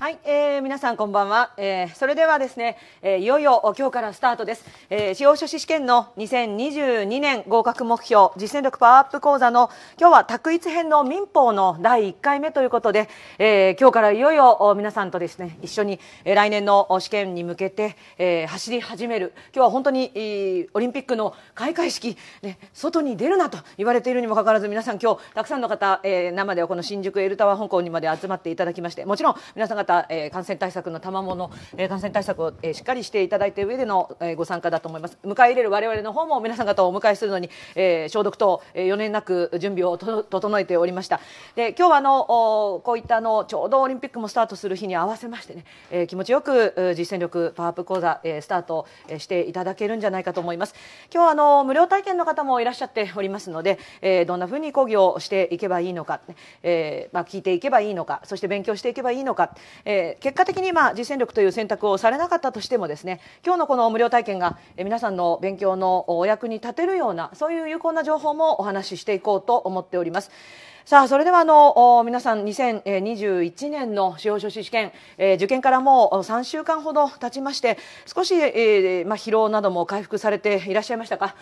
はい、えー、皆さんこんばんは、えー、それではですね、えー、いよいよ今日からスタートです、えー、司法書士試験の2022年合格目標実践力パワーアップ講座の今日は卓一編の民法の第1回目ということで、えー、今日からいよいよ皆さんとですね一緒に来年の試験に向けて、えー、走り始める今日は本当に、えー、オリンピックの開会式、ね、外に出るなと言われているにもかかわらず皆さん今日たくさんの方、えー、生でこの新宿エルタワー本校にまで集まっていただきましてもちろん皆さん方た、えー、感染対策の賜物、えー、感染対策を、えー、しっかりしていただいて上での、えー、ご参加だと思います。迎え入れる我々の方も皆さん方をお迎えするのに、えー、消毒等、えー、余念なく準備を整えておりました。で今日はあのおこういったあのちょうどオリンピックもスタートする日に合わせましてね、えー、気持ちよく実践力パワーアップ講座、えー、スタートしていただけるんじゃないかと思います。今日あの無料体験の方もいらっしゃっておりますので、えー、どんなふうに講義をしていけばいいのか、えーまあ、聞いていけばいいのかそして勉強していけばいいのか、えー、結果的に、まあ、実践力という選択をされなかったとしてもですね今日のこの無料体験が、えー、皆さんの勉強のお役に立てるようなそういう有効な情報もお話ししていこうと思っております。さあそれではあの皆さん2021年の司法書士試験、えー、受験からもう3週間ほど経ちまして少し、えーまあ、疲労なども回復されていらっしゃいましたか。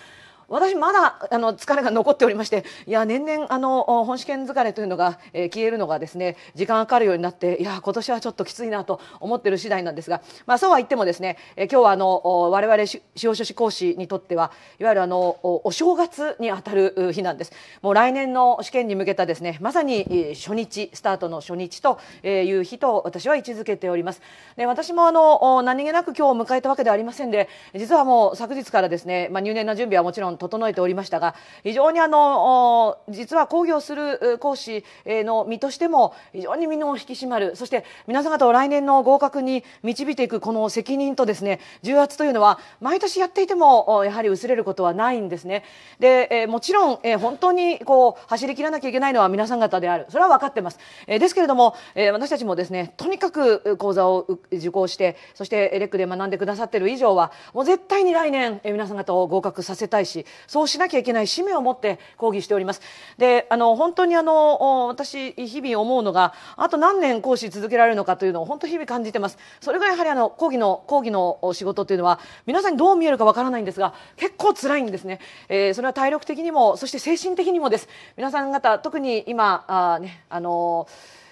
私まだあの疲れが残っておりましていや年々あの本試験疲れというのが、えー、消えるのがですね時間がかかるようになっていや今年はちょっときついなと思ってる次第なんですが、まあ、そうは言ってもですね、えー、今日はあの我々司法書士講師にとってはいわゆるあのお正月にあたる日なんですもう来年の試験に向けたですねまさに初日スタートの初日という日と私は位置づけております。で私もあの何気なく今日を迎えたわけではありませんで実はもう昨日からですね、まあ、入念な準備はもちろん整えておりましたが非常にあの実は講義をする講師の身としても非常に身の引き締まるそして皆さん方を来年の合格に導いていくこの責任とですね重圧というのは毎年やっていてもやはり薄れることはないんですね。で、えもちろん、え本当にこう走りきらなきゃいけないのは皆さん方であるそれは分かってます。えですけれども、え私たちもですねとにかく講座を受講してそしてレックで学んでくださってる以上はもう絶対に来年、え皆さん方を合格させたいしそうしなきゃいけない使命を持って抗議しております。で、あの、本当にあの、私、日々思うのが、あと何年講師続けられるのかというのを本当日々感じてます。それがやはりあの、講義の、講義の仕事というのは、皆さんにどう見えるかわからないんですが、結構辛いんですね。えー、それは体力的にも、そして精神的にもです。皆さん方、特に今、あね、あのー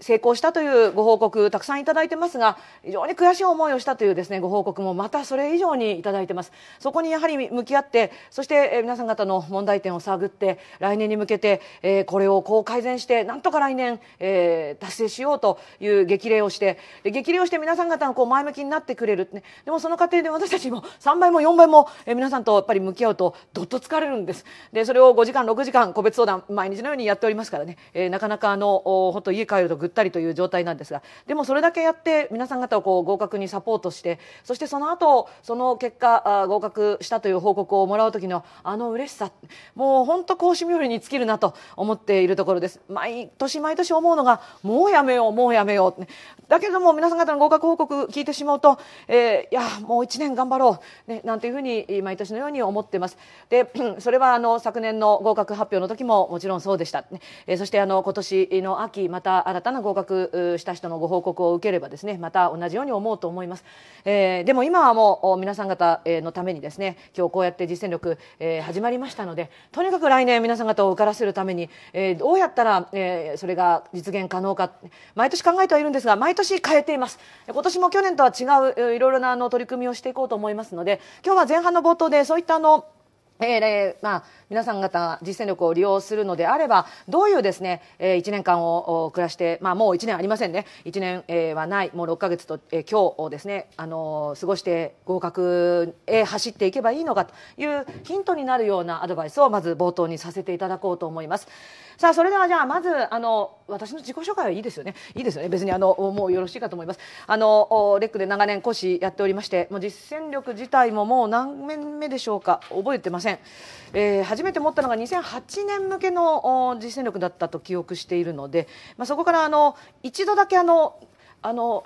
成功したというご報告たくさんいただいてますが非常に悔しい思いをしたというですねご報告もまたそれ以上にいただいてますそこにやはり向き合ってそして皆さん方の問題点を探って来年に向けて、えー、これをこう改善してなんとか来年、えー、達成しようという激励をして激励をして皆さん方がこう前向きになってくれる、ね、でもその過程で私たちも3倍も4倍も、え皆さんとやっぱり向き合うとどっと疲れるんですでそれを5時間6時間個別相談毎日のようにやっておりますからね、えー、なかなかあの本当家帰るとぐったりという状態なんですがでもそれだけやって皆さん方をこう合格にサポートしてそしてその後その結果合格したという報告をもらう時のあの嬉しさもう本当講師冥利に尽きるなと思っているところです毎年毎年思うのがもうやめようもうやめようだけども皆さん方の合格報告聞いてしまうと、えー、いやもう1年頑張ろう、ね、なんていうふうに毎年のように思ってますで それはあの昨年の合格発表の時ももちろんそうでした、ねえー、そしてあの今年の秋また新たな合格した人のご報告を受ければですねまた同じように思うと思います、えー、でも今はもう皆さん方のためにですね今日こうやって実践力、えー、始まりましたのでとにかく来年皆さん方を受からせるために、えー、どうやったら、えー、それが実現可能か毎年考えてはいるんですが毎年変えています今年も去年とは違ういろいろなあの取り組みをしていこうと思いますので今日は前半の冒頭でそういったあのえーまあ、皆さん方、実践力を利用するのであれば、どういうですね、えー、1年間を暮らして、まあ、もう1年ありませんね、1年、えー、はない、もう6か月と、えー、今日をですね、あのー、過ごして合格へ走っていけばいいのかというヒントになるようなアドバイスを、まず冒頭にさせていただこうと思います。さあそれではじゃあまずあの私の自己紹介はいいですよねいいですよね別にあのもうよろしいかと思いますあのレックで長年講師やっておりましてもう実践力自体ももう何年目でしょうか覚えてません、えー、初めて持ったのが2008年向けの実践力だったと記憶しているので、まあ、そこからあの一度だけあのあの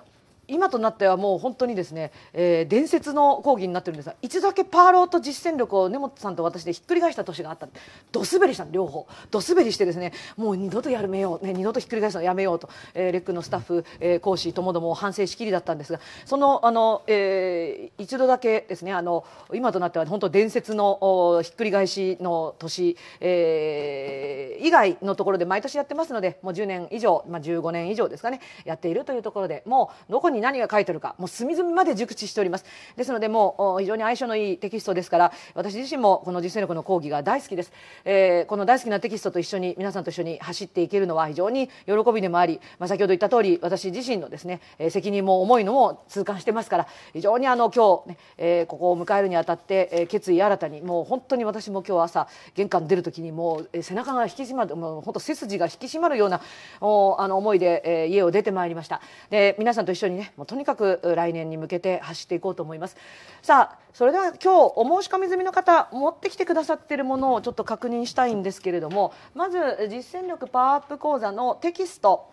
今となってはもう本当にですね、えー、伝説の講義になってるんですが一度だけパーローと実践力を根本さんと私でひっくり返した年があったどべりしたの両方どべりしてですねもう二度とやめよう、ね、二度とひっくり返すのやめようと、えー、レックのスタッフ、えー、講師ともども反省しきりだったんですがそのあの、えー、一度だけですねあの今となっては本当伝説のひっくり返しの年、えー、以外のところで毎年やってますのでもう10年以上、まあ、15年以上ですかねやっているというところでもうどこにに何が書いてるか、もう隅々まで熟知しております。ですので、もう非常に相性のいいテキストですから、私自身もこの実践力の講義が大好きです。えー、この大好きなテキストと一緒に、皆さんと一緒に走っていけるのは非常に喜びでもあり、まあ、先ほど言った通り、私自身のですね、責任も重いのも痛感してますから、非常にあの、今日ね、えー、ここを迎えるにあたって、えー、決意新たに、もう本当に私も今日朝、玄関出るときにもう、え背中が引き締まる、もう本当背筋が引き締まるような、おあの思いで、えー、家を出てまいりました。で、皆さんと一緒にね、ねもうとにかく来年に向けて走っていこうと思いますさあそれでは今日お申し込み済みの方持ってきてくださっているものをちょっと確認したいんですけれどもまず実践力パワーアップ講座のテキスト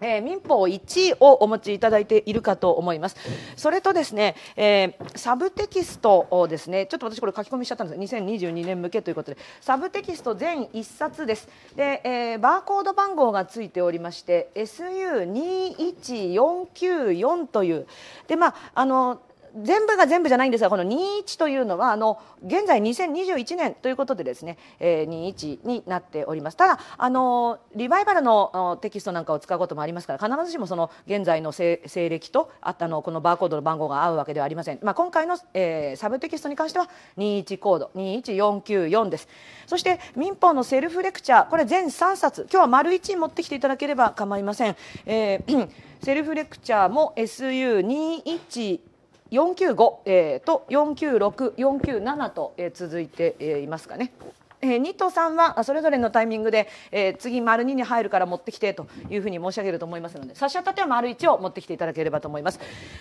えー、民法1をお持ちいただいているかと思います。それとですね、えー、サブテキストをですね、ちょっと私これ書き込みしちゃったんですが、2022年向けということで、サブテキスト全1冊です。で、えー、バーコード番号がついておりまして、SU21494 という、で、まあ、あの、全部が全部じゃないんですがこの21というのはあの現在2021年ということでですね、えー、21になっておりますただあのリバイバルのテキストなんかを使うこともありますから必ずしもその現在の西暦とあのこのバーコードの番号が合うわけではありません、まあ、今回の、えー、サブテキストに関しては21コード21494ですそして民法のセルフレクチャーこれ全3冊今日は丸1持ってきていただければ構いません、えー、セルフレクチャーも s u 2 1 495、えー、と496497と、えー、続いて、えー、いますかね。えー、ニットはそれぞれのタイミングで、えー、次丸2に入るから持ってきてというふうに申し上げると思いますので差し当たっては丸1を持ってきていただければと思います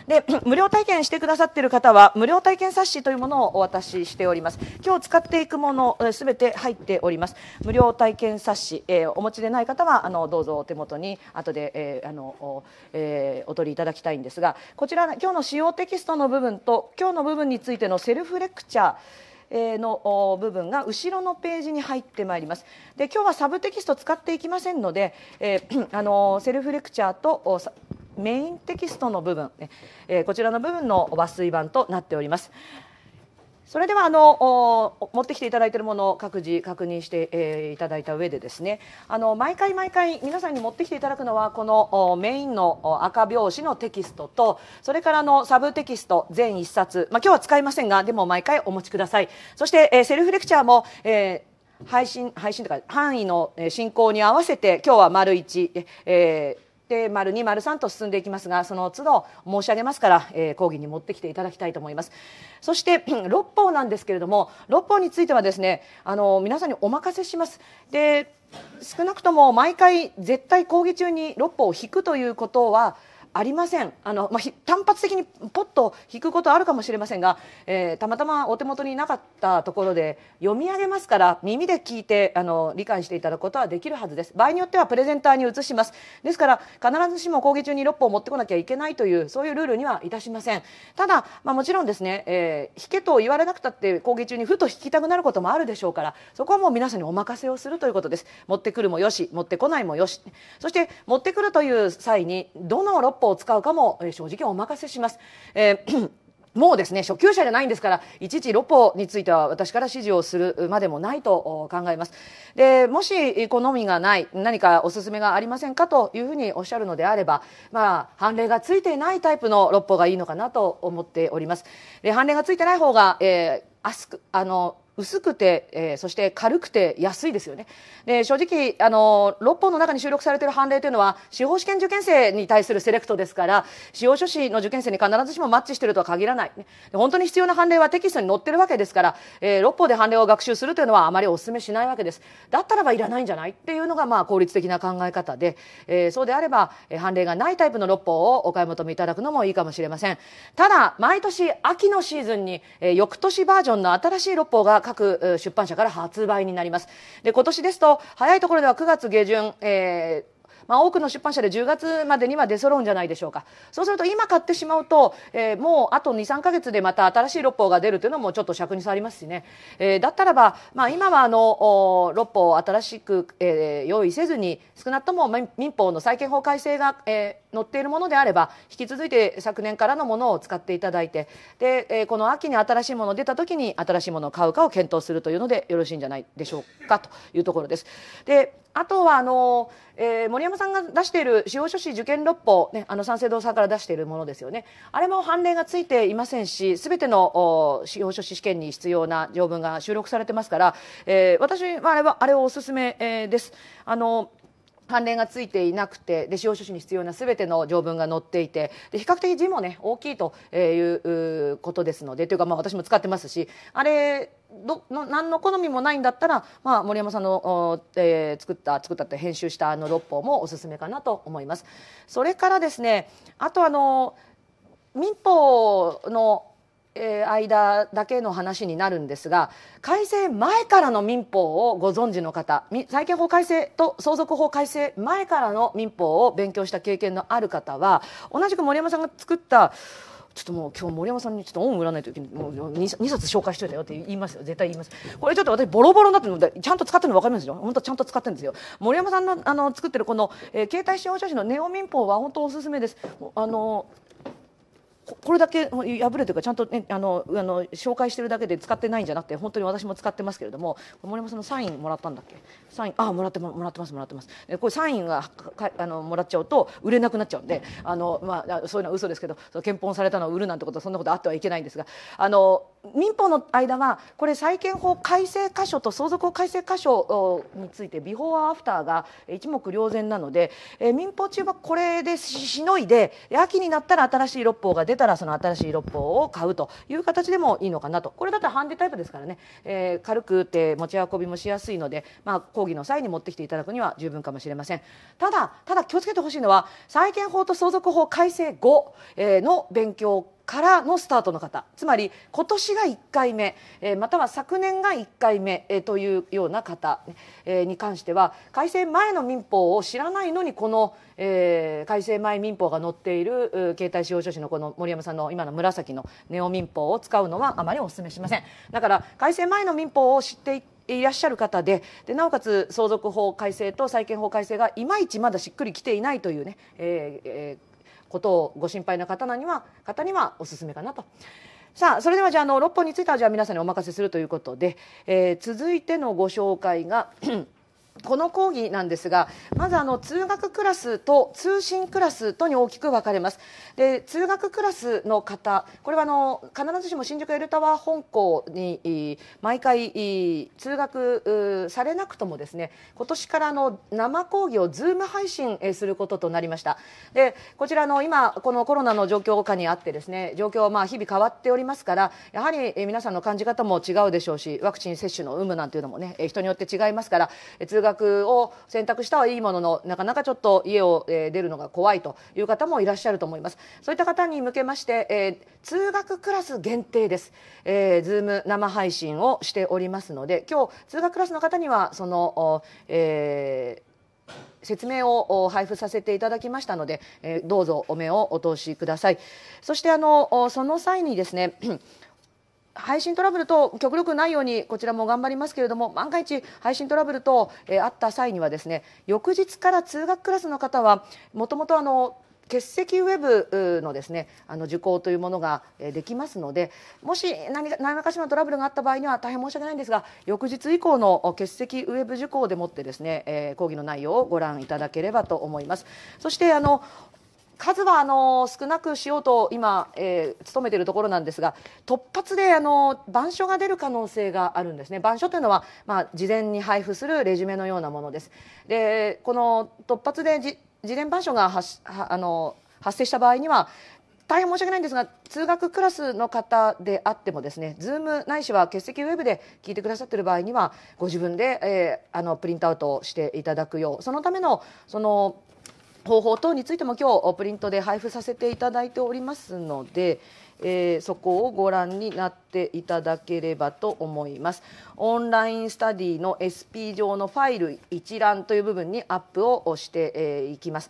で 無料体験してくださっている方は無料体験冊子というものをお渡ししております今日使っていくものすべて入っております無料体験冊子、えー、お持ちでない方はあのどうぞお手元に後で、えー、あの、えー、お取りいただきたいんですがこちら今日の使用テキストの部分と今日の部分についてのセルフレクチャーの部分が後ろのページに入ってまいります。で今日はサブテキスト使っていきませんので、えー、あのセルフレクチャーとメインテキストの部分、えこちらの部分の抜粋版となっております。それではあの持ってきていただいているものを各自確認して、えー、いただいた上でですねあの毎回毎回皆さんに持ってきていただくのはこのメインの赤表紙のテキストとそれからのサブテキスト全1冊、まあ、今日は使いませんがでも毎回お持ちくださいそして、えー、セルフレクチャーも、えー、配信配信とか範囲の進行に合わせて今日は丸1、えーで丸2丸三と進んでいきますがその都度申し上げますから、えー、講義に持ってきていただきたいと思いますそして 六法なんですけれども六法についてはですねあの皆さんにお任せしますで少なくとも毎回絶対講義中に六法を引くということはありませんあの、まあ、単発的にポッと引くことあるかもしれませんが、えー、たまたまお手元になかったところで読み上げますから耳で聞いてあの理解していただくことはできるはずです場合によってはプレゼンターに移しますですから必ずしも講義中に6本持ってこなきゃいけないというそういうルールにはいたしませんただ、まあ、もちろんですね、えー、引けと言われなくたって講義中にふと引きたくなることもあるでしょうからそこはもう皆さんにお任せをするということです持ってくるもよし持ってこないもよしそして持ってくるという際にどの6歩を使うかも、えー、正直お任せします。えー もうですね、初級者じゃないんですから、いちいち6歩については私から指示をするまでもないと考えます。で、もし、好みがない、何かおすすめがありませんかというふうにおっしゃるのであれば、まあ、判例がついていないタイプの6歩がいいのかなと思っております。で、判例がついてない方が、えー、あすく、あの、薄くて、えー、そして軽くて安いですよね。で正直あの6本の中に収録されている判例というのは司法試験受験生に対するセレクトですから司法書士の受験生に必ずしもマッチしているとは限らない、本当に必要な判例はテキストに載ってるわけですから、えー、6本で判例を学習するというのはあまりお勧めしないわけですだったらばいらないんじゃないっていうのがまあ効率的な考え方で、えー、そうであれば判例がないタイプの6本をお買い求めいただくのもいいかもしれませんただ毎年秋のシーズンに、えー、翌年バージョンの新しい6本が各出版社から発売になります。で、今年ですと、早いところでは9月下旬、えーまあ、多くの出版社で10月までには出揃うんじゃないでしょうかそうすると今買ってしまうと、えー、もうあと23か月でまた新しい六法が出るというのもちょっと尺に触りますしね、えー、だったらば、まあ、今はあの六法を新しく、えー、用意せずに少なくとも民法の債権法改正が、えー載っているものであれば引き続いて昨年からのものを使っていただいてで、えー、この秋に新しいもの出た時に新しいものを買うかを検討するというのでよろしいんじゃないでしょうかというところです。であとはあの、えー、森山さんが出している司法書士受験六法、ね、あの三省堂さんから出しているものですよねあれも判例がついていませんしすべての司法書士試験に必要な条文が収録されてますから、えー、私はあれはあれをお勧め、えー、です。あの関連がついていなくてで司法書士に必要なすべての条文が載っていてで比較的字もね大きいということですのでというかまあ私も使ってますしあれどの何の好みもないんだったら、まあ、森山さんの、えー、作った作ったって編集したあの6本もおすすめかなと思います。それからですねあとあの民法のえー、間だけの話になるんですが改正前からの民法をご存知の方債権法改正と相続法改正前からの民法を勉強した経験のある方は同じく森山さんが作ったちょっともう今日森山さんにちょっと恩売らないといけないもう 2, 2冊紹介しといたよって言いますよ絶対言いますこれちょっと私ボロボロになってるのでちゃんと使ってるの分かりますよ本当ちゃんと使ってるんですよ森山さんのあの作ってるこの、えー、携帯使用書士のネオ民法は本当おすすめですあのこれだけ破れというかちゃんと、ね、あのあの紹介してるだけで使ってないんじゃなくて本当に私も使ってますけれども森山さんのサインもらったんだっけサインあもらってもらってますもらってますこれサインがあのもらっちゃうと売れなくなっちゃうんであの、まあ、そういうのは嘘ですけど検法されたのを売るなんてことはそんなことあってはいけないんですがあの民法の間はこれ債権法改正箇所と相続法改正箇所についてビフォーアフターが一目瞭然なので、えー、民法中はこれでしのいで秋になったら新しい六法が出たらその新しい六法を買うという形でもいいのかなとこれだったらハンデタイプですからね、えー、軽くって持ち運びもしやすいので、まあ、講義の際に持ってきていただくには十分かもしれませんただただ気をつけてほしいのは債権法と相続法改正後、えー、の勉強からのスタートの方つまり今年が1回目、えー、または昨年が1回目、えー、というような方、えー、に関しては改正前の民法を知らないのにこの、えー、改正前民法が載っている携帯使用書士のこの森山さんの今の紫のネオ民法を使うのはあまりお勧めしません。だから改正前の民法を知っていらっしゃる方ででなおかつ相続法改正と債権法改正がいまいちまだしっくりきていないというね、えーえーことをご心配な方には方にはおすすめかなと。さあそれではじゃあの6本についてはじゃあ皆さんにお任せするということで、えー、続いてのご紹介がこの講義なんですがまずあの通学クラスと通信クラスとに大きく分かれますで通学クラスの方これはあの必ずしも新宿エルタワー本校に毎回通学されなくともですね今年からの生講義をズーム配信することとなりましたでこちらの今このコロナの状況下にあってですね状況はまあ日々変わっておりますからやはり皆さんの感じ方も違うでしょうしワクチン接種の有無なんていうのもね人によって違いますから通学宅を選択したはいいもののなかなかちょっと家を、え出るのが怖いという方もいらっしゃると思いますそういった方に向けまして、えー、通学クラス限定です、えー、ズーム生配信をしておりますので今日通学クラスの方にはその、えー、説明を配布させていただきましたので、えどうぞお目をお通しくださいそしてあのその際にですね配信トラブルと極力ないようにこちらも頑張りますけれども万が一配信トラブルと、えー、あった際にはですね翌日から通学クラスの方はもともとあの欠席ウェブのですねあの受講というものができますのでもし何らかしらのトラブルがあった場合には大変申し訳ないんですが翌日以降の欠席ウェブ受講でもってですね、えー、講義の内容をご覧いただければと思いますそしてあの数はあの少なくしようと今、えー、めているところなんですが突発であの板書が出る可能性があるんですね板書というのは、まあ、事前に配布するレジュメのようなものですでこの突発でじ事前板書が発あの発生した場合には大変申し訳ないんですが通学クラスの方であってもですね Zoom ないしは欠席ウェブで聞いてくださっている場合にはご自分で、えー、あのプリントアウトしていただくようそのためのその方法等についても今日プリントで配布させていただいておりますので、えー、そこをご覧になっていただければと思いますオンラインスタディの SP 上のファイル一覧という部分にアップをしていきます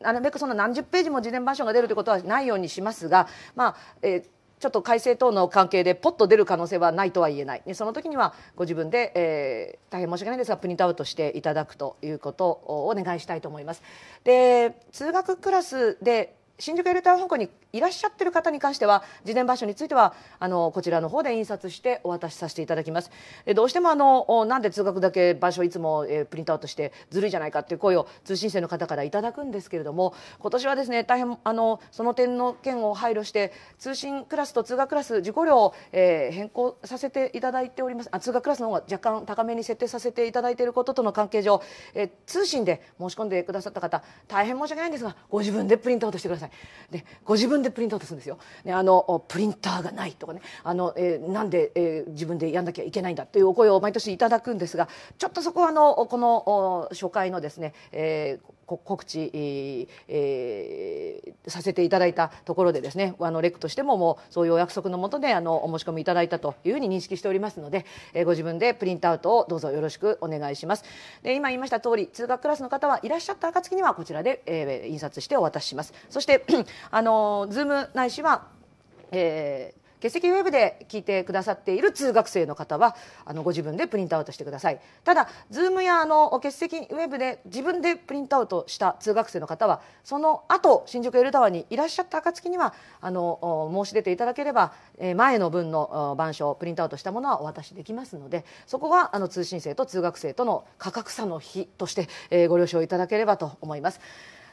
なるべくその何十ページも事前版書が出るということはないようにしますがまあ、えーちょっと改正等の関係でポッと出る可能性はないとは言えない、ね、その時にはご自分で、えー、大変申し訳ないですがプリントアウトしていただくということをお願いしたいと思います。で通学クラスで新宿エルター本庫にいらっしゃってる方に関しては事前場所についてはあのこちらの方で印刷してお渡しさせていただきますえどうしてもあのなんで通学だけ場所いつも、えー、プリントアウトしてずるいじゃないかっていう声を通信制の方からいただくんですけれども今年はですね大変あのその点の件を配慮して通信クラスと通学クラス受講料を、えー、変更させていただいておりますあ通学クラスの方が若干高めに設定させていただいていることとの関係上、えー、通信で申し込んでくださった方大変申し訳ないんですがご自分でプリントアウトしてくださいさいでご自分でプリントアウトするんですよ、ね、あのプリンターがないとかねあの、えー、なんで、えー、自分でやんなきゃいけないんだというお声を毎年いただくんですがちょっとそこはあのこの初回のですね、えー告知、ええー、させていただいたところでですねあのレクとしてももうそういうお約束のもとであのお申し込みいただいたというふうに認識しておりますので、えー、ご自分でプリントアウトをどうぞよろしくお願いしますで今言いました通り通学クラスの方はいらっしゃった暁にはこちらで、えー、印刷してお渡ししますそして あのズームないしは、えー欠席ウェブで聞いてくださっている通学生の方はあのご自分でプリントアウトしてくださいただ Zoom やあの欠席ウェブで自分でプリントアウトした通学生の方はその後新宿エルタワーにいらっしゃった暁にはあの申し出ていただければ、え前の分の番書をプリントアウトしたものはお渡しできますのでそこはあの通信生と通学生との価格差の比として、えご了承いただければと思います。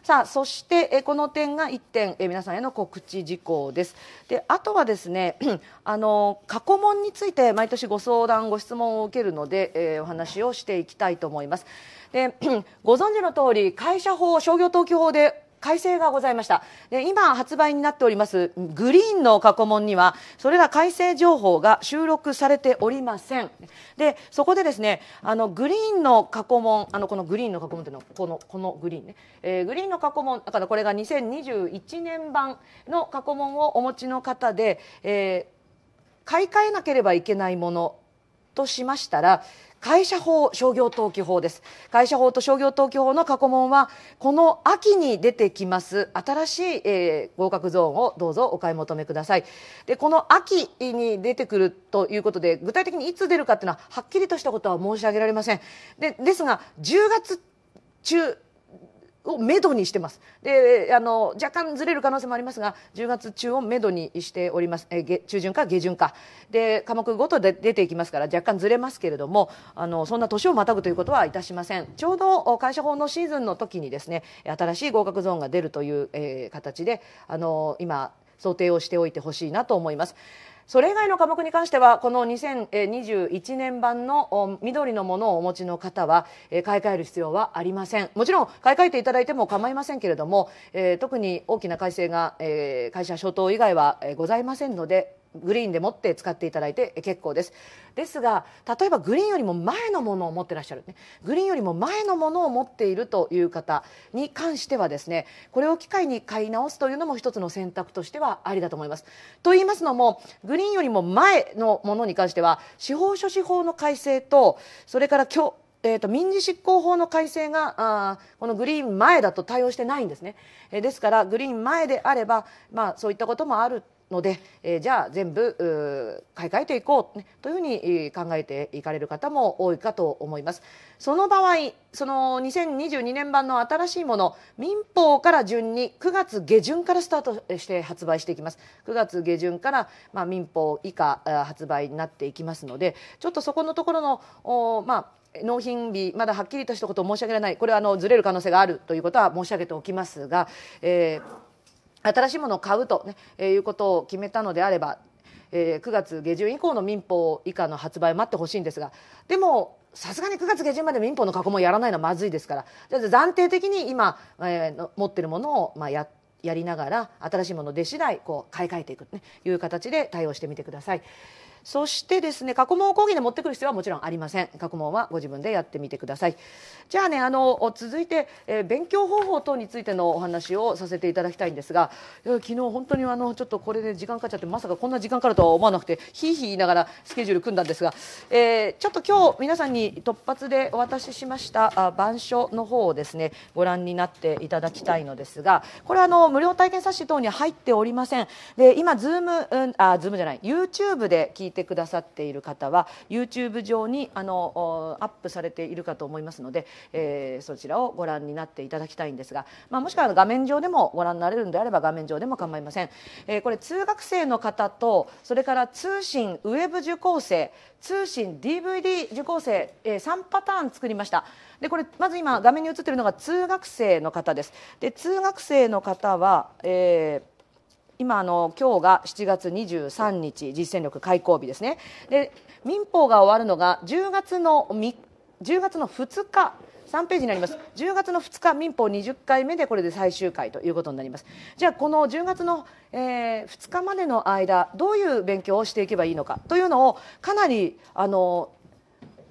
さあそして、えこの点が1点、え皆さんへの告知事項ですであとはですね あの過去問について毎年ご相談ご質問を受けるので、えお話をしていきたいと思いますで ご存知の通り会社法商業登記法で改正がございました。で今発売になっておりますグリーンの過去問にはそれら改正情報が収録されておりません。でそこでですねあのグリーンの過去問あのこのグリーンの過去問というのはこのこのグリーンね、えー、グリーンの過去問だからこれが2021年版の過去問をお持ちの方で、えー、買い替えなければいけないものとしましたら会社法商業登記法です会社法と商業登記法の過去問はこの秋に出てきます新しい、えー、合格ゾーンをどうぞお買い求めくださいでこの秋に出てくるということで具体的にいつ出るかっていうのははっきりとしたことは申し上げられませんでですが10月中をめどにしてますであの若干ずれる可能性もありますが10月中をめどにしておりますえ中旬か下旬かで科目ごとで出ていきますから若干ずれますけれどもあのそんな年をまたぐということはいたしませんちょうど会社法のシーズンの時にですね新しい合格ゾーンが出るという、えー、形であの今想定をしておいてほしいなと思います。それ以外の科目に関してはこの2021年版の緑のものをお持ちの方は買い替える必要はありませんもちろん買い替えていただいても構いませんけれども、え特に大きな改正が、え会社初灯以外はございませんのでグリーンで持って使っていただいて結構ですですが例えばグリーンよりも前のものを持ってらっしゃる、ね、グリーンよりも前のものを持っているという方に関してはですねこれを機会に買い直すというのも一つの選択としてはありだと思いますと言いますのもグリーンよりも前のものに関しては司法書士法の改正とそれから今日えーと、民事執行法の改正があこのグリーン前だと対応してないんですね、えー、ですからグリーン前であれば、まあ、そういったこともあるので、えー、じゃあ全部買い替えていこう、ね、というふうに考えていかれる方も多いかと思います。その場合その2022年版の新しいもの民法から順に9月下旬からスタートして発売していきます9月下旬から、まあ、民法以下発売になっていきますのでちょっとそこのところのお、まあ、納品日まだはっきりとしたことを申し上げられないこれはあのずれる可能性があるということは申し上げておきますが、えー新しいものを買うと、ねえいうことを決めたのであれば、えー、9月下旬以降の民法以下の発売を待ってほしいんですがでもさすがに9月下旬まで民法の過去問やらないのはまずいですから暫定的に今、えー、持ってるものを、まあや、ややりながら新しいもので次第こう買い替えていくと、ね、いう形で対応してみてください。そしてですね過去問を講義で持ってくる必要はもちろんありません過去問はご自分でやってみてくださいじゃあねあの続いて、えー、勉強方法等についてのお話をさせていただきたいんですが昨日本当にあのちょっとこれで、時間かかっちゃってまさかこんな時間かかるとは思わなくてひいひい言いながらスケジュール組んだんですが、えー、ちょっと今日皆さんに突発でお渡ししましたあ、板書の方をですねご覧になっていただきたいのですがこれあの無料体験冊子等に入っておりませんで今ズーム、うん、あズームじゃない YouTube で聞いてしてくださっている方は YouTube 上にあのアップされているかと思いますので、えー、そちらをご覧になっていただきたいんですが、まあ、もしくは画面上でもご覧になれるのであれば画面上でも構いません、えー、これ通学生の方とそれから通信ウェブ受講生通信 DVD 受講生、えー、3パターン作りましたでこれまず今画面に映っているのが通学生の方ですで通学生の方は、えー今あの今日が7月23日実践力開講日ですねで民法が終わるのが10月の10月の2日3ページになります10月の2日民法20回目でこれで最終回ということになりますじゃあこの10月の、えー、2日までの間どういう勉強をしていけばいいのかというのをかなりあの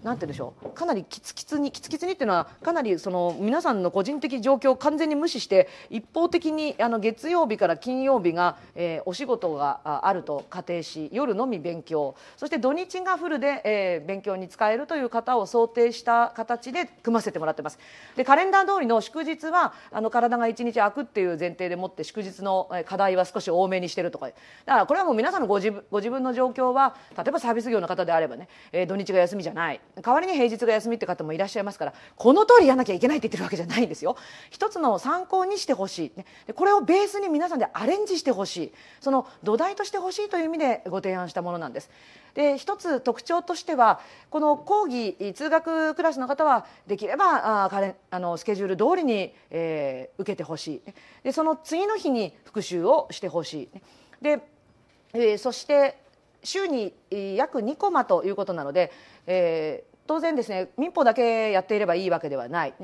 なんて言うんでしょうかなりきつきつにきつきつにっていうのはかなりその皆さんの個人的状況を完全に無視して一方的にあの月曜日から金曜日が、えー、お仕事があると仮定し夜のみ勉強そして土日がフルで、えー、勉強に使えるという方を想定した形で組ませてもらってます。でカレンダー通りの祝日はあの体が1日空くっていう前提でもって祝日の課題は少し多めにしてるとかだからこれはもう皆さんのご自ご自分の状況は例えばサービス業の方であればね、えー、土日が休みじゃない代わりに平日が休みって方もいらっしゃいますからこの通りやらなきゃいけないって言ってるわけじゃないんですよ。一つの参考にしてほしい、ね、これをベースに皆さんでアレンジしてほしいその土台としてほしいという意味でご提案したものなんです。で一つ特徴としてはこの講義通学クラスの方はできればああのスケジュール通りに、えー、受けてほしいでその次の日に復習をしてほしい。でえー、そして週に約2コマということなので、えー、当然ですね民法だけやっていればいいわけではない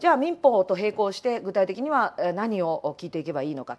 じゃあ民法と並行して具体的には何を聞いていけばいいのか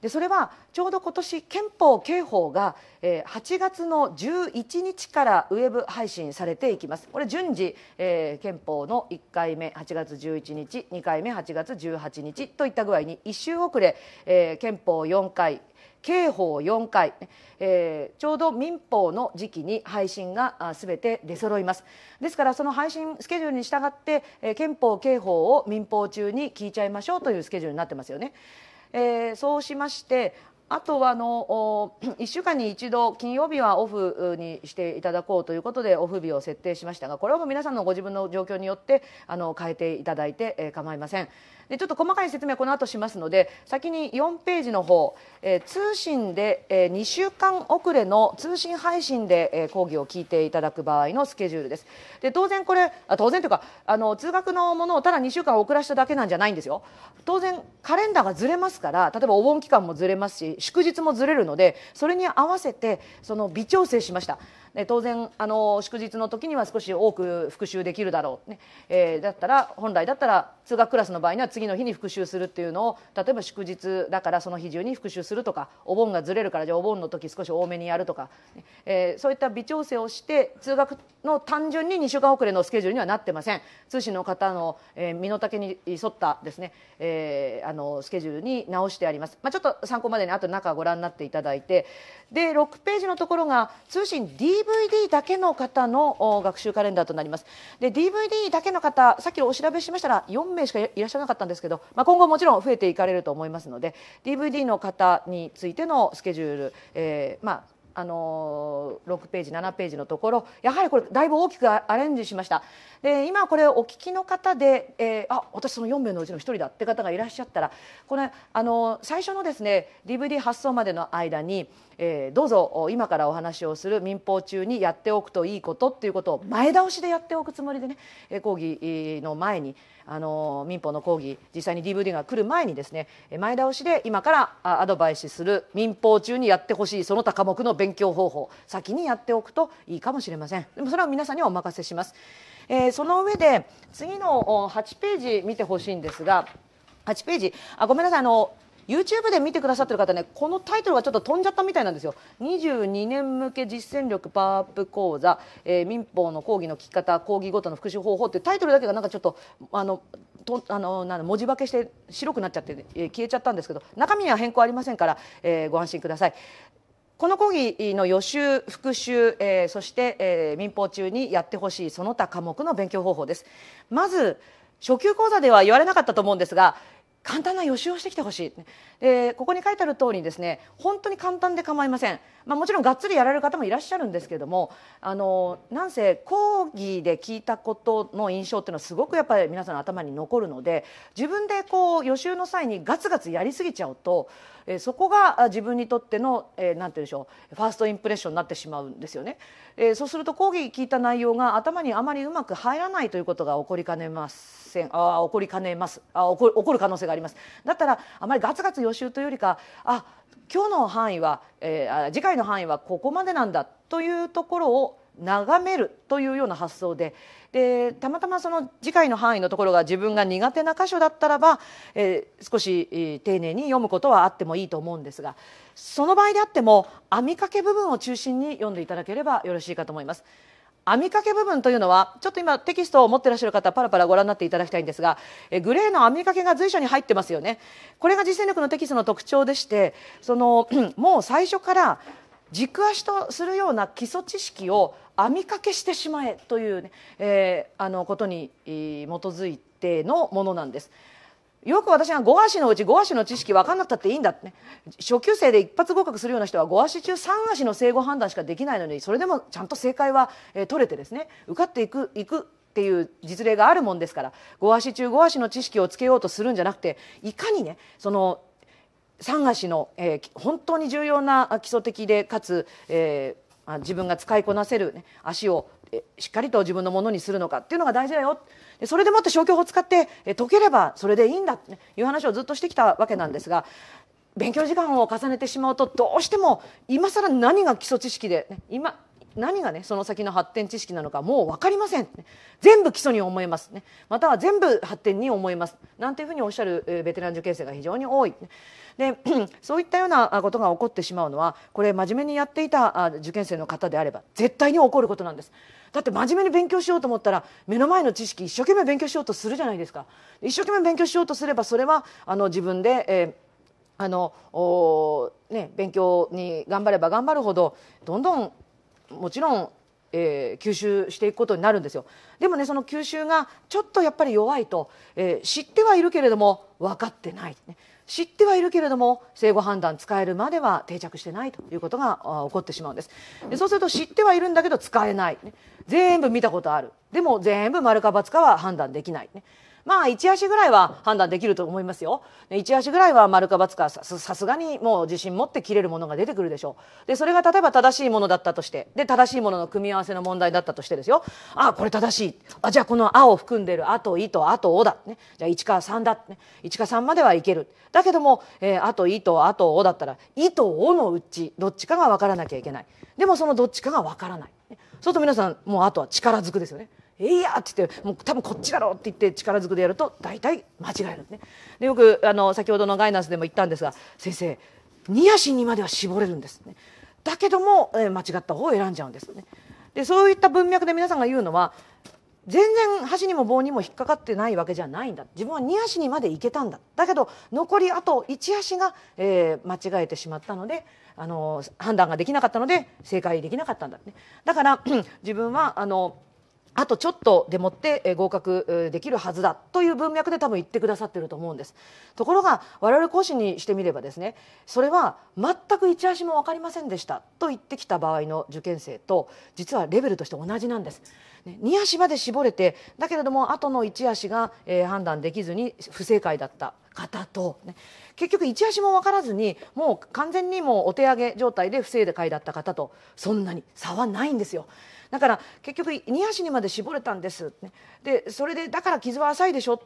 でそれはちょうど今年憲法刑法が8月の11日からウェブ配信されていきますこれ順次、えー、憲法の1回目8月11日2回目8月18日といった具合に1週遅れ、えー、憲法4回刑法4回、えー、ちょうど民法の時期に配信がすべて出揃いますですからその配信スケジュールに従って、え憲法刑法を民法中に聞いちゃいましょうというスケジュールになってますよね、えー、そうしましてあとはあの1週間に一度金曜日はオフにしていただこうということでオフ日を設定しましたがこれはもう皆さんのご自分の状況によってあの変えていただいて構いません。でちょっと細かい説明はこの後しますので先に4ページの方、えー、通信で、えー、2週間遅れの通信配信で、えー、講義を聞いていただく場合のスケジュールですで当然これあ当然というかあの通学のものをただ2週間遅らせただけなんじゃないんですよ当然カレンダーがずれますから例えばお盆期間もずれますし祝日もずれるのでそれに合わせてその微調整しましたで当然あの祝日の時には少し多く復習できるだろう、ねえー、だったら本来だったら通学クラスの場合には次の日に復習するっていうのを例えば祝日だからその日中に復習するとかお盆がずれるからじゃあお盆の時少し多めにやるとか、ね、えー、そういった微調整をして通学の単純に2週間遅れのスケジュールにはなってません通信の方の、えー、身の丈に沿ったですね、えー、あのスケジュールに直してあります、まあ、ちょっと参考までにあと中ご覧になっていただいてで6ページのところが通信 d DVD だけの方の学習カレンダーとなりますで DVD だけの方さっきお調べしましたら4名しかいらっしゃらなかったんですけど、まあ、今後もちろん増えていかれると思いますので DVD の方についてのスケジュール、えーまあ、あの6ページ7ページのところやはりこれだいぶ大きくアレンジしましたで今これお聞きの方で、えー、あ私その4名のうちの1人だって方がいらっしゃったらこれあの最初のですね DVD 発送までの間に、えー、どうぞ今からお話をする民放中にやっておくといいことっていうことを前倒しでやっておくつもりでね講義の前にあの民法の講義実際に DVD が来る前にですね前倒しで今からアドバイスする民法中にやってほしいその他科目の勉強方法先にやっておくといいかもしれませんでもそれは皆さんにはお任せします、えー、その上で次の8ページ見てほしいんですが8ページあごめんなさいあの YouTube で見てくださってる方ねこのタイトルがちょっと飛んじゃったみたいなんですよ22年向け実践力パワーアップ講座、えー、民法の講義の聞き方講義ごとの復習方法ってタイトルだけがなんかちょっとあのとあのなん文字化けして白くなっちゃって、えー、消えちゃったんですけど中身には変更ありませんから、えー、ご安心ください。この講義の予習、復習、えー、そして、えー、民法中にやってほしいその他科目の勉強方法です。まず初級講座では言われなかったと思うんですが簡単な予習をしてきてほしい、えここに書いてある通りですね本当に簡単で構いません、まあ、もちろんがっつりやられる方もいらっしゃるんですけどもあのなんせ講義で聞いたことの印象っていうのはすごくやっぱり皆さんの頭に残るので自分でこう予習の際にガツガツやりすぎちゃうとえそこが自分にとっての何、えー、て言うんでしょうファーストインプレッションになってしまうんですよね、えそうすると講義聞いた内容が頭にあまりうまく入らないということが起こりかねますせんあ起こりかねますあ起こ起こる可能性がありますだったらあまりガツガツ予習というよりかあ今日の範囲は、えー、次回の範囲はここまでなんだというところを眺めるというような発想で、でたまたまその次回の範囲のところが自分が苦手な箇所だったらば、えー、少し、丁寧に読むことはあってもいいと思うんですがその場合であっても編みかけ部分を中心に読んでいただければよろしいかと思います。編みかけ部分というのはちょっと今テキストを持ってらっしゃる方パラパラご覧になっていただきたいんですがえグレーの編みかけが随所に入ってますよねこれが実践力のテキストの特徴でしてその もう最初から軸足とするような基礎知識を網掛けしてしまえというね、えー、あのことに基づいてのものなんです。よく私が5足のうち5足の知識分かんなったっていいんだってね初級生で一発合格するような人は5足中3足の正誤判断しかできないのにそれでもちゃんと正解は、えー、取れてですね受かっていくいくっていう実例があるもんですから5足中5足の知識をつけようとするんじゃなくていかにねその三足の、えー、本当に重要な基礎的でかつ、えー、自分が使いこなせる、ね、足をしっかりと自分のものにするのかっていうのが大事だよそれでもって消去法を使って解ければそれでいいんだという話をずっとしてきたわけなんですが勉強時間を重ねてしまうとどうしても今更何が基礎知識で、ね、今何がねその先の発展知識なのかもう分かりません全部基礎に思えます、ね、または全部発展に思えますなんていうふうにおっしゃるベテラン受験生が非常に多いで そういったようなことが起こってしまうのはこれ真面目にやっていた受験生の方であれば絶対に起こることなんです。だって真面目に勉強しようと思ったら目の前の知識一生懸命勉強しようとするじゃないですか一生懸命勉強しようとすればそれはあの自分で、えーあのね、勉強に頑張れば頑張るほどどんどんもちろん、えー、吸収していくことになるんですよでもねその吸収がちょっとやっぱり弱いと、えー、知ってはいるけれども分かってない、ね、知ってはいるけれども生後判断使えるまでは定着してないということが起こってしまうんですでそうすると知ってはいるんだけど使えない、ね、全部見たことあるでも全部丸か×かは判断できない、ね、まあ、1足ぐらいは判断できると思いますよ。1足ぐらいは丸か×かさすがにもう自信持って切れるものが出てくるでしょう。で、それが例えば正しいものだったとして、で、正しいものの組み合わせの問題だったとしてですよ。あ、これ正しい。あ、じゃあこの「あ」を含んでる「あ」と「い」と「あ」と「お」だ。ね。じゃあ1か3だ。ね。1か3まではいける。だけども、えー、あと「い」と「あ」と「お」だったら「い」と「お」のうちどっちかが分からなきゃいけない。でもそのどっちかが分からない。そうすると皆さんもうあとは力ずくですよね。えいや!」って言って「もう多分こっちだろ!」って言って力ずくでやると大体間違えるんでね。でよくあの先ほどのガイナンスでも言ったんですが先生ニ足シにまでは絞れるんですね。だけども、えー、間違った方を選んじゃうんですね。でそういった文脈で皆さんが言うのは全然箸にも棒にも引っかかってないわけじゃないんだ自分は2足にまで行けたんだだけど残りあと1足が、えー、間違えてしまったので、あの判断ができなかったので正解できなかったんだ、ね、だから 自分はあのあとちょっとでもって合格できるはずだという文脈で多分言ってくださっていると思うんですところが我々講師にしてみればですねそれは全く一足も分かりませんでしたと言ってきた場合の受験生と実はレベルとして同じなんです、二2足まで絞れてだけれども後の1足が、判断できずに不正解だった方と、ね、結局一足も分からずにもう完全にもうお手上げ状態で不正解だった方とそんなに差はないんですよだから結局2足にまで絞れたんです、ね、でそれでだから傷は浅いでしょ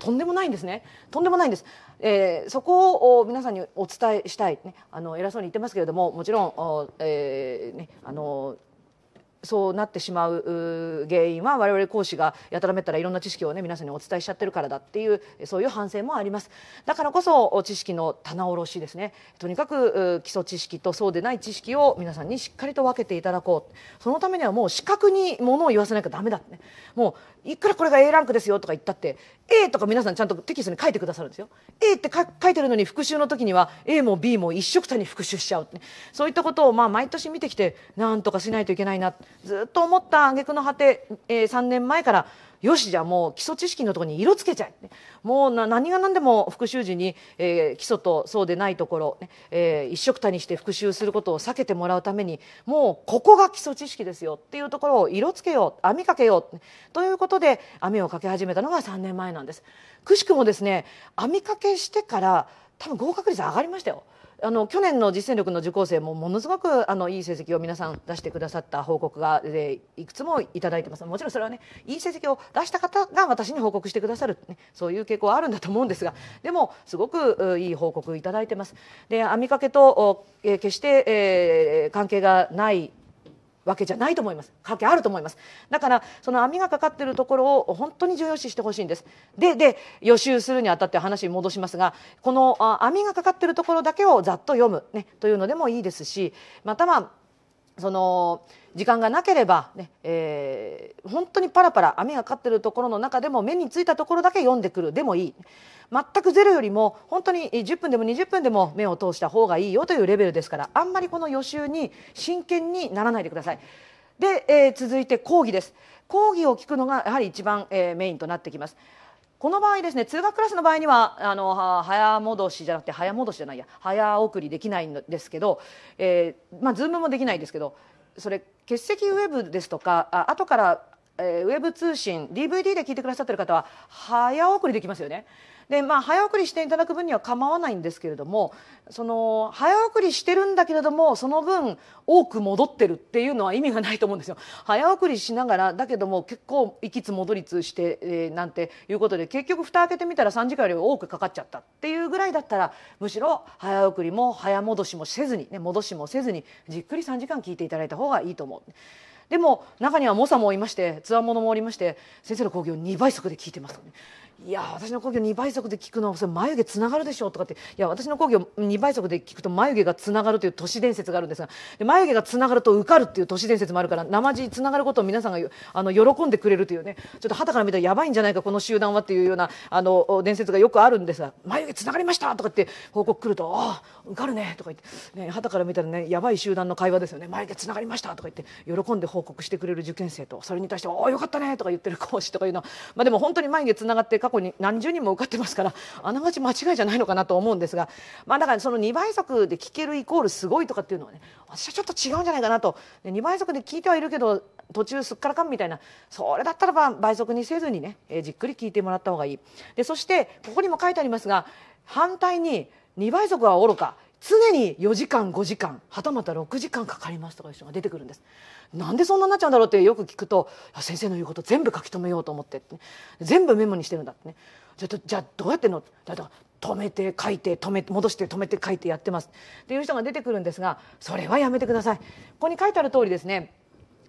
とんでもないんですねとんでもないんです、えー、そこを皆さんにお伝えしたい、ね、あの偉そうに言ってますけれどももちろん、えーね、あのそうなってしまう原因は我々講師がやたらめったらいろんな知識をね皆さんにお伝えしちゃってるからだっていうそういう反省もありますだからこそ知識の棚卸しですねとにかく基礎知識とそうでない知識を皆さんにしっかりと分けていただこうそのためにはもう視覚にものを言わせなきゃダメだってねもういくらこれが A ランクですよとか言ったって A とか皆さんちゃんとテキストに書いてくださるんですよ A って書いてるのに復習の時には A も B も一緒くたに復習しちゃう、ね、そういったことをまあ毎年見てきてなんとかしないといけないなってずっと思った挙句の果て、えー、3年前からよしじゃあもう基礎知識のところに色つけちゃえもう何が何でも復習時に、えー、基礎とそうでないところ、ねえー、一緒くたにして復習することを避けてもらうためにもうここが基礎知識ですよっていうところを色つけよう網かけようということで網をかけ始めたのが3年前なんです。くしくもですね網かけしてから多分合格率上がりましたよ。あの去年の実践力の受講生もものすごくあのいい成績を皆さん出してくださった報告がでいくつもいただいてますもちろんそれはねいい成績を出した方が私に報告してくださる、ね、そういう傾向はあるんだと思うんですがでもすごくいい報告いただいてます。で網掛けと、え決して、え関係がないわけじゃないと思います関係あると思いますだからその網がかかってるところを本当に重要視してほしいんですでで予習するにあたって話に戻しますがこの網がかかってるところだけをざっと読む、ね、というのでもいいですしまたはその時間がなければね、ねえー、本当にパラパラ雨がかっているところの中でも目についたところだけ読んでくるでもいい全くゼロよりも本当に10分でも20分でも目を通した方がいいよというレベルですからあんまりこの予習に真剣にならないでください。で、えー、続いて講義です。講義を聞くのがやはり一番、えー、メインとなってきます。この場合ですね通学クラスの場合にはあの早戻しじゃなくて早戻しじゃないや早送りできないんですけど、えーまあ、ズームもできないですけどそれ欠席ウェブですとかあ後からえー、ウェブ通信 DVD で聞いてくださってる方は早送りできますよねで、まあ、早送りしていただく分には構わないんですけれどもその早送りしてるんだけれどもその分多く戻ってるっていうのは意味がないと思うんですよ。早送りしながらだけども結構行きつ戻りつして、えー、なんていうことで結局蓋開けてみたら3時間より多くかかっちゃったっていうぐらいだったらむしろ早送りも早戻しもせずに、ね、戻しもせずにじっくり3時間聞いていただいた方がいいと思う。でも中には猛者もいましてつわものもおりまして先生の講義を2倍速で聞いてます、ね、いや私の講義を2倍速で聞くのはそれ眉毛つながるでしょとかっていや私の講義を2倍速で聞くと眉毛がつながるという都市伝説があるんですが眉毛がつながると受かるという都市伝説もあるから生地つながることを皆さんがあの喜んでくれるというねちょっと肌から見たらやばいんじゃないかこの集団はっていうようなあの伝説がよくあるんですが眉毛つながりましたとかって報告来るとああ受かるねとか言ってね肌から見たらねやばい集団の会話ですよね眉毛つながりましたとか言って喜んで報告してくれる受験生とそれに対してああよかったねとか言ってる講師とかいうのはまあでも本当に眉毛つながって過去に何十人も受かってますからあながち間違いじゃないのかなと思うんですが、まあ、だからその2倍速で聞けるイコールすごいとかっていうのはね私はちょっと違うんじゃないかなと2倍速で聞いてはいるけど途中すっからかんみたいなそれだったらば倍速にせずにね、えー、じっくり聞いてもらった方がいいでそしてここにも書いてありますが反対に2倍速はおろか常に4時間5時間はたまた6時間かかりますとかいう人が出てくるんですなんでそんなになっちゃうんだろうってよく聞くと先生の言うこと全部書き留めようと思ってって、ね、全部メモにしてるんだってねじゃあどうやってのだか止めて書いて止めて戻して止めて書いてやってますっていう人が出てくるんですがそれはやめてくださいここに書いてある通りですね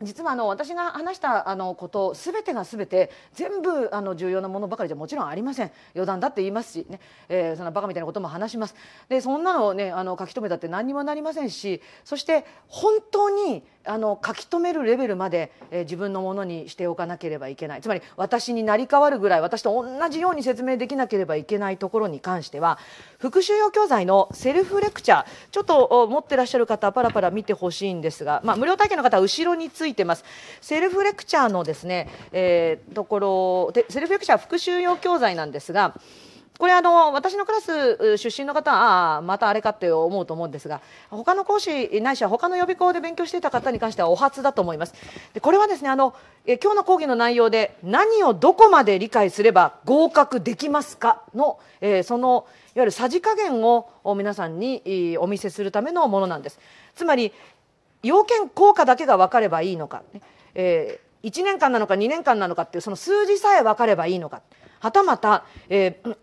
実はあの私が話したあのこと全てが全て全部あの重要なものばかりじゃもちろんありません余談だって言いますしね、えー、そんなバカみたいなことも話しますでそんなのね、あの書き留めたって何にもなりませんしそして本当にあの書き留めるレベルまで、えー、自分のものにしておかなければいけないつまり私に成り代わるぐらい私と同じように説明できなければいけないところに関しては復習用教材のセルフレクチャーちょっと持ってらっしゃる方パラパラ見てほしいんですが、まあ、無料体験の方は後ろについていてます。セルフレクチャーのですね、えー、ところで、セルフレクチャー復習用教材なんですが、これあの私のクラス出身の方はああまたあれかって思うと思うんですが他の講師ないしは他の予備校で勉強していた方に関してはお初だと思いますでこれはですねあのえ今日の講義の内容で何をどこまで理解すれば合格できますかの、えー、そのいわゆるさじ加減を皆さんにお見せするためのものなんですつまり要件効果だけが分かればいいのか、えー、1年間なのか2年間なのかっていうその数字さえ分かればいいのかはたまた、えー、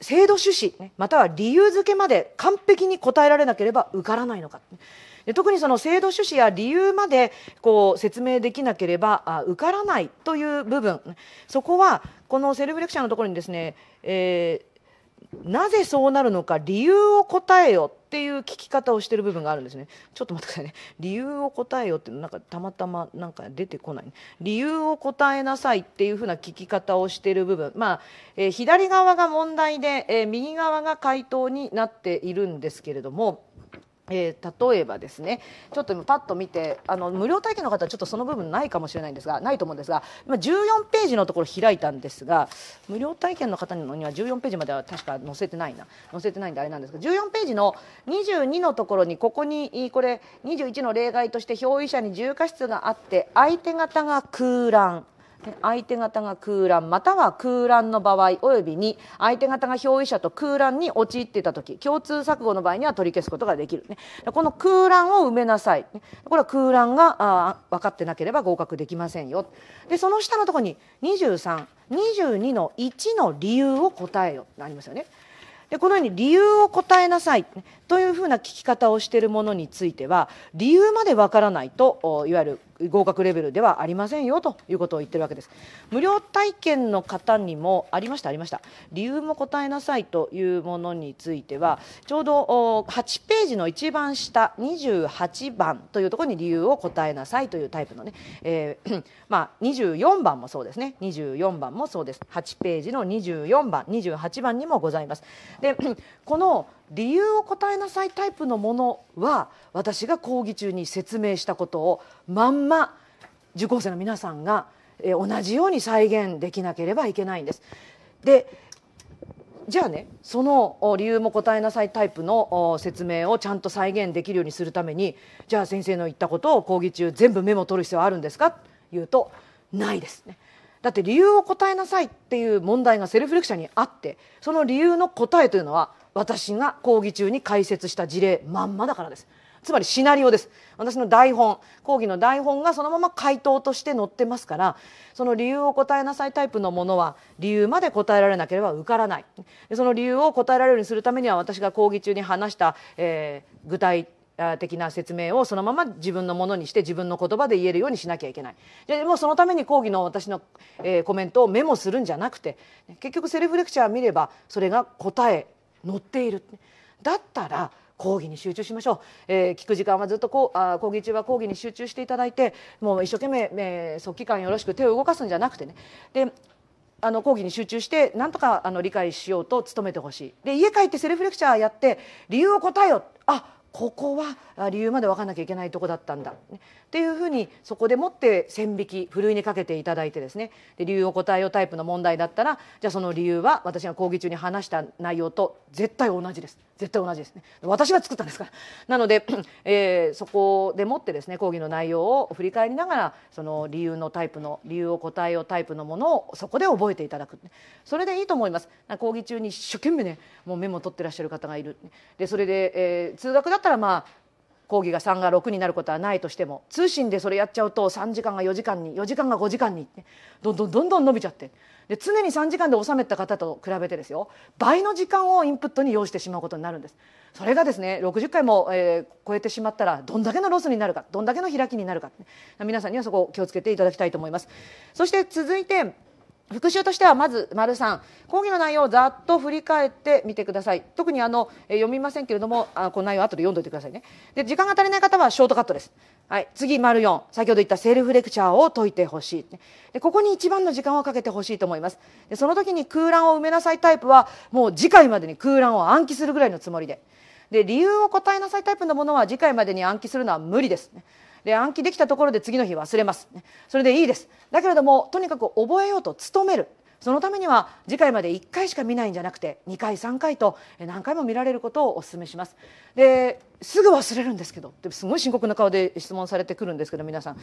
制度趣旨、または理由付けまで完璧に答えられなければ受からないのか。で特にその制度趣旨や理由までこう説明できなければあ受からないという部分そこはこのセルフレクチャーのところにですね、えー、なぜそうなるのか理由を答えよっていう聞き方をしてる部分があるんですねちょっと待ってくださいね理由を答えよってなんかたまたまなんか出てこない、ね、理由を答えなさいっていうふうな聞き方をしてる部分まあ、えー、左側が問題で、えー、右側が回答になっているんですけれどもえー、例えばですねちょっと今パッと見てあの無料体験の方はちょっとその部分ないかもしれないんですがないと思うんですが今14ページのところ開いたんですが無料体験の方には14ページまでは確か載せてないな載せてないんであれなんですが14ページの22のところにここにこれ21の例外として表意者に重過失があって相手方が空欄相手方が空欄または空欄の場合およびに相手方が表意者と空欄に陥っていた時共通錯誤の場合には取り消すことができる、ね、この空欄を埋めなさいこれは空欄があ分かってなければ合格できませんよでその下のところに2322の1の理由を答えよありますよね。でこのように理由を答えなさいというふうな聞き方をしているものについては理由までわからないといわゆる合格レベルではありませんよということを言ってるわけです。無料体験の方にもありましたありました理由も答えなさいというものについてはちょうど8ページの一番下28番というところに理由を答えなさいというタイプのね、えー、まあ、24番もそうですね24番もそうです8ページの24番28番にもございます。で この理由を答えなさいタイプのものは私が講義中に説明したことをまんま受講生の皆さんが同じように再現できなければいけないんです。でじゃあねその理由も答えなさいタイプの説明をちゃんと再現できるようにするためにじゃあ先生の言ったことを講義中全部メモを取る必要はあるんですかというとないですね。だって理由を答えなさいっていう問題がセルフレクチャーにあってその理由の答えというのは私が講義中に解説した事例まんまだからですつまりシナリオです私の台本講義の台本がそのまま回答として載ってますからその理由を答えなさいタイプのものは理由まで答えられなければ受からないその理由を答えられるようにするためには私が講義中に話した、えー、具体的な説明をそのまま自分のものにして自分の言葉で言えるようにしなきゃいけないでもそのために講義の私の、えー、コメントをメモするんじゃなくて結局セルフレクチャー見ればそれが答え載っているだったら講義に集中しましょう、えー、聞く時間はずっとこうあ講義中は講義に集中していただいてもう一生懸命、え帰速記官よろしく手を動かすんじゃなくてねであの講義に集中してなんとかあの理解しようと努めてほしいで家帰ってセルフレクチャーやって理由を答えよあここは理由まで分からなきゃいけないとこだったんだ、っていうふうにそこでもって線引きふるいにかけていただいてですねで理由を答えよタイプの問題だったらじゃあその理由は私が講義中に話した内容と絶対同じです絶対同じですね私が作ったんですからなので、えー、そこでもってですね講義の内容を振り返りながらその理由のタイプの理由を答えよタイプのものをそこで覚えていただくそれでいいと思います講義中に一生懸命ねもうメモを取ってらっしゃる方がいるでそれで、えー、通学だったらまあ講義が3が6になることはないとしても通信でそれやっちゃうと3時間が4時間に4時間が5時間にってどんどんどんどん伸びちゃってで常に3時間で収めた方と比べてですよ倍の時間をインプットに要してしまうことになるんですそれがですね60回も、えー、超えてしまったらどんだけのロスになるかどんだけの開きになるか皆さんにはそこを気をつけていただきたいと思いますそして続いて復習としてはまず丸3講義の内容をざっと振り返ってみてください特にあの読みませんけれどもあこの内容は後で読んでおいてくださいねで時間が足りない方はショートカットです、はい、次丸4先ほど言ったセルフレクチャーを解いてほしいでここに一番の時間をかけてほしいと思いますでその時に空欄を埋めなさいタイプはもう次回までに空欄を暗記するぐらいのつもりでで理由を答えなさいタイプのものは次回までに暗記するのは無理です、ねで暗記できたところで次の日忘れます、ね、それでいいですだけれどもとにかく覚えようと努めるそのためには次回まで1回しか見ないんじゃなくて2回3回と何回も見られることをお勧めします。ですぐ忘れるんですけどすごい深刻な顔で質問されてくるんですけど皆さん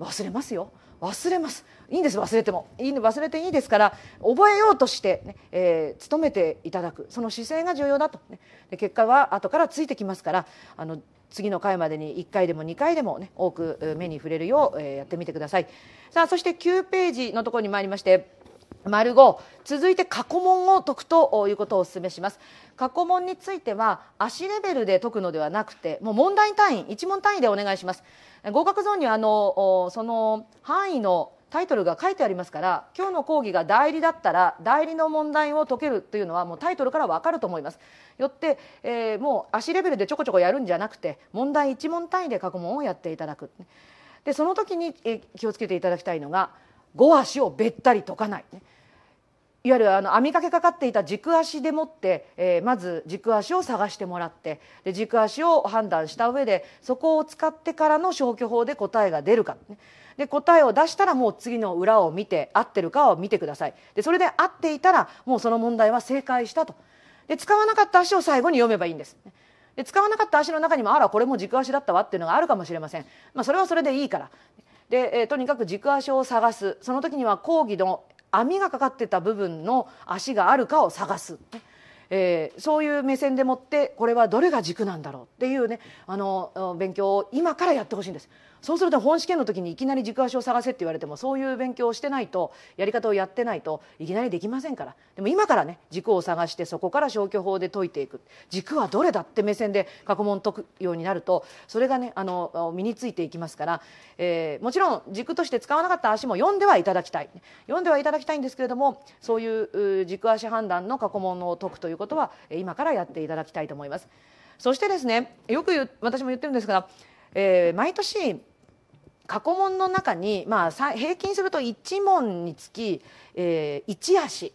忘れますよ忘れますいいんです忘れてもいい忘れていいですから覚えようとしてね、えー、努めていただくその姿勢が重要だと、ね、で結果は後からついてきますからあの次の回までに1回でも2回でも、ね、多く目に触れるようやってみてください。さあそして9ページのところに参りまして丸五続いて過去問を解くということをお勧めします過去問については足レベルで解くのではなくてもう問題単位1問単位でお願いします合格ゾーンにはあのその範囲のタイトルが書いてありますから今日の講義が代理だったら代理の問題を解けるというのはもうタイトルから分かると思いますよって、えー、もう足レベルでちょこちょこやるんじゃなくて問題1問単位で過去問をやっていただくでその時に気をつけていただきたいのが5足をべったり解かない、ね、いわゆるあの網掛けかかっていた軸足でもって、えー、まず軸足を探してもらってで軸足を判断した上でそこを使ってからの消去法で答えが出るか、ね、で答えを出したらもう次の裏を見て合ってるかを見てくださいでそれで合っていたらもうその問題は正解したとで使わなかった足を最後に読めばいいんです。で使わなかった足の中にもあらこれも軸足だったわっていうのがあるかもしれません、まあ、それはそれでいいからで、えー、とにかく軸足を探すその時には講義の、網がかかってた部分の足があるかを探す、えー、そういう目線でもってこれはどれが軸なんだろうっていうねあの勉強を今からやってほしいんです。そうすると本試験の時にいきなり軸足を探せって言われてもそういう勉強をしてないとやり方をやってないといきなりできませんからでも今からね軸を探してそこから消去法で解いていく軸はどれだって目線で過去問解くようになるとそれがねあの身についていきますから、えー、もちろん軸として使わなかった足も読んではいただきたい読んではいただきたいんですけれどもそういう軸足判断の過去問を解くということは今からやっていただきたいと思います。そしてですねよく私も言ってるんですが、えー、毎年過去問の中に、まあ、平均すると1問につき、えー、1足。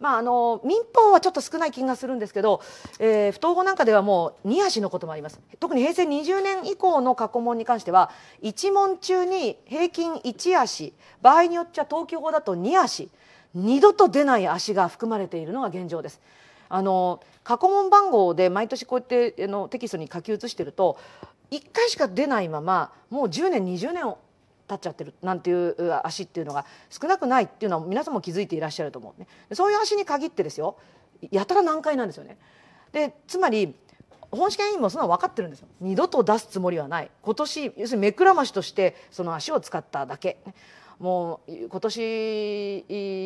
まあ、あの民法はちょっと少ない気がするんですけど、えー、不登校なんかではもう2足のこともあります特に平成20年以降の過去問に関しては1問中に平均1足場合によっちゃ東京法だと2足二度と出ない足が含まれているのが現状です。あの過去問番号で毎年こうやってのテキストに書き写してると1回しか出ないままもう10年20年を経っちゃってるなんていう足っていうのが少なくないっていうのは皆さんも気づいていらっしゃると思うねそういう足に限ってですよやたら難解なんですよね。でつまり本試験委員もそんなの分かってるんですよ二度と出すつもりはない今年要するに目くらましとしてその足を使っただけもう今年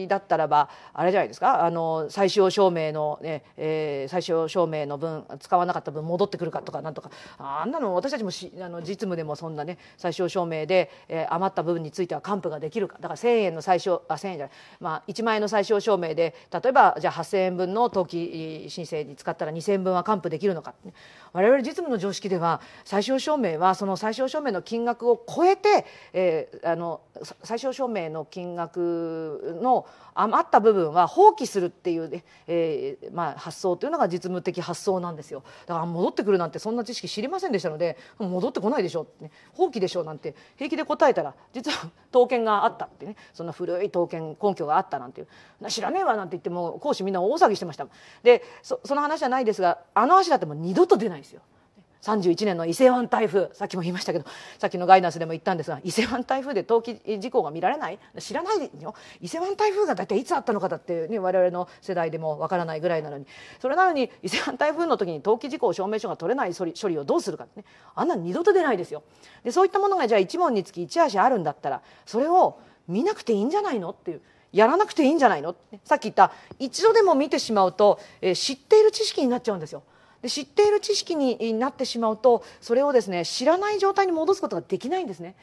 だったらばあれじゃないですかあの最終証明のね、えー、最終証明の分使わなかった分戻ってくるかとかなんとかあんなの私たちもしあの実務でもそんなね最終証明で、えー、余った部分については還付ができるかだから1,000円の最小あ1,000円じゃない、まあ、1万円の最小証明で例えばじゃあ8,000円分の登記申請に使ったら2,000円分は還付できるのか、ね、我々実務の常識では最小証明はその最小証明の金額を超えて、えー、あの最小証明の金額の余った部分は放棄するっていう、ね、えー、まあ、発想というのが実務的発想なんですよだから戻ってくるなんてそんな知識知りませんでしたので戻ってこないでしょ、ね、放棄でしょなんて平気で答えたら実は刀剣があったってねそんな古い刀剣根拠があったなんていう知らねえわなんて言っても講師みんな大騒ぎしてましたでその話じゃないですがあの足だってもう二度と出ないですよ。31年の伊勢湾台風さっきも言いましたけどさっきのガイナンスでも言ったんですが伊勢湾台風で冬季事故が見られない知らないよ伊勢湾台風が大体いつあったのかだって、ね、我々の世代でもわからないぐらいなのにそれなのに伊勢湾台風の時に冬季事故証明書が取れない処理処理をどうするかねあんな二度と出ないですよでそういったものがじゃあ1問につき一足あるんだったらそれを見なくていいんじゃないのっていう。やらなくていいんじゃないのさっき言った一度でも見てしまうと、えー、知っている知識になっちゃうんですよで知っている知識になってしまうとそれをですね知らない状態に戻すことができないんですね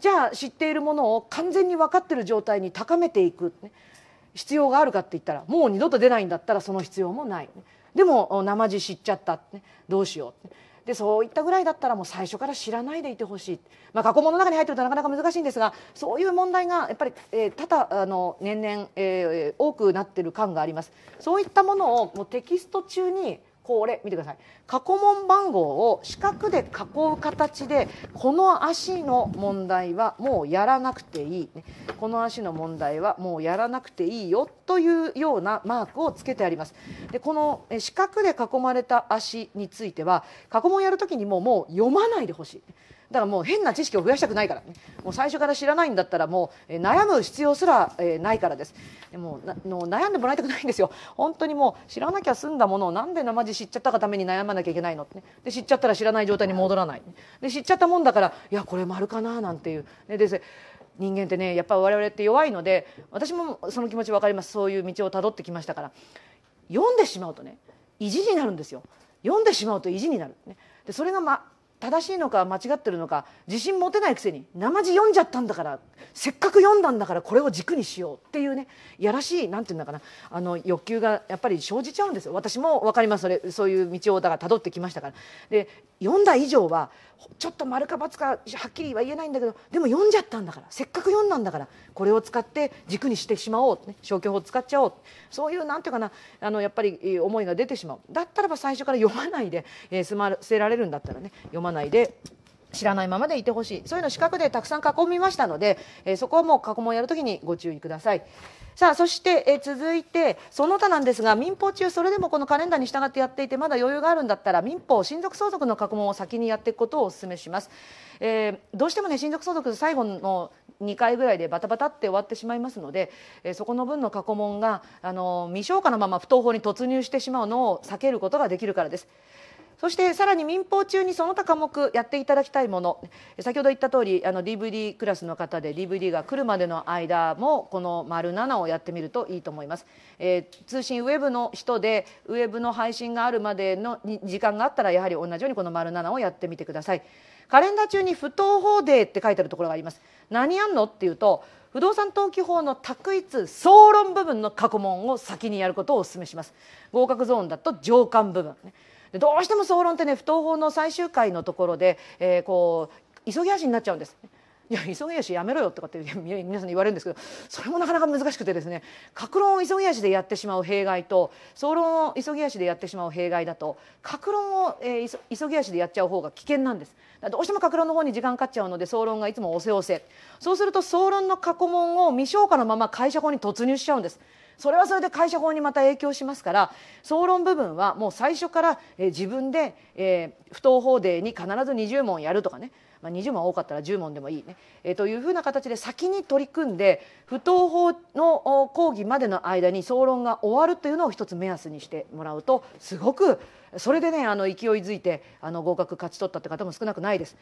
じゃあ知っているものを完全に分かっている状態に高めていく、ね、必要があるかって言ったらもう二度と出ないんだったらその必要もない、ね、でも生地知っちゃった、ね、どうしようでそういったぐらいだったらもう最初から知らないでいてほしい、まあ、過去問の中に入っているとなかなか難しいんですがそういう問題がやっぱり、えー、多あの年々、えー、多くなっている感があります。そういったものをもうテキスト中にこれ見てください過去問番号を四角で囲う形でこの足の問題はもうやらなくていい、ね、この足の問題はもうやらなくていいよというようなマークをつけてありますでこの四角で囲まれた足については過去問やるときにももう読まないでほしいだからもう変な知識を増やしたくないから、ね、もう最初から知らないんだったらもう、えー、悩む必要すら、えー、ないからですでもなの悩んでもらいたくないんですよ本当にもう知らなきゃ済んだものをなんで生地知っちゃったがために悩まなきゃいけないのって、ね、で知っちゃったら知らない状態に戻らない、で知っちゃったもんだからいやこれ丸かななんていう、ね、で人間ってねやっぱ我々って弱いので私もその気持ち分かりますそういう道をたどってきましたから読んでしまうとね意地になるんですよ読んでしまうと意地になる、ね、でそれが、ま、正しいのか間違ってるのか自信持てないくせに生字読んじゃったんだからせっかく読んだんだからこれを軸にしようっていうねやらしい何て言うんだかなあの欲求がやっぱり生じちゃうんですよ私も分かりますそれそういう道をだから辿ってきましたから。で読んだ以上はちょっと丸か×かはっきりは言えないんだけどでも読んじゃったんだからせっかく読んだんだからこれを使って軸にしてしまおう、ね、消去法を使っちゃおうそういうなんていうかなあのやっぱり思いが出てしまうだったらば最初から読まないで、えー、済ませられるんだったらね読まないで。知らないままでいてほしいそういうの資格でたくさん囲みましたので、えー、そこはもう過去問やるときにご注意ください。さあそして、え続いてその他なんですが民法中それでもこのカレンダーに従ってやっていてまだ余裕があるんだったら民法親族相続の過去問を先にやっていくことをお勧めします、えー、どうしてもね親族相続最後の2回ぐらいでバタバタって終わってしまいますので、えそこの分の過去問があの未消化のまま不当法に突入してしまうのを避けることができるからですそしてさらに民放中にその他科目やっていただきたいもの先ほど言った通りあの DVD クラスの方で DVD が来るまでの間もこの「丸7」をやってみるといいと思います、えー、通信ウェブの人でウェブの配信があるまでの時間があったらやはり同じようにこの「丸7」をやってみてくださいカレンダー中に「不登法デー」って書いてあるところがあります何やんのっていうと不動産登記法の択一総論部分の過去問を先にやることをお勧めします合格ゾーンだと上巻部分ねでどうしても総論ってね不当法の最終回のところで、えー、こう急ぎ足になっちゃうんです。いや急ぎ足やめろよとかって 皆さんに言われるんですけどそれもなかなか難しくてですね格論を急ぎ足でやってしまう弊害と総論を急ぎ足でやってしまう弊害だと格論を、えー、急ぎ足でやっちゃう方が危険なんですどうしても格論の方に時間かかっちゃうので総論がいつも押せ押せそうすると総論の過去問を未消化のまま会社法に突入しちゃうんですそれはそれで会社法にまた影響しますから総論部分はもう最初から、え自分で、えー、不当法令に必ず20問やるとかね、まあ、20問多かったら10問でもいいね、えー、というふうな形で先に取り組んで不当法の講義までの間に総論が終わるというのを一つ目安にしてもらうとすごくそれでねあの勢いづいてあの合格勝ち取ったって方も少なくないです。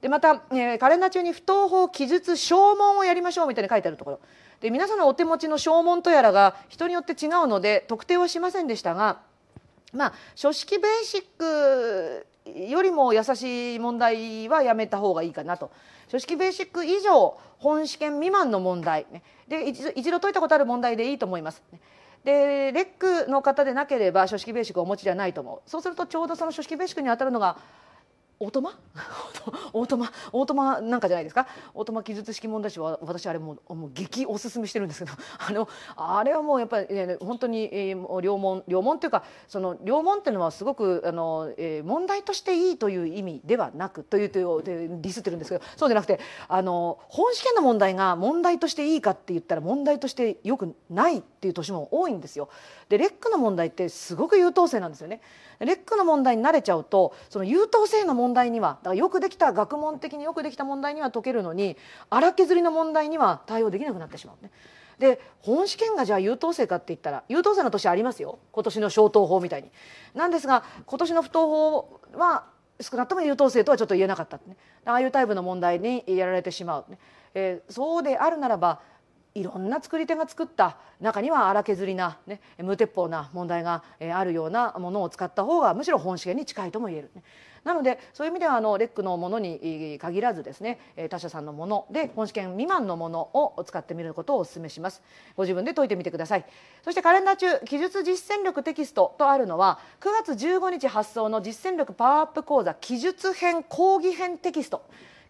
でまた、えー、カレンダー中に不当法記述証文をやりましょうみたいに書いてあるところで皆様お手持ちの証文とやらが人によって違うので特定はしませんでしたが、まあ、書式ベーシックよりも優しい問題はやめた方がいいかなと書式ベーシック以上本試験未満の問題で一度解いたことある問題でいいと思います。でレックの方でなければ書式ベーシックをお持ちじゃないと思うそうするとちょうどその書式ベーシックに当たるのがオートマ オートマオートマなんかじゃないですかオートマ記述式問題集は私あれもうもう激おすすめしてるんですけど あのあれはもうやっぱり、ね、本当に、えー、両門両門というかその両門っていうのはすごくあの、えー、問題としていいという意味ではなくというというディスってるんですけどそうじゃなくてあの本試験の問題が問題としていいかって言ったら問題としてよくないっていう年も多いんですよ。でレックの問題ってすごく優等生なんですよね。レックの問題に慣れちゃうとその優等生の問題にはだからよくできた学問的によくできた問題には解けるのに荒削りの問題には対応できなくなってしまうね。で本試験がじゃあ優等生かって言ったら優等生の年ありますよ今年の小等法みたいに。なんですが今年の不等法は少なくとも優等生とはちょっと言えなかった、ね、ああいうタイプの問題にやられてしまう、ねえー、そうであるならばいろんな作り手が作った中には荒削りな、ね、無鉄砲な問題があるようなものを使った方がむしろ本資源に近いとも言える、なのでそういう意味ではあのレックのものに限らずですね他社さんのもので本試験未満のものを使ってみることをお勧めしますご自分で解いてみてくださいそしてカレンダー中記述実践力テキストとあるのは9月15日発送の実践力パワーアップ講座記述編講義編テキスト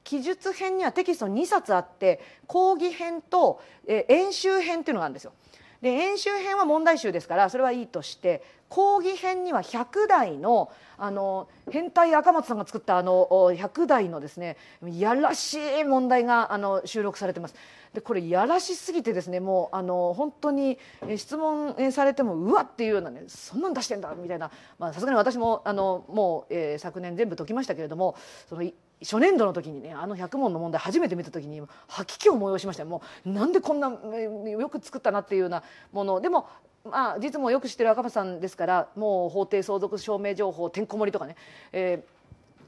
記述編にはテキスト2冊あって講義編と、え演習編っていうのがあるんですよ。で演習編は問題集ですからそれはいいとして講義編には100台のあの変態赤松さんが作ったあの100台のですねやらしい問題があの収録されてます。でこれやらしすぎてですねもうあの本当に質問されてもうわっていうようなねそんなん出してんだみたいなさすがに私もあのもう、えー、昨年全部解きましたけれどもその初年度の時にねあの100問の問題初めて見た時に吐き気を催しましたもうなんでこんなよく作ったなっていうようなものでもまあ、実務をよく知ってる赤羽さんですからもう法定相続証明情報てんこ盛りとかね、えー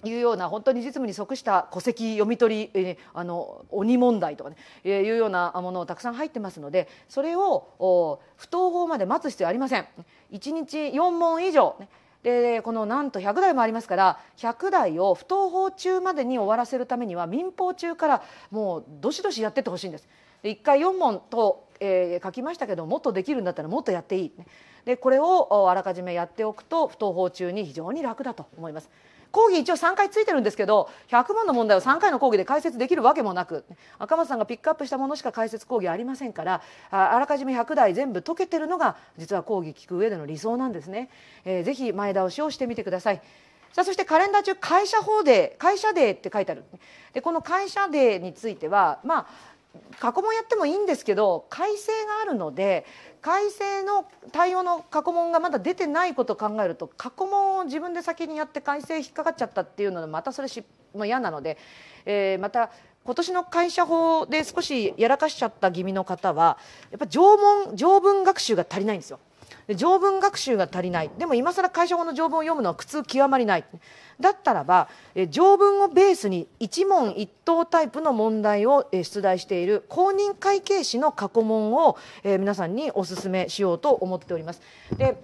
いうような本当に実務に即した戸籍読み取り、えー、あの鬼問題とかね、えー、いうようなものをたくさん入ってますのでそれを不当法まで待つ必要ありません1日4問以上、ね、でこのなんと100台もありますから100台を不登法中までに終わらせるためには民法中からもうどしどしやってってほしいんです。1回4問とえー、書きましたけどもっとできるんだったらもっとやっていい、ね、でこれをあらかじめやっておくと不登校中に非常に楽だと思います。講義一応3回ついてるんですけど100問の問題を3回の講義で解説できるわけもなく赤松さんがピックアップしたものしか解説講義ありませんからあらかじめ100台全部解けてるのが実は講義聞く上での理想なんですね、えー、ぜひ前倒しをしてみてくださいさあそしてカレンダー中会社法で会社デーって書いてあるでこの会社デーについてはまあ過去問やってもいいんですけど改正があるので改正の対応の過去問がまだ出てないことを考えると過去問を自分で先にやって改正引っかかっちゃったっていうのでまたそれしも嫌なので、えー、また今年の会社法で少しやらかしちゃった気味の方はやっぱ条文条文学習が足りないんですよ。で条文学習が足りないでも今更会社法の条文を読むのは苦痛極まりないだったらば、え条文をベースに一問一答タイプの問題を、え出題している公認会計士の過去問を、え皆さんにお勧めしようと思っております。で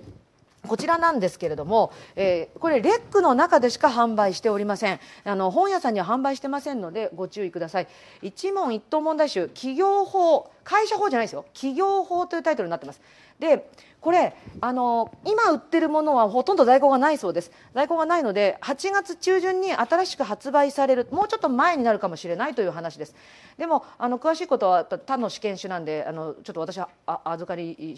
こちらなんですけれども、えー、これ、レックの中でしか販売しておりませんあの。本屋さんには販売してませんので、ご注意ください。一問一答問題集、企業法、会社法じゃないですよ、企業法というタイトルになってます。でこれあの今売ってるものはほとんど在庫がないそうです在庫がないので8月中旬に新しく発売されるもうちょっと前になるかもしれないという話ですでもあの詳しいことは他の試験種なんであのちょっと私は預かり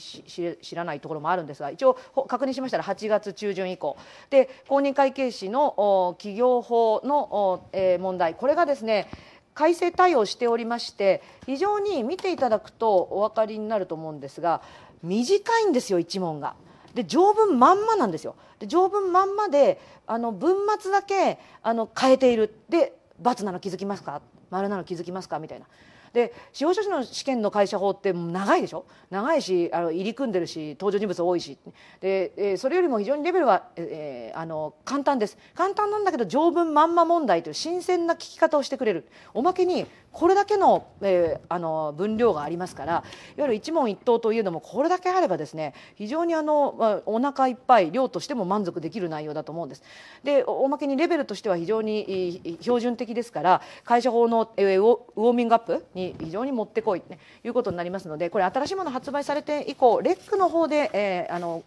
知らないところもあるんですが一応確認しましたら8月中旬以降で公認会計士の企業法の、えー、問題これがですね改正対応しておりまして非常に見ていただくとお分かりになると思うんですが短いんですよ一問が。で条文まんまなんですよ。で条文まんまであの文末だけあの変えているで×なの気づきますか丸なの気づきますかみたいなで司法書士の試験の会社法って長いでしょ長いしあの入り組んでるし登場人物多いしで、えー、それよりも非常にレベルは、えー、あの簡単です簡単なんだけど条文まんま問題という新鮮な聞き方をしてくれるおまけにこれだけの,、えー、あの分量がありますからいわゆる一問一答というのもこれだけあればですね非常にあのお腹いっぱい量としても満足できる内容だと思うんです。でおまけにレベルとしては非常に標準的ですから会社法の、えー、ウォーミングアップにに非常にもってこいと、いうことになりますのでこれ新しいもの発売されて以降レックの方で、えー、あの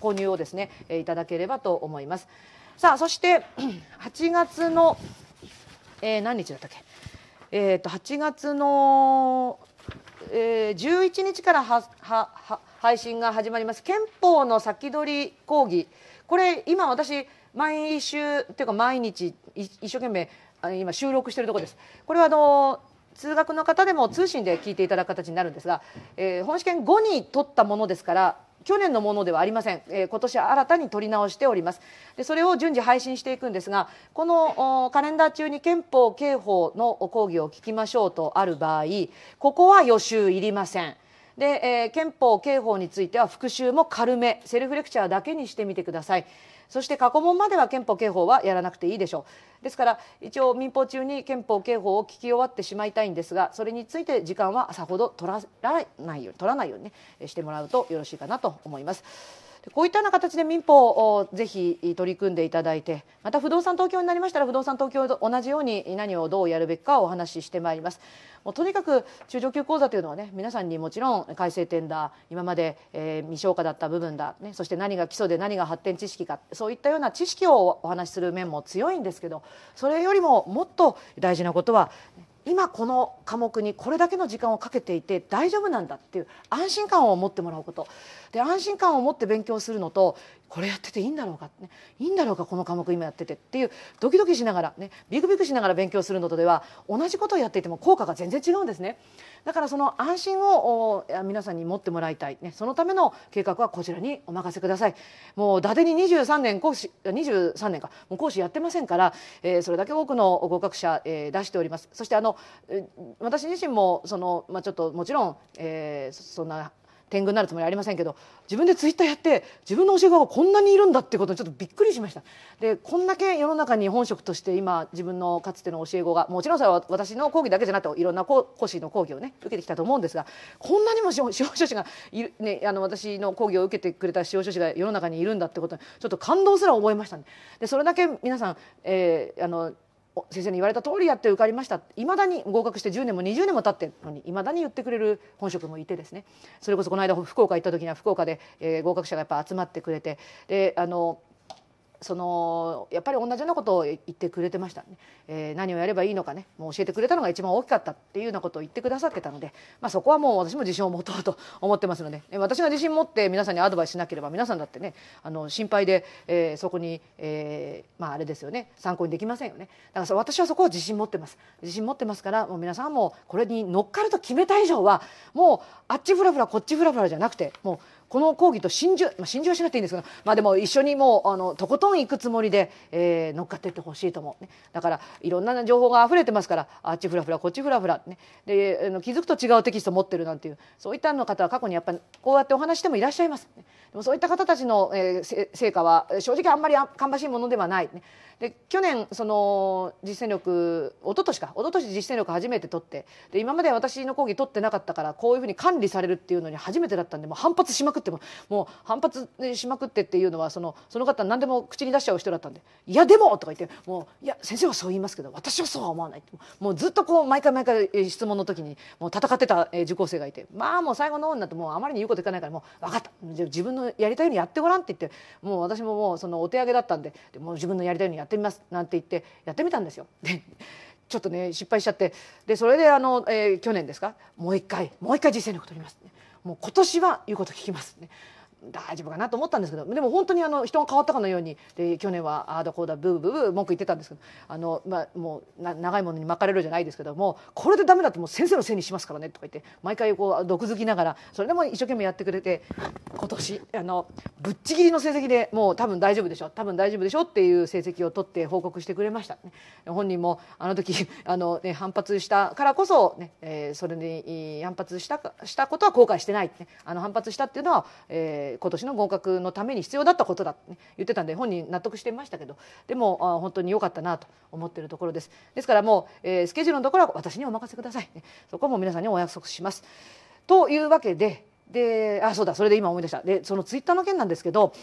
購入をですねいただければと思いますさあそして8 月の、えー、何日だったっけえーと、と8月の、えー、11日からははは配信が始まります憲法の先取り講義これ今私毎週っていうか毎日一生懸命今収録しているところですこれはあの通学の方でも通信で聞いていただく形になるんですが、えー、本試験後に取ったものですから去年のものではありません、えー、今年新たに取り直しておりますでそれを順次配信していくんですがこのカレンダー中に憲法刑法の講義を聞きましょうとある場合ここは予習いりませんで、えー、憲法刑法については復習も軽めセルフレクチャーだけにしてみてくださいそして過去問までは憲法刑法はやらなくていいでしょうですから一応民法中に憲法刑法を聞き終わってしまいたいんですがそれについて時間はさほど取らないように取らないように、ね、してもらうとよろしいかなと思います。こういったような形で民法をぜひ取り組んでいただいてまた不動産東京になりましたら不動産東京と同じように何をどうやるべきかお話ししてまいります。もうとにかく中上級講座というのはね皆さんにもちろん改正点だ今まで、えー、未消化だった部分だ、ね、そして何が基礎で何が発展知識かそういったような知識をお話しする面も強いんですけどそれよりももっと大事なことは今この科目にこれだけの時間をかけていて大丈夫なんだっていう安心感を持ってもらうことで安心感を持って勉強するのとこれやってていいんだろうか、ね、いいんだろうかこの科目今やっててっていうドキドキしながらねビクビクしながら勉強するのとでは同じことをやっていても効果が全然違うんですね。だからその安心を皆さんに持ってもらいたい、ね、そのための計画はこちらにお任せくださいもう伊達に23年講師23年かもう講師やってませんから、えー、それだけ多くの合格者、えー、出しておりますそしてあの私自身もその、まあ、ちょっともちろん、えー、そんな天狗になるつもりありませんけど自分でツイッターやって自分の教え子がこんなにいるんだってことにちょっとびっくりしましたでこんだけ世の中に本職として今自分のかつての教え子がもちろんそれは私の講義だけじゃなくていろんな講師の講義をね受けてきたと思うんですがこんなにも司法書士がいる、ね、あの私の講義を受けてくれた司法書士が世の中にいるんだってことにちょっと感動すら覚えました、ね、でそれだけ皆さん、えー、あの先生に言われた通りやって受かりましたいまだに合格して10年も20年も経ってるのにいまだに言ってくれる本職もいてですねそれこそこの間福岡行った時には福岡で、えー、合格者がやっぱ集まってくれてであのそのやっぱり同じようなことを言ってくれてましたね、えー、何をやればいいのかねもう教えてくれたのが一番大きかったっていうようなことを言ってくださってたので、まあ、そこはもう私も自信を持とうと思ってますので私が自信持って皆さんにアドバイスしなければ皆さんだってねあの心配で、えー、そこに、えー、まああれですよね参考にできませんよねだから私はそこは自信持ってます自信持ってますからもう皆さんもこれに乗っかると決めた以上はもうあっちフラフラこっちフラフラじゃなくてもうこの講義と心中、まあ、心中はしなくていいんですけど、まあ、でも一緒にもうあのとことん行くつもりで、えー、乗っかってってほしいと思う、ね、だからいろんな情報があふれてますからあっちふらふらこっちふらふら、ね、で気づくと違うテキスト持ってるなんていうそういったの方は過去にやっぱりこうやってお話してもいらっしゃいます、ね、でもそういった方たちの、えー、成果は正直あんまり芳しいものではない、ね、で去年その実践力一昨年か一昨年実践力初めて取ってで今まで私の講義取ってなかったからこういうふうに管理されるっていうのに初めてだったんでもう反発しまくってももう反発しまくってっていうのはそのその方何でも口に出しちゃう人だったんで「いやでも!」とか言って「もういや先生はそう言いますけど私はそうは思わない」もうずっとこう毎回毎回質問の時にもう戦ってた受講生がいてまあもう最後の女になってもうあまりに言うこといかないからもう分かった自分のやりたいようにやってごらんって言ってもう私ももうそのお手上げだったんでもう自分のやりたいようにややってみます」なんて言ってやってみたんですよ。でちょっとね失敗しちゃってでそれであの、えー、去年ですかもう一回もう一回実践力取ります、ね、もう今年は言うこと聞きます、ね、大丈夫かなと思ったんですけどでも本当にあの人が変わったかのようにで去年はああだこうだブーブーブー文句言ってたんですけどあの、まあ、もう長いものに巻かれるじゃないですけどもこれでダメだともう先生のせいにしますからねとか言って毎回こう毒づきながらそれでも一生懸命やってくれて今年あのぶっちぎりの成績でもう多分大丈夫でしょ多分大丈夫でしょっていう成績を取って報告してくれました、ね、本人もあの時 あの、ね、反発したからこそね、えー、それに反発したしたことは後悔してない、ね、あの反発したっていうのは、えー今年の合格のために必要だったことだって、ね、言ってたんで本人納得してましたけどでもあ本当に良かったなと思ってるところですですからもう、えー、スケジュールのところは私にお任せください、ね、そこも皆さんにお約束します。というわけでであそうだそれで今思い出したでそのツイッターの件なんですけど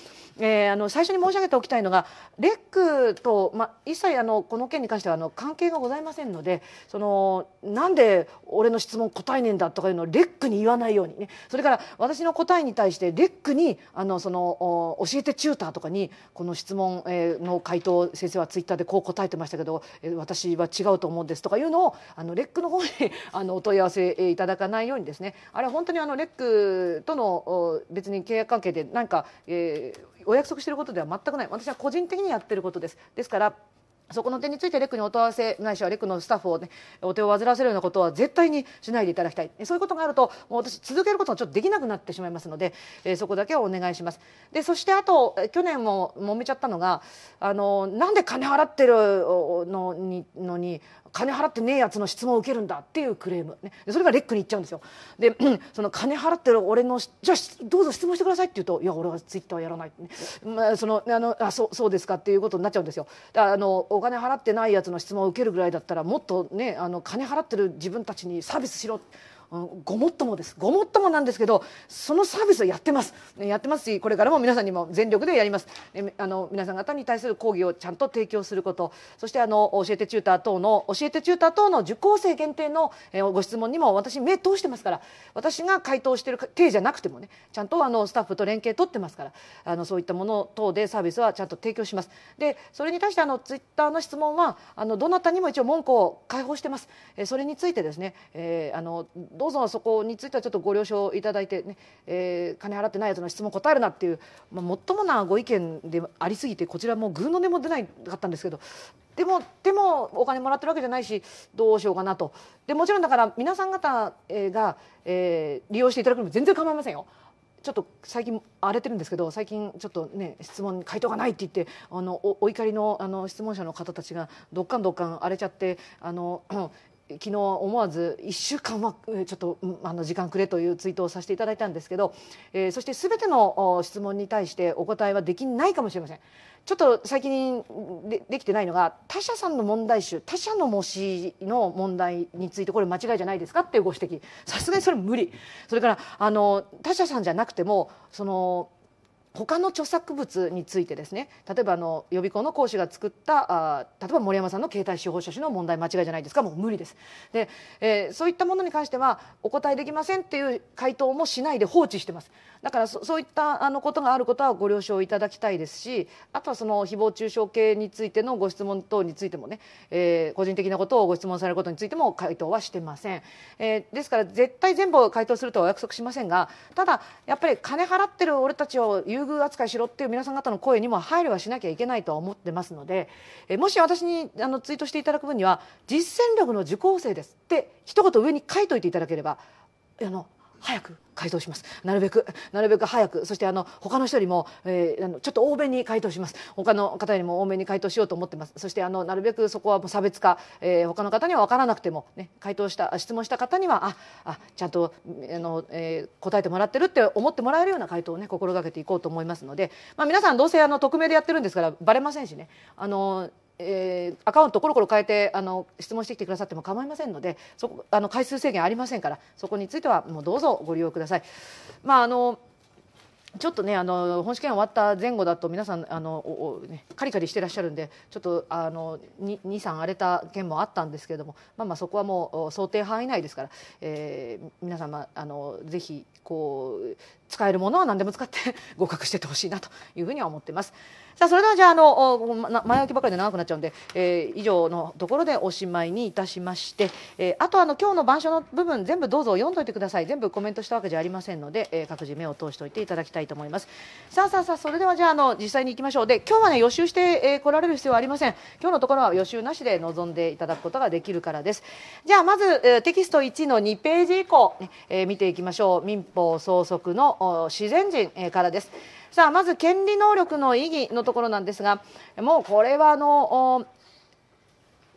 えー、あの最初に申し上げておきたいのがレックと、ま、一切あのこの件に関してはあの関係がございませんのでそのなんで俺の質問答えねえんだとかいうのをレックに言わないようにねそれから私の答えに対してレックにあのその教えてチューターとかにこの質問の回答先生はツイッターでこう答えてましたけど私は違うと思うんですとかいうのをあのレックの方に あのお問い合わせいただかないようにですねあれ本当にあのレックとの別に契約関係で何か、えーお約束していることでは全くない私は個人的にやってることですですからそこの点についてレクにお問い合わせないしはレクのスタッフを、ね、お手を煩わせるようなことは絶対にしないでいただきたいそういうことがあるともう私続けることがちょっとできなくなってしまいますので、えー、そこだけはお願いしますでそしてあと去年も揉めちゃったのがあのなんで金払ってるのにのに金払ってねえやつの質問を受けるんだっていうクレーム、ね、それがレックに行っちゃうんですよで その金払ってる俺のじゃあどうぞ質問してくださいって言うといや俺はツイッターはやらない、ねまあ、そのあのあそうそうですかっていうことになっちゃうんですよあのお金払ってないやつの質問を受けるぐらいだったらもっとねあの金払ってる自分たちにサービスしろごもっともですごもっともなんですけどそのサービスをやってます、やってますしこれからも皆さんにも全力でやります、あの皆さん方に対する講義をちゃんと提供することそしてあの教えてチューター等の教えてチューター等の受講生限定の、えご質問にも私目通してますから私が回答している体じゃなくてもねちゃんとあのスタッフと連携取ってますからあのそういったもの等でサービスはちゃんと提供しますでそれに対してあのツイッターの質問はあのどなたにも一応文句を開放してます、えそれについてですね、えー、あのどうぞそこについてはちょっとご了承いただいてね、えー、金払ってないやつの質問答えるなっていう、まあ、もっともなご意見でありすぎてこちらもうぐうの音も出なかったんですけどでもでもお金もらってるわけじゃないしどうしようかなとでもちろんだから皆さん方が、えー、利用していただくのも全然構いませんよ。ちょっと最近荒れてるんですけど最近ちょっとね質問回答がないって言ってあのお怒りのあの質問者の方たちがどっかんどっかん荒れちゃってあの、昨日思わず1週間はちょっとあの時間くれというツイートをさせていただいたんですけど、えー、そして全ての質問に対してお答えはできないかもしれませんちょっと最近でできてないのが他社さんの問題集他社の模試の問題についてこれ間違いじゃないですかっていうご指摘さすがにそれ無理それからあの他社さんじゃなくてもその他の著作物についてですね例えばあの予備校の講師が作ったあ例えば森山さんの携帯司法書士の問題間違いじゃないですかもう無理ですで、えー、そういったものに関してはお答えできませんっていう回答もしないで放置してますだからそういったあのことがあることはご了承いただきたいですしあとはその誹謗中傷系についてのご質問等についてもね、えー、個人的なことをご質問されることについても回答はしてません、えー、ですから絶対全部回答するとはお約束しませんがただやっぱり金払ってる俺たちを優優遇扱いしろっていう皆さん方の声にも配慮はしなきゃいけないとは思ってますので、えもし私にあのツイートしていただく分には実践力の受講生ですって一言上に書いといていただければあの早く回答しますなるべくなるべく早くそしてあの他の人よりも、えー、あのちょっと多めに回答します他の方よりも多めに回答しようと思ってますそしてあのなるべくそこはもう差別化、えー、他の方には分からなくても、ね、回答した質問した方にはああちゃんとあの、えー、答えてもらってるって思ってもらえるような回答を、ね、心がけていこうと思いますので、まあ、皆さんどうせあの匿名でやってるんですからばれませんしねあのえー、アカウントコロコロ変えてあの質問してきてくださっても構いませんのでそこあの回数制限ありませんからそこについてはもうどうぞご利用ください。まああのちょっとねあの本試験終わった前後だと皆さんあの、ね、カリカリしてらっしゃるんでちょっとあの23荒れた件もあったんですけれどもまあまあそこはもう想定範囲内ですから、えー、皆様あのぜひこう使えるものは何でも使って合格しててほしいなというふうには思っています。さあそれではじゃああの前置きばかりで長くなっちゃうんで、えー、以上のところでおしまいにいたしまして、えー、あとあの今日の板書の部分全部どうぞ読んどいてください全部コメントしたわけじゃありませんので、えー、各自目を通しておいていただきたいと思いますさあさあさあそれではじゃああの実際に行きましょうで今日はね予習して、えー、来られる必要はありません今日のところは予習なしで臨んでいただくことができるからですじゃあまず、えー、テキスト1の2ページ以降、えー、見ていきましょう民法総則の自然人からです。さあまず権利能力の意義のところなんですがもうこれはあの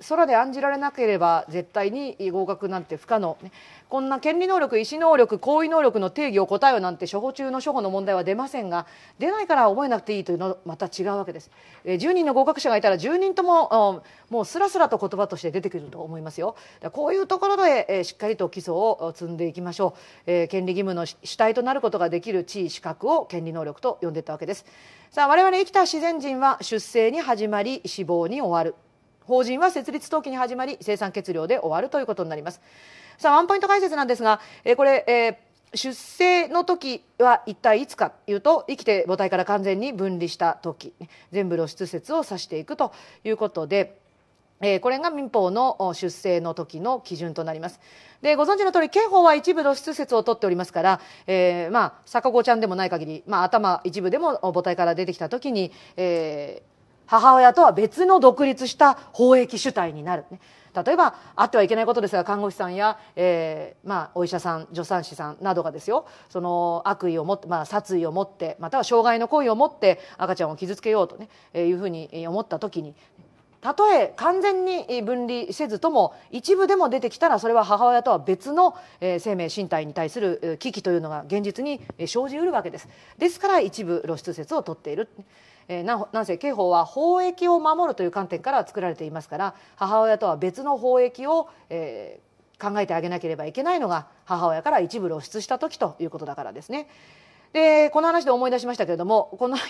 空で案じられなければ絶対に合格なんて不可能、ね、こんな権利能力意思能力行為能力の定義を答えよなんて処方中の処方の問題は出ませんが出ないから覚えなくていいというのはまた違うわけです、えー、10人の合格者がいたら10人とももうすらすらと言葉として出てくると思いますよこういうところで、えー、しっかりと基礎を積んでいきましょう、えー、権利義務の主体となることができる地位資格を権利能力と呼んでいったわけですさあ我々生きた自然人は出生に始まり死亡に終わる法人は設立登記に始まり生産決量で終わるということになりますさあワンポイント解説なんですが、えー、これ、えー出生の時は一体いつかというと生きて母体から完全に分離した時全部露出説を指していくということで。えこれが民法の出生の時の基準となりますでご存知の通り刑法は一部露出説を取っておりますから、えー、まあ逆子ちゃんでもない限り、まあ、頭一部でも母体から出てきた時に、えー、母親とは別の独立した法益主体になる、ね、例えばあってはいけないことですが看護師さんや、えー、まあ、お医者さん助産師さんなどがですよその悪意を持って、まあ、殺意を持ってまたは障害の行為を持って赤ちゃんを傷つけようとね、えー、いうふうに思った時にたとえ完全に分離せずとも一部でも出てきたらそれは母親とは別の生命身体に対する危機というのが現実に生じうるわけですですから一部露出説をとっているえー、なんせ刑法は法益を守るという観点から作られていますから母親とは別の法益を、えー、考えてあげなければいけないのが母親から一部露出した時ということだからですね。でこの話で思い出しましたけれどもこの間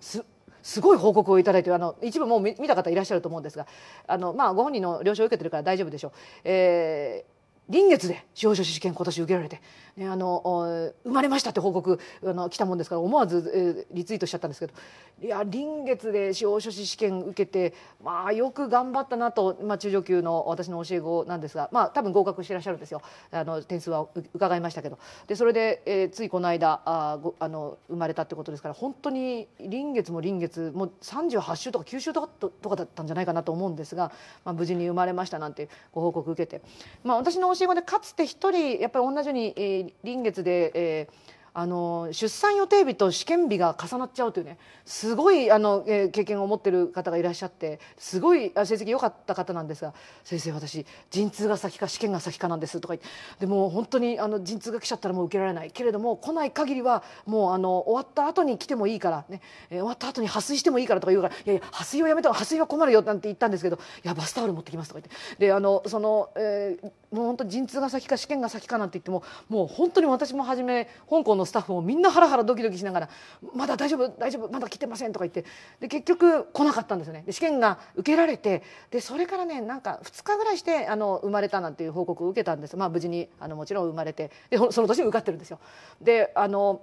すすごい報告をいただいてあの一部もう見た方いらっしゃると思うんですがあの、まあ、ご本人の了承を受けてるから大丈夫でしょう。えー臨月で司法書士試験今年受けられて、ね、あの生まれましたって報告あの来たもんですから思わず、えリツイートしちゃったんですけどいや臨月で司法書士試験受けて、まあ、よく頑張ったなと、まあ、中上級の私の教え子なんですが、まあ、多分合格してらっしゃるんですよあの点数は伺いましたけどでそれで、えー、ついこの間ああの生まれたってことですから本当に臨月も臨月もう38週とか9週とかとかだったんじゃないかなと思うんですが、まあ、無事に生まれましたなんてご報告受けて、まあ、私のしい語でかつて一人やっぱり同じように臨月で、えーあの出産予定日と試験日が重なっちゃうというねすごいあの、えー、経験を持ってる方がいらっしゃってすごい成績良かった方なんですが「先生私陣痛が先か試験が先かなんです」とか言ってでも本当にあの陣痛が来ちゃったらもう受けられないけれども来ない限りはもうあの終わった後に来てもいいからね、えー、終わった後に破水してもいいからとか言うから「いやいや破水はやめた破水は困るよ」なんて言ったんですけど「いやバスタオル持ってきます」とか言ってであのその、えー、もう本当陣痛が先か試験が先かなんて言ってももう本当に私も初め香港のスタッフもみんなハラハラドキドキしながら「まだ大丈夫大丈夫まだ来てません」とか言ってで結局来なかったんですよねで試験が受けられてでそれからねなんか2日ぐらいしてあの生まれたなんていう報告を受けたんですまあ無事にあのもちろん生まれてでその年に受かってるんですよ。であの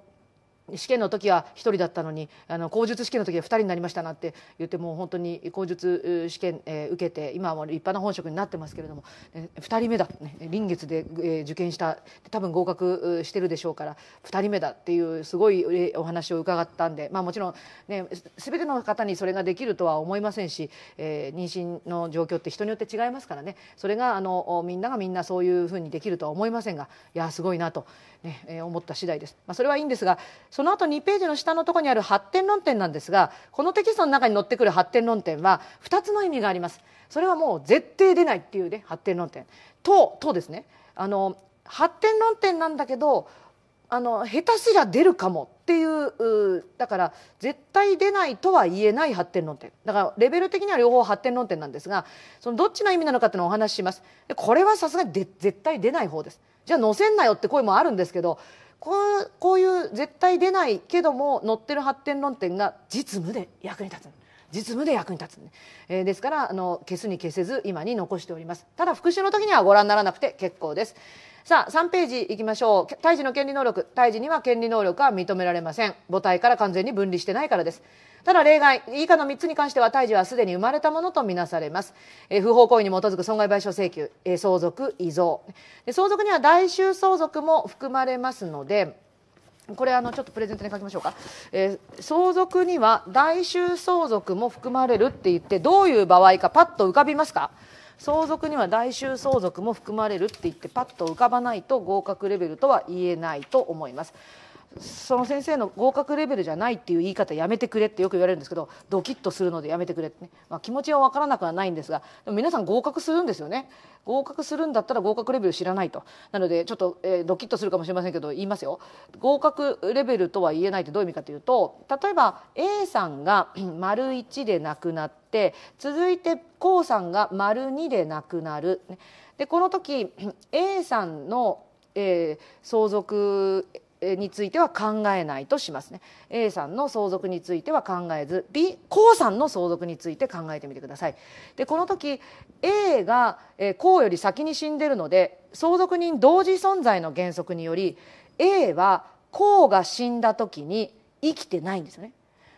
試験の時は1人だったのにあの口述試験の時は2人になりましたなんて言ってもう本当に口述試験、えー、受けて今は立派な本職になってますけれども、えー、2人目だ、ね、臨月で、えー、受験した多分合格してるでしょうから2人目だっていうすごいお話を伺ったんで、まあ、もちろん、ね、全ての方にそれができるとは思いませんし、えー、妊娠の状況って人によって違いますからねそれがあのみんながみんなそういうふうにできるとは思いませんがいやすごいなと、ね、思った次第です。まあ、それはいいんですがそその後2ページの下のところにある発展論点なんですがこのテキストの中に載ってくる発展論点は2つの意味がありますそれはもう絶対出ないっていうね発展論点ととですねあの発展論点なんだけどあの下手すりゃ出るかもっていうだから絶対出ないとは言えない発展論点だからレベル的には両方発展論点なんですがそのどっちの意味なのかっていうのをお話ししますこれはさすがに絶対出ない方ですじゃあ載せんなよって声もあるんですけどこうこういう絶対出ないけども載ってる発展論点が実務で役に立つ実務で役に立つ、えー、ですからあの消すに消せず今に残しておりますただ復習の時にはご覧にならなくて結構ですさあ3ページいきましょう胎児の権利能力胎児には権利能力は認められません母体から完全に分離してないからですただ例外以下の3つに関しては胎児はすでに生まれたものとみなされます、えー、不法行為に基づく損害賠償請求、えー、相続遺贈相続には代衆相続も含まれますのでこれあのちょっとプレゼントに書きましょうか、えー、相続には代衆相続も含まれるって言ってどういう場合かパッと浮かびますか相続には代衆相続も含まれるって言ってパッと浮かばないと合格レベルとは言えないと思いますその先生の合格レベルじゃないっていう言い方やめてくれってよく言われるんですけどドキッとするのでやめてくれってね、まあ、気持ちは分からなくはないんですがでも皆さん合格するんですよね合格するんだったら合格レベル知らないとなのでちょっと、えー、ドキッとするかもしれませんけど言いますよ合格レベルとは言えないってどういう意味かというと例えば A さんが1 で亡くなって続いて k さんが2で亡くなる、でこの時 A さんのえー、相続については考えないとしますね A さんの相続については考えず B 公さんの相続について考えてみてくださいでこの時 A が公より先に死んでるので相続人同時存在の原則により A は公が死んだ時に生きてないんですよね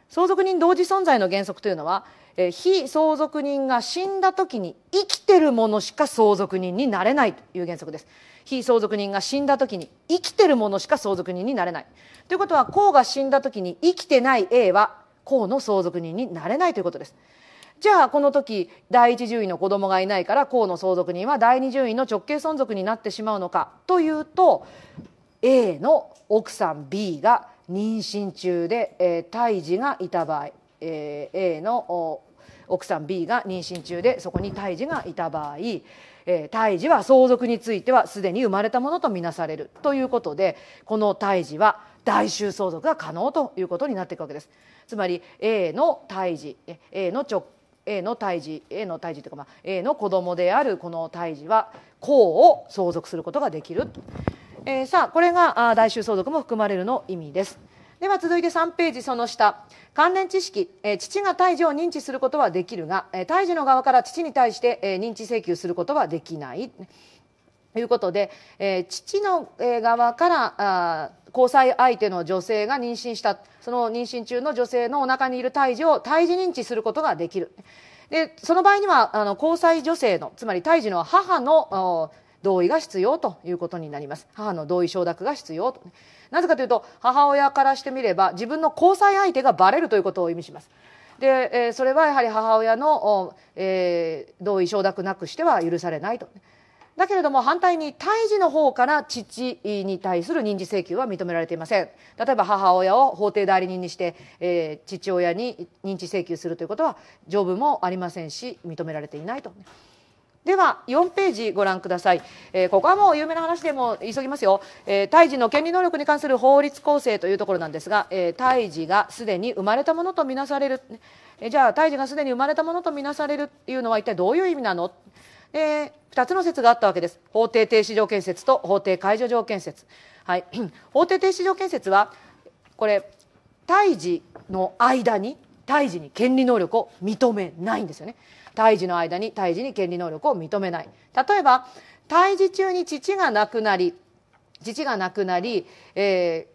相続人同時存在の原則というのはえー、非相続人が死んだ時に生きてるものしか相続人になれないという原則です非相続人が死んだ時に生きてるものしか相続人になれないということは公が死んだ時に生きてない A は公の相続人になれないということですじゃあこの時第一順位の子供がいないから公の相続人は第二順位の直系存続になってしまうのかというと A の奥さん B が妊娠中で、えー、胎児がいた場合えー、A の奥さん B が妊娠中でそこに胎児がいた場合、えー、胎児は相続についてはすでに生まれたものとみなされるということでこの胎児は大衆相続が可能ということになっていくわけです。つまり A の胎児 A の直 A の胎児 A の胎児というか、まあ、A の子供であるこの胎児は公を相続することができる、えー、さあこれが大衆相続も含まれるの意味です。では続いて3ページその下関連知識、えー、父が胎児を認知することはできるが、えー、胎児の側から父に対して、えー、認知請求することはできない。ということで、えー、父の側からあ交際相手の女性が妊娠したその妊娠中の女性のお腹にいる胎児を胎児認知することができる。でその場合にはあの交際女性のつまり胎児の母の同意が必要ということになります母の同意承諾が必要となぜかというと母親からしてみれば自分の交際相手がバレるということを意味しますで、えそれはやはり母親の、え同意承諾なくしては許されないと。だけれども反対に胎児の方から父に対する認知請求は認められていません例えば母親を法定代理人にして、えー、父親に認知請求するということは条文もありませんし認められていないと。では4ページご覧ください、えー、ここはもう有名な話でも急ぎますよ、えー、胎児の権利能力に関する法律構成というところなんですが、えー、胎児がすでに生まれたものとみなされる、えー、じゃあ胎児がすでに生まれたものとみなされるというのは一体どういう意味なのえー、2つの説があったわけです法定停止条件説と法定解除条件説、はい、法定停止条件説はこれ胎児の間に胎児に権利能力を認めないんですよね胎児の間に胎児に権利能力を認めない例えば胎児中に父が亡くなり父が亡くなり、え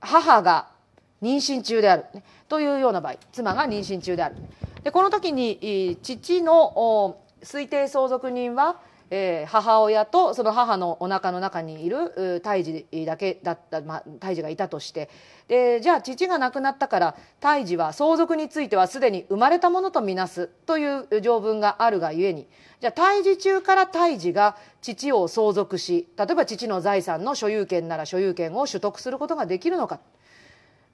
ー、母が妊娠中である、というような場合妻が妊娠中であるでこの時に父の推定相続人はえー、母親とその母のお腹の中にいる胎児だけだった、まあ、胎児がいたとしてでじゃあ父が亡くなったから胎児は相続についてはすでに生まれたものとみなすという条文があるがゆえにじゃあ胎児中から胎児が父を相続し例えば父の財産の所有権なら所有権を取得することができるのか。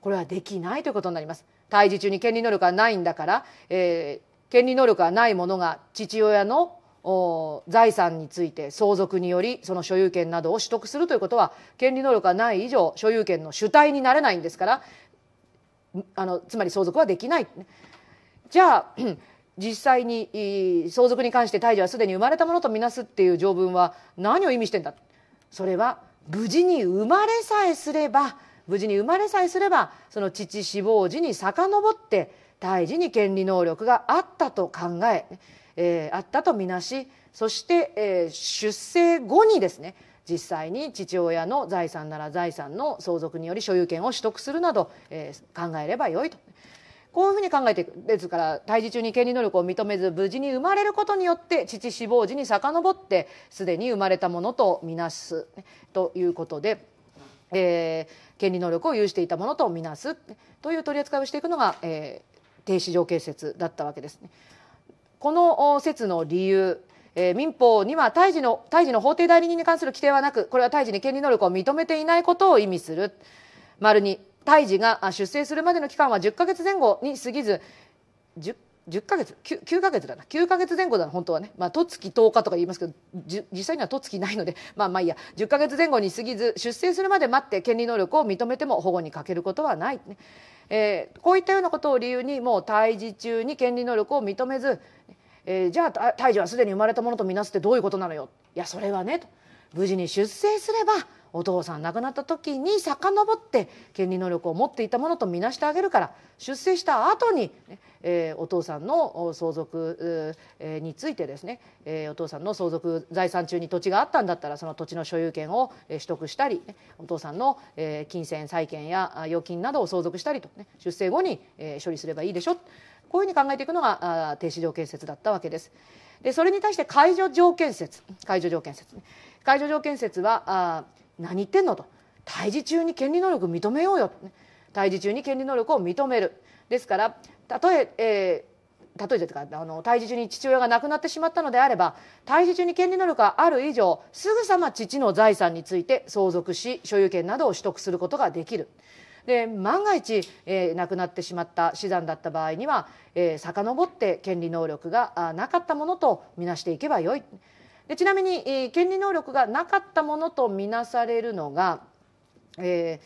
これはできないということになります。胎児中に権利能力はないんだから、えー、権利能力がないものが父親の財産について相続によりその所有権などを取得するということは権利能力がない以上所有権の主体になれないんですからあのつまり相続はできない。じゃあ 実際に相続に関して胎児はすでに生まれたものとみなすっていう条文は何を意味してんだそれは無事に生まれさえすれば無事に生まれさえすればその父死亡時に遡って胎児に権利能力があったと考ええー、あったとみなしそして、えー、出生後にですね実際に父親の財産なら財産の相続により所有権を取得するなど、えー、考えればよいと。こういうふうに考えていくですから胎児中に権利能力を認めず無事に生まれることによって父死亡時に遡ってすでに生まれたものとみなすということで、えー、権利能力を有していたものとみなすという取り扱いをしていくのが、えー、停止条件説だったわけですね。この説の理由えー、民法には胎児の胎児の法定代理人に関する規定はなくこれは胎児に権利能力を認めていないことを意味する丸に胎児が出生するまでの期間は10ヶ月前後に過ぎず 10, 10ヶ月 9, 9ヶ月だな9ヶ月前後だな本当はねまと十10日とか言いますけど実際には十月ないので まあまあいいや10ヶ月前後に過ぎず出生するまで待って権利能力を認めても保護にかけることはない、ね、えー、こういったようなことを理由にもう胎児中に権利能力を認めず、えー、じゃあ胎児はすでに生まれたものとみなすってどういうことなのよいやそれはねと無事に出生すればお父さん亡くなった時に遡って権利能力を持っていたものと見なしてあげるから出世した後に、えー、お父さんの相続、えー、についてですね、えー、お父さんの相続財産中に土地があったんだったらその土地の所有権を取得したり、ね、お父さんの、えー、金銭債権や預金などを相続したりと、ね、出世後に、えー、処理すればいいでしょこういうふうに考えていくのが停止条件説だったわけです。でそれに対して解除条件説解除条件説、ね、解除条件説はあ何言ってんのと胎児中に権利能力認めようよと、ね、中に権利能力を認めるですからたとええー例えばとかあの胎児中に父親が亡くなってしまったのであれば胎児中に権利能力がある以上すぐさま父の財産について相続し所有権などを取得することができる。で万が一、えー、亡くなってしまった死産だった場合には、えー、遡って権利能力があなかったものとみなしていけばよい。でちなみに、えー、権利能力がなかったものとみなされるのが、え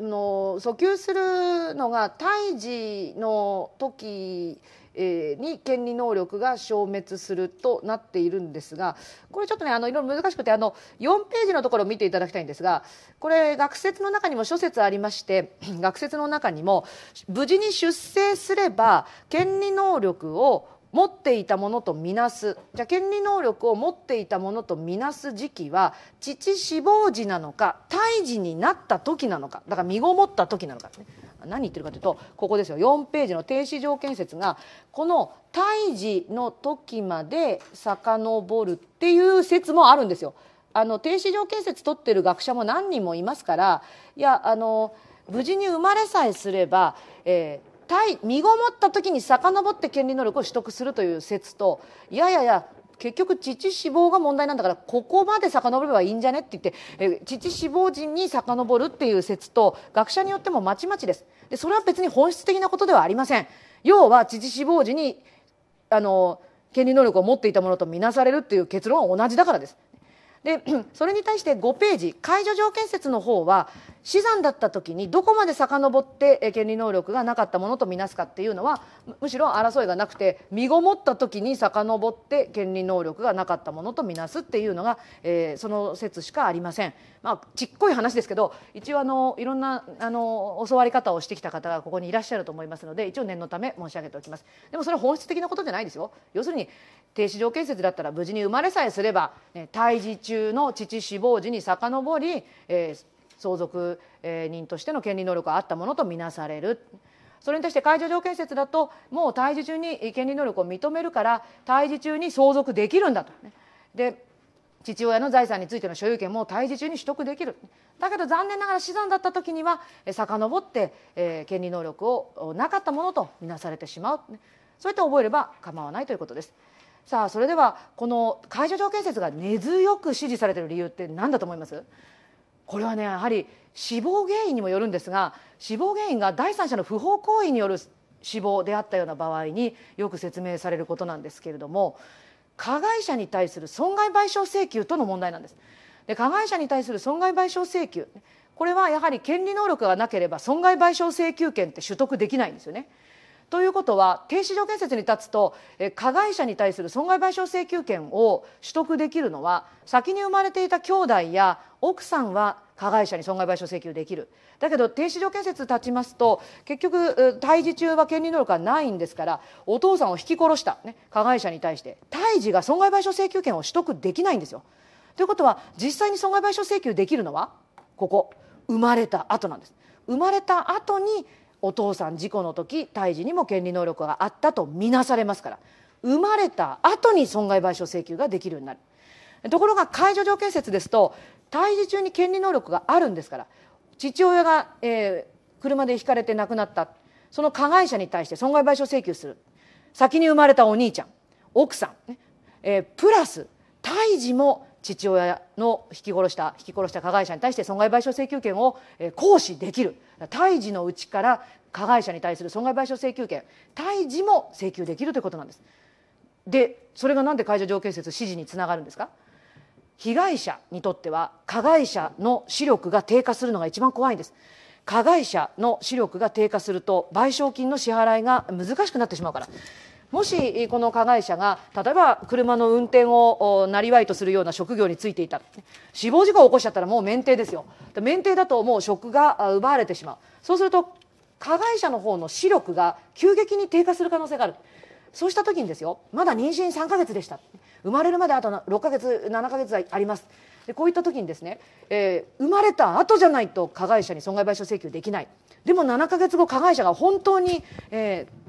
ー、の訴求するのが胎児の時えー、に権利能力が消滅するとなっているんですがこれちょっとねあのいろいろ難しくてあの4ページのところを見ていただきたいんですがこれ学説の中にも諸説ありまして 学説の中にも無事に出生すれば権利能力を持っていたものとみなすじゃあ権利能力を持っていたものとみなす時期は父死亡時なのか胎児になった時なのかだから身ごもった時なのか、ね、何言ってるかというとここですよ4ページの停止条件説がこの胎児の時まで遡るっていう説もあるんですよ。あの停止条件説取ってる学者も何人もいますからいやあの無事に生まれさえすれば、えー、体身ごもった時に遡って権利能力を取得するという説といやいやいや結局父死亡が問題なんだからここまで遡ればいいんじゃねって言ってえ父死亡時に遡るっていう説と学者によってもまちまちですでそれは別に本質的なことではありません要は父死亡時にあの権利能力を持っていたものとみなされるっていう結論は同じだからですで それに対して5ページ解除条件説の方は死産だった時にどこまで遡って権利能力がなかったものとみなすかっていうのはむしろ争いがなくて身ごもった時に遡って権利能力がなかったものとみなすっていうのが、えー、その説しかありません。まあ、ちっこい話ですけど一応あのいろんなあの教わり方をしてきた方がここにいらっしゃると思いますので一応念のため申し上げておきます。でもそれ本質的なことじゃないですよ。要するに低市場建設だったら無事に生まれさえすれば、ね、胎児中の父死亡時に遡り、えー、相続人としての権利能力があったものとみなされる。それに対して解除条件説だともう退治中に権利能力を認めるから退治中に相続できるんだと。で父親の財産についての所有権も退治中に取得できるだけど残念ながら死産だった時には遡って、えー、権利能力をなかったものとみなされてしまうそうやって覚えれば構わないということですさあそれではこの解除条件説が根強く支持されている理由って何だと思いますこれはねやはり死亡原因にもよるんですが死亡原因が第三者の不法行為による死亡であったような場合によく説明されることなんですけれども加害者に対する損害賠償請求との問題なんです。で加害者に対する損害賠償請求これはやはり権利能力がなければ損害賠償請求権って取得できないんですよね。ということは停止条件説に立つと加害者に対する損害賠償請求権を取得できるのは先に生まれていた兄弟や奥さんは加害者に損害賠償請求できるだけど停止条件説立ちますと結局胎児中は権利能力がないんですからお父さんを引き殺した、ね、加害者に対して胎児が損害賠償請求権を取得できないんですよ。ということは実際に損害賠償請求できるのはここ生まれた後なんです。生まれた後にお父さん事故の時胎児にも権利能力があったと見なされますから生まれた後に損害賠償請求ができるようになるところが介助条件説ですと胎児中に権利能力があるんですから父親が、えー、車でひかれて亡くなったその加害者に対して損害賠償請求する先に生まれたお兄ちゃん奥さん、ねえー、プラス胎児も父親の引き殺した引き殺した加害者に対して損害賠償請求権を行使できる胎児のうちから加害者に対する損害賠償請求権胎児も請求できるということなんです。でそれが何で解除条件説指示につながるんですか被害者にとっては加害者の視力が低下するのが一番怖いんです。加害者の視力が低下すると賠償金の支払いが難しくなってしまうからもしこの加害者が例えば車の運転をなりわいとするような職業についていた死亡事故を起こしちゃったらもう免停ですよ免停だともう職が奪われてしまうそうすると加害者の方の視力が急激に低下する可能性があるそうした時にですよまだ妊娠3ヶ月でした生まれるまであと6ヶ月7ヶ月ありますでこういった時にですね、えー、生まれた後じゃないと加害者に損害賠償請求できないでも7ヶ月後加害者が本当に、えー、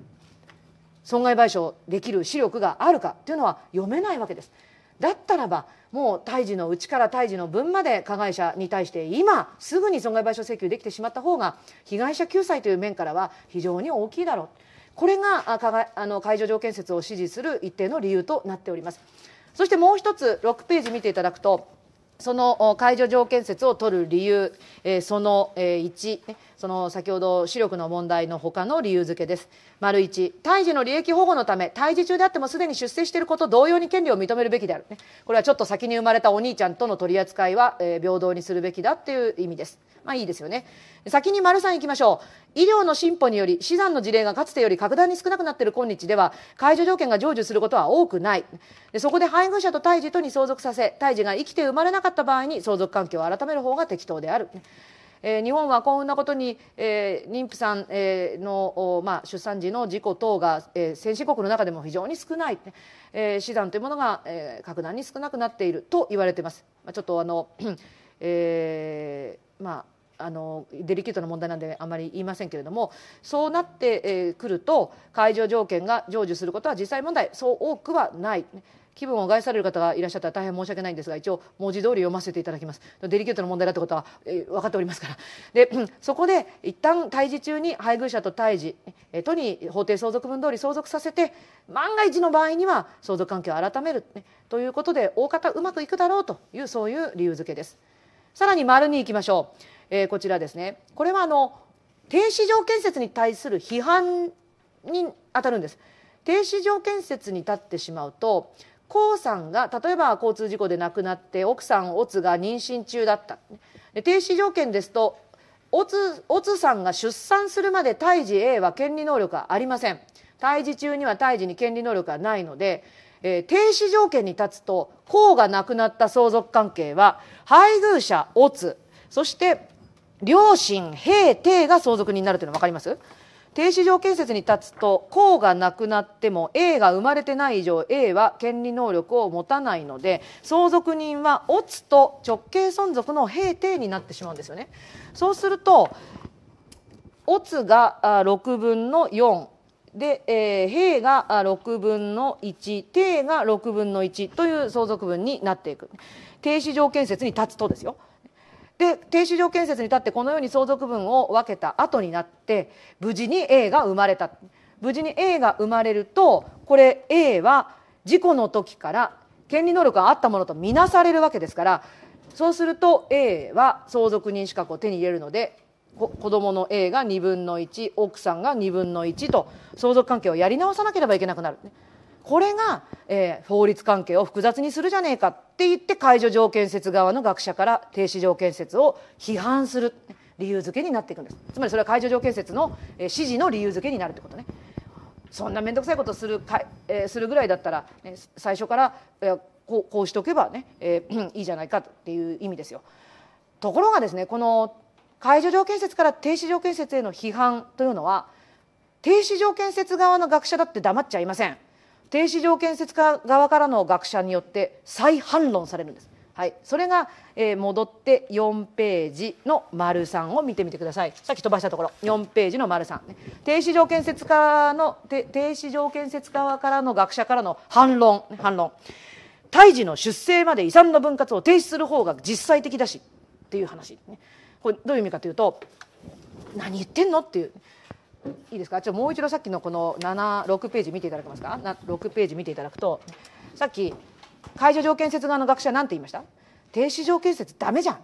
損害賠償できる視力があるかというのは読めないわけですだったらばもう胎児のうちから胎児の分まで加害者に対して今すぐに損害賠償請求できてしまった方が被害者救済という面からは非常に大きいだろうこれがあの解除条件説を支持する一定の理由となっておりますそしてもう一つ6ページ見ていただくとその解除条件説を取る理由、その1、その先ほど視力の問題の他の理由付けです丸1胎児の利益保護のため胎児中であってもすでに出生していること同様に権利を認めるべきである、ね、これはちょっと先に生まれたお兄ちゃんとの取り扱いは、えー、平等にするべきだっていう意味ですまあいいですよね先に丸3いきましょう医療の進歩により死産の事例がかつてより格段に少なくなっている今日では解除条件が成就することは多くないでそこで配偶者と胎児とに相続させ胎児が生きて生まれなかった場合に相続環境を改める方が適当である、ねえー、日本は幸運なことに、えー、妊婦さん、の、まあ、出産時の事故等が、えー、先進国の中でも非常に少ない、えー、死産というものが、えー、格段に少なくなっていると言われています。まあ、ちょっとあの、えー、まああのデリケートな問題なんであまり言いませんけれどもそうなってく、ると解除条件が成就することは実際問題そう多くはない。気分を害される方がいらっしゃったら大変申し訳ないんですが一応文字通り読ませていただきますデリケートな問題だということは、えー、分かっておりますからでそこで一旦退治中に配偶者と退治、えー、都に法定相続分通り相続させて万が一の場合には相続関係を改める、ね、ということで大方うまくいくだろうというそういう理由付けですさらに丸に行きましょう、えー、こちらですねこれはあの停止条件説に対する批判に当たるんです停止条件説に立ってしまうと江さんが例えば交通事故で亡くなって奥さんオツが妊娠中だったで停止条件ですとオツオツさんが出産するまで胎児 A は権利能力はありません胎児中には胎児に権利能力はないので、えー、停止条件に立つとウが亡くなった相続関係は配偶者オツそして両親平定が相続人になるというの分かります停止条件説に立つと公がなくなっても A が生まれてない以上 A は権利能力を持たないので相続人は乙と直系存続の平定になってしまうんですよね。そうすると乙ツが6分の4で、えー、平が6分の1、定が6分の1という相続分になっていく。停止条件説に立つとですよ。で低市場建設に立ってこのように相続分を分けた後になって無事に A が生まれた無事に A が生まれるとこれ A は事故の時から権利能力があったものと見なされるわけですからそうすると A は相続人資格を手に入れるので子供の A が2分の1奥さんが2分の1と相続関係をやり直さなければいけなくなる。これが、えー、法律関係を複雑にするじゃねえかって言って解除条件説側の学者から停止条件説を批判する理由付けになっていくんですつまりそれは解除条件説の、えー、支の理由付けになるってことねそんな面倒くさいことするか、えー、するぐらいだったら、ね、最初から、えー、こうこうしておけばね、えー、いいじゃないかっていう意味ですよところがですねこの解除条件説から停止条件説への批判というのは停止条件説側の学者だって黙っちゃいません停止条件説家側からの学者によって再反論されるんです。はい、それが、えー、戻って4ページの丸3を見てみてくださいさっき飛ばしたところ4ページの丸3、ね、停止条件説家の停止条件説家からの学者からの反論反論胎児の出生まで遺産の分割を停止する方が実際的だしっていう話、ね、これどういう意味かというと何言ってんのっていういいですかちょもう一度さっきのこの76ページ見ていただけますか6ページ見ていただくとさっき解除条件説側の学者は何て言いました停止条件説ダメじゃん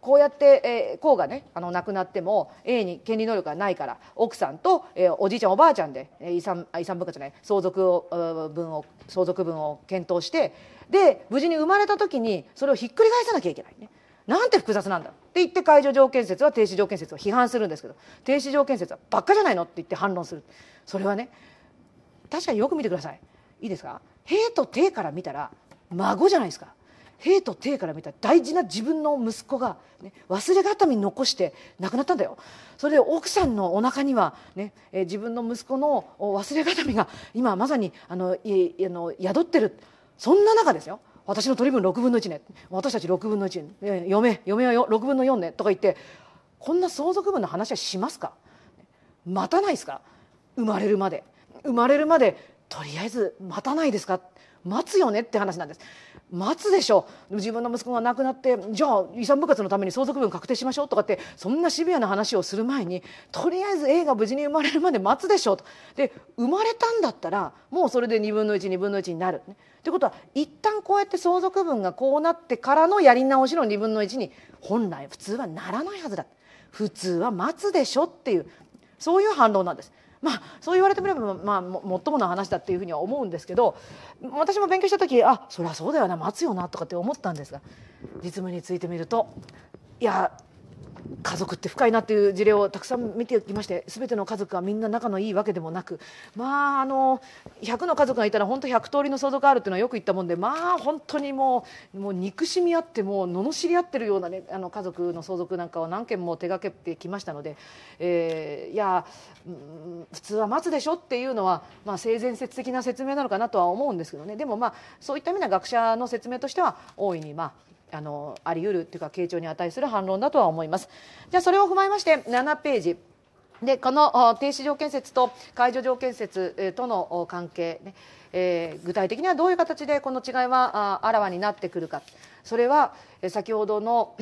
こうやって、えー、こうがねあの亡くなっても A に権利能力がないから奥さんと、えー、おじいちゃんおばあちゃんで、え遺産遺産分割じゃない相続を分を相続分を検討してで無事に生まれた時にそれをひっくり返さなきゃいけないね。なんて複雑なんだって言って解除条件説は停止条件説を批判するんですけど停止条件説はばっかじゃないのって言って反論するそれはね確かによく見てくださいいいですか兵と帝から見たら孫じゃないですか兵と帝から見たら大事な自分の息子が、ね、忘れ形見残して亡くなったんだよそれで奥さんのお腹にはね、自分の息子の忘れ形見が今まさにあのいあの宿ってるそんな中ですよ私の取り分6分の1ね私たち6分の1、ね、嫁嫁は6分の4ねとか言ってこんな相続分の話はしますか待たないですか生まれるまで生まれるまでとりあえず待たないですか待つよねって話なんです待つでしょ自分の息子が亡くなってじゃあ遺産分割のために相続分確定しましょうとかってそんなシビアな話をする前にとりあえず A が無事に生まれるまで待つでしょとで生まれたんだったらもうそれで2分の12分の1になる、ということは一旦こうやって相続分がこうなってからのやり直しの2分の1に本来普通はならないはずだ普通は待つでしょっていうそういう反論なんです。まあ、そう言われてみれば、まあ、もっともな話だっていうふうには思うんですけど私も勉強した時あそりゃそうだよな待つよなとかって思ったんですが実務についてみるといや家族って深いなっていう事例をたくさん見てきまして全ての家族がみんな仲のいいわけでもなくまああの100の家族がいたら本当100通りの相続があるっていうのはよく言ったもんでまあ本当にもうもう憎しみ合ってもう罵り合ってるような、ね、あの家族の相続なんかを何件も手がけてきましたので、えー、いや、うん、普通は待つでしょっていうのは、まあ、性善説的な説明なのかなとは思うんですけどねでもまあそういった意味では学者の説明としては大いにまああのあり得るというか傾聴に値する反論だとは思います。じゃそれを踏まえまして7ページでこの停止条件説と解除条件説との関係、ねえー、具体的にはどういう形でこの違いはあらわになってくるかそれは先ほどの、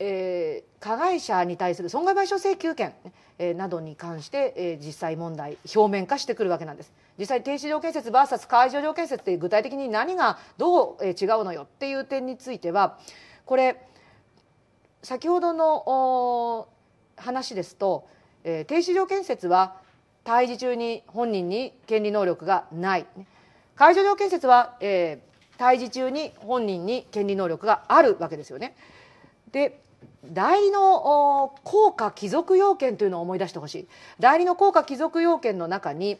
えー、加害者に対する損害賠償請求権、えー、などに関して、えー、実際問題表面化してくるわけなんです。実際停止条件説 VS 解除条件説って具体的に何がどう違うのよっていう点についてはこれ先ほどの話ですと、え停止条件説は退治中に本人に権利能力がない解除条件説は、えー、退治中に本人に権利能力があるわけですよね。で代理の効果帰属要件というのを思い出してほしい代理の効果帰属要件の中に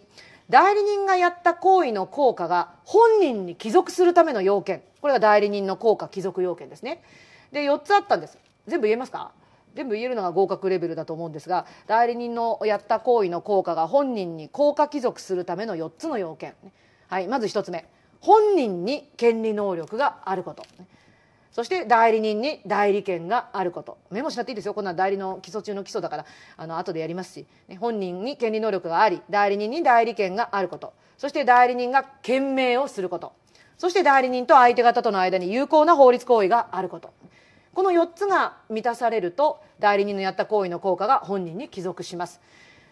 代理人がやった行為の効果が本人に帰属するための要件これが代理人の効果帰属要件ですねで4つあったんです全部言えますか全部言えるのが合格レベルだと思うんですが代理人のやった行為の効果が本人に効果帰属するための4つの要件、はい、まず1つ目本人に権利能力があることそして代理人に代理権があることメモしなくていいですよこんな代理の基礎中の基礎だからあの後でやりますし、ね、本人に権利能力があり代理人に代理権があることそして代理人が権命をすることそして代理人と相手方との間に有効な法律行為があることこの4つが満たされると代理人のやった行為の効果が本人に帰属します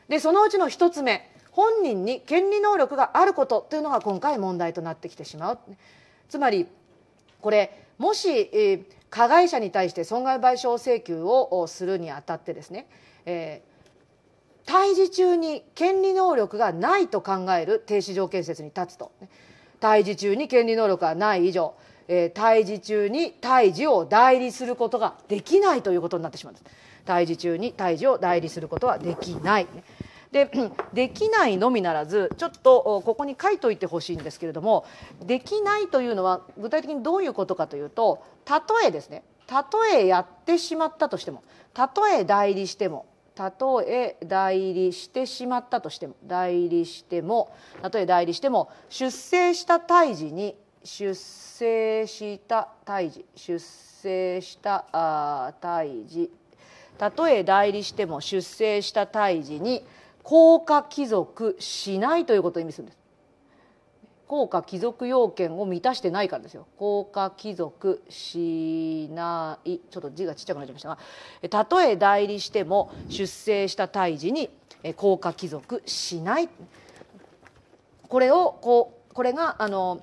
でそのうちの1つ目本人に権利能力があることというのが今回問題となってきてしまうつまりこれもし、えー、加害者に対して損害賠償請求をするにあたってですね、えー、対峙中に権利能力がないと考える停止条件説に立つと、対峙中に権利能力がない以上、えー、対峙中に対峙を代理することができないということになってしまうんです。対峙中に対峙を代理することはできない、で できないのみならずちょっとここに書いといてほしいんですけれどもできないというのは具体的にどういうことかというとたとえですねたとえやってしまったとしてもたとえ代理してもたとえ代理してしまったとしても代理してもたとえ代理しても出生した胎児に出生した胎児出生した胎児たとえ代理しても出生した胎児に高価貴族しないということを意味するんです高価貴族要件を満たしてないからですよ高価貴族しないちょっと字がちっちゃくなっちゃいましたがたとえ代理しても出生した胎児に高価貴族しないこれをこうこれがあの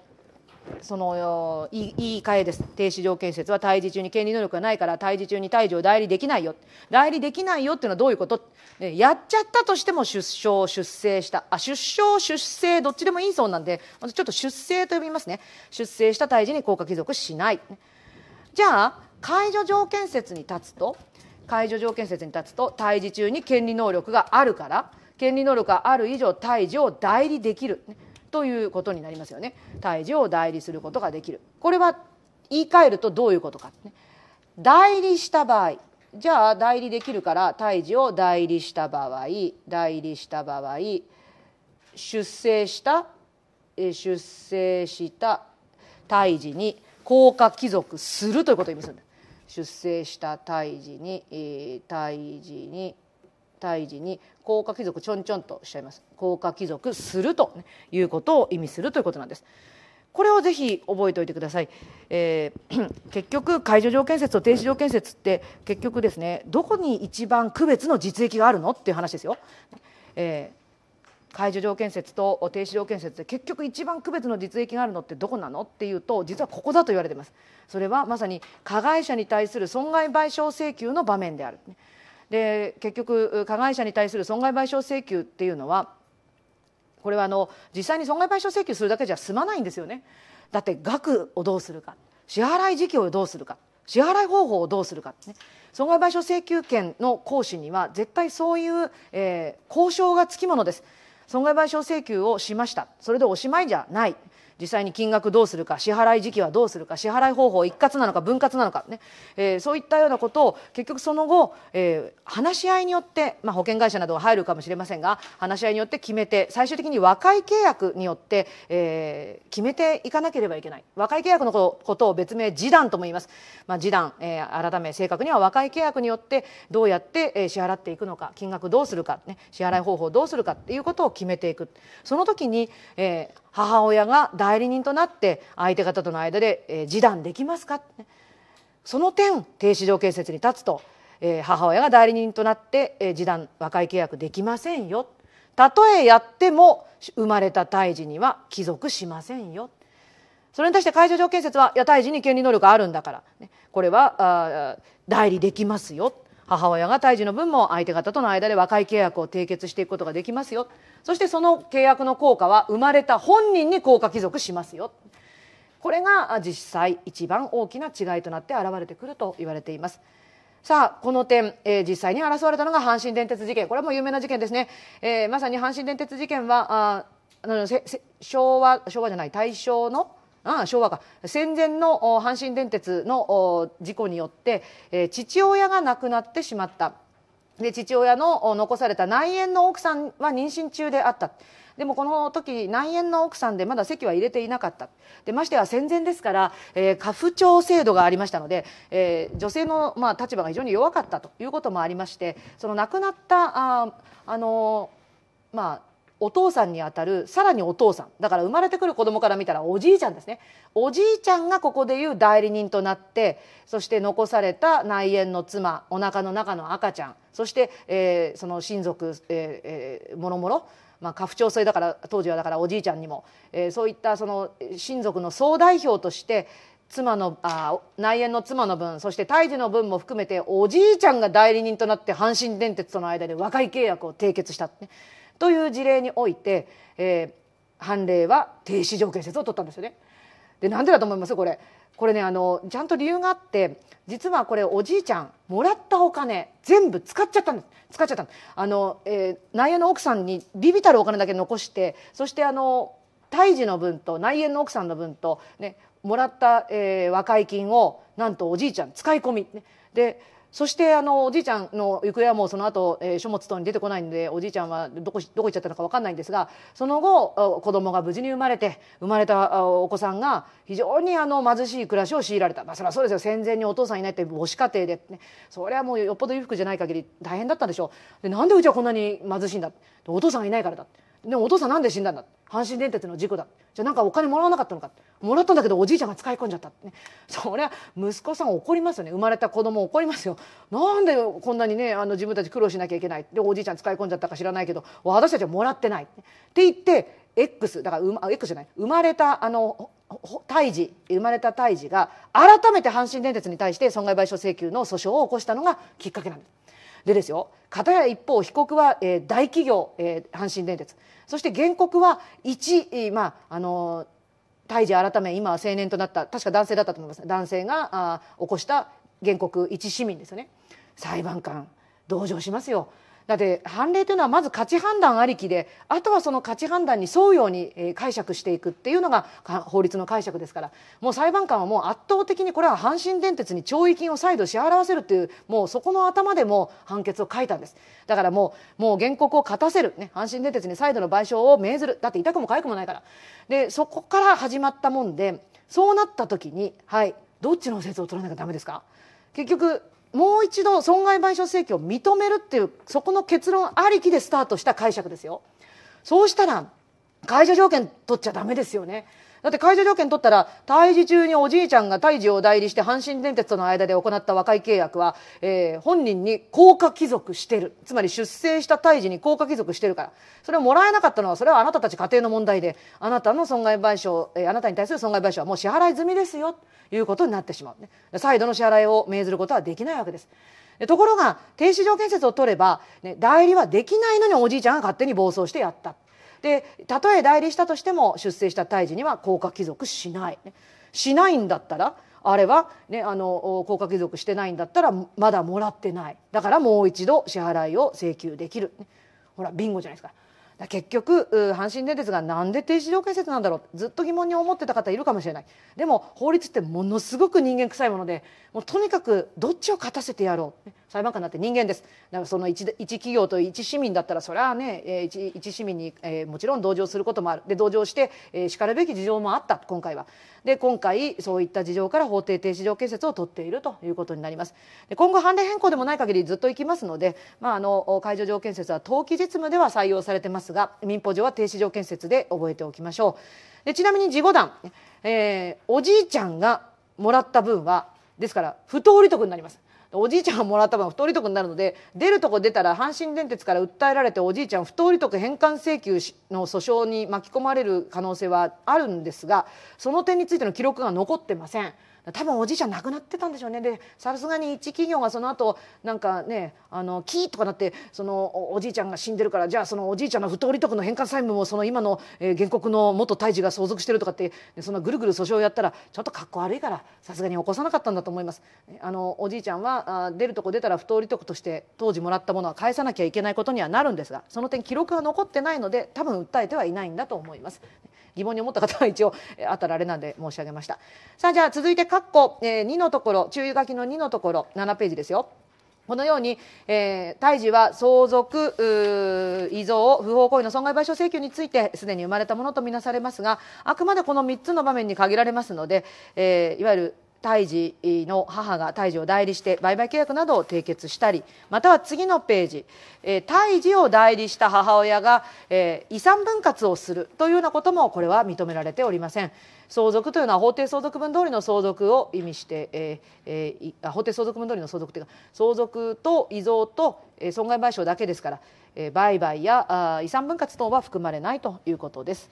そのいいいえです停止条件説は退治中に権利能力がないから退治中に退治を代理できないよ代理できないよっていうのはどういうこと、やっちゃったとしても出生出生したあ出生出生どっちでもいいそうなんでちょっと出生と呼びますね出生した退治に効果帰属しないじゃあ解除条件説に立つと解除条件説に立つと退治中に権利能力があるから権利能力がある以上退治を代理できる、ねということになりますよね胎児を代理することができるこれは言い換えるとどういうことか、ね、代理した場合じゃあ代理できるから胎児を代理した場合代理した場合出生した出生した胎児に降下帰属するということを言います出生した胎児に胎児に胎児に高架貴族ちょんちょんとしちゃいます高架貴族するということを意味するということなんです。これをぜひ覚えておいてください、えー、結局解除条件説と停止条件説って結局ですねどこに一番区別の実益があるのっていう話ですよ、えー、解除条件説と停止条件説っ結局一番区別の実益があるのってどこなのっていうと実はここだと言われてますそれはまさに加害者に対する損害賠償請求の場面である、で結局加害者に対する損害賠償請求っていうのはこれはあの実際に損害賠償請求するだけじゃ済まないんですよねだって額をどうするか支払い時期をどうするか支払い方法をどうするか、ね、損害賠償請求権の行使には絶対そういう、えー、交渉がつきものです損害賠償請求をしましたそれでおしまいじゃない実際に金額どうするか支払い時期はどうするか支払い方法一括なのか分割なのかね、えー、そういったようなことを結局その後、えー、話し合いによって、まあ、保険会社などが入るかもしれませんが話し合いによって決めて最終的に和解契約によって、えー、決めていかなければいけない和解契約のことを別名示談とも言います、まあ、示談、えー、改め正確には和解契約によってどうやって、え支払っていくのか金額どうするか、ね、支払い方法どうするかっていうことを決めていくその時に、えー、母親が代理人となって相手方との間で、え示談できますか、その点停止条件説に立つと、え母親が代理人となって、え示談和解契約できませんよたとえやっても生まれた胎児には帰属しませんよそれに対して会場条件説はいや胎児に権利能力あるんだから、これはあ代理できますよ母親が胎児の分も相手方との間で和解契約を締結していくことができますよそしてその契約の効果は生まれた本人に効果帰属しますよこれが実際一番大きな違いとなって現れてくると言われています。さあ、この点、えー、実際に争われたのが阪神電鉄事件。これも有名な事件ですね。えー、まさに阪神電鉄事件は、あの昭和、昭和じゃない、大正の、あ昭和か、戦前の阪神電鉄の事故によって、えー、父親が亡くなってしまった。で父親の残された内縁の奥さんは妊娠中であったでもこの時内縁の奥さんでまだ席は入れていなかったでましては戦前ですから、えー、家父長制度がありましたので、えー、女性の、まあ、立場が非常に弱かったということもありましてその亡くなったあ、あのまあお父さんにあたるさらにお父さんだから生まれてくる子供から見たらおじいちゃんですねおじいちゃんがここでいう代理人となってそして残された内縁の妻お腹の中の赤ちゃんそして、えー、その親族、えーえー、もろもろまあ、家父長制だから当時はだからおじいちゃんにも、えー、そういったその親族の総代表として妻のあ内縁の妻の分そして胎児の分も含めておじいちゃんが代理人となって阪神電鉄との間で和解契約を締結した、ね、という事例において、えー、判例は停止条件説を取ったんですよね。でなんでだと思いますこれこれねあのちゃんと理由があって実はこれおじいちゃんもらったお金全部使っちゃったんです使っちゃったあの、えー、内縁の奥さんに微々たるお金だけ残してそしてあの胎児の分と内縁の奥さんの分と、ね、もらった、えー、和解金をなんとおじいちゃん使い込み、ね、でそしてあのおじいちゃんの行方はもうその後、えー、書物等に出てこないんでおじいちゃんはどこどこ行っちゃったのか分かんないんですがその後子供が無事に生まれて生まれたお子さんが非常にあの貧しい暮らしを強いられた、まあ、それはそうですよ戦前にお父さんいないって母子家庭で、ね、それはもうよっぽど裕福じゃない限り大変だったんでしょうでなんでうちはこんなに貧しいんだお父さんがいないからだでもお父さんなんで死んだんだ阪神電鉄の事故だじゃあなんかお金もらわなかったのかもらったんだけどおじいちゃんが使い込んじゃった、ね、そりゃ息子さん怒りますよね生まれた子供怒りますよなんでこんなにねあの自分たち苦労しなきゃいけないでおじいちゃん使い込んじゃったか知らないけど私たちはもらってないって言って X だから、ま、X じゃない生まれたあの胎児生まれた胎児が改めて阪神電鉄に対して損害賠償請求の訴訟を起こしたのがきっかけなんです。でですよ片や一方被告は、えー、大企業、えー、阪神電鉄そして原告は一、まあ、あの胎児改め今は青年となった確か男性だったと思います男性があ起こした原告一市民ですよね裁判官同情しますよだって判例というのはまず価値判断ありきであとはその価値判断に沿うように解釈していくっていうのが法律の解釈ですからもう裁判官はもう圧倒的にこれは阪神電鉄に懲役金を再度支払わせるっていうもうそこの頭でも判決を書いたんですだからもうもう原告を勝たせる、ね、阪神電鉄に再度の賠償を命ずるだって痛くも痒くもないからでそこから始まったもんでそうなった時に、はい、どっちの説を取らなきゃだめですか結局もう一度損害賠償請求を認めるっていうそこの結論ありきでスタートした解釈ですよそうしたら解除条件取っちゃダメですよねだって解除条件取ったら、退治中におじいちゃんが退治を代理して阪神電鉄との間で行った和解契約は、えー、本人に降下帰属してる。つまり出生した退治に降下帰属してるから。それをもらえなかったのは、それはあなたたち家庭の問題で、あなたの損害賠償、えー、あなたに対する損害賠償はもう支払い済みですよ、ということになってしまう、ね。再度の支払いを命ずることはできないわけです。ところが、停止条件説を取れば、ね、代理はできないのにおじいちゃんが勝手に暴走してやった。でたとえ代理したとしても出征した胎児には降下帰属しない、しないんだったらあれは、ね、あの降下帰属してないんだったらまだもらってないだからもう一度支払いを請求できる、ほらビンゴじゃないですか。結局阪神電鉄がなんで停止条件説なんだろうずっと疑問に思ってた方いるかもしれないでも法律ってものすごく人間臭いものでもうとにかくどっちを勝たせてやろう、裁判官だって人間ですだからその一一企業と一市民だったらそれはね一一市民に、えー、もちろん同情することもあるで同情して、えー、しかるべき事情もあった今回はで今回そういった事情から法定停止条件説を取っているということになりますで今後判例変更でもない限りずっといきますので、まあ、あの解除条件説は登記実務では採用されてますが民法上は停止条件説で覚えておきましょうでちなみに事後談、えー、おじいちゃんがもらった分はですから不当利得になりますおじいちゃんがもらった分不当利得になるので出るとこ出たら阪神電鉄から訴えられておじいちゃん不当利得返還請求の訴訟に巻き込まれる可能性はあるんですがその点についての記録が残ってません。多分おじいちゃん亡くなってたんでしょうねでさすがに一企業がその後なんかねあのキーとかなってそのおじいちゃんが死んでるからじゃあそのおじいちゃんの不当利得の返還債務をその今の、えー、原告の元大事が相続してるとかってそんぐるぐる訴訟をやったらちょっとかっこ悪いからさすがに起こさなかったんだと思います。あのおじいちゃんはあ出るとこ出たら不当利得として当時もらったものは返さなきゃいけないことにはなるんですがその点記録が残ってないので多分訴えてはいないんだと思います。疑問に思った方は一応あたられなんで申し上げましたさあじゃあ続いて括弧、え2のところ注意書きの2のところ7ページですよこのように、えー、胎児は相続、遺贈、不法行為の損害賠償請求について、すでに生まれたものとみなされますが、あくまでこの3つの場面に限られますので、えー、いわゆる胎児の母が胎児を代理して売買契約などを締結したりまたは次のページ、えー、胎児を代理した母親が、えー、遺産分割をするというようなこともこれは認められておりません相続というのは法定相続分通りの相続を意味して、えーえー、法定相続分通りの相続というか相続と遺贈と損害賠償だけですから売買や遺産分割等は含まれないということです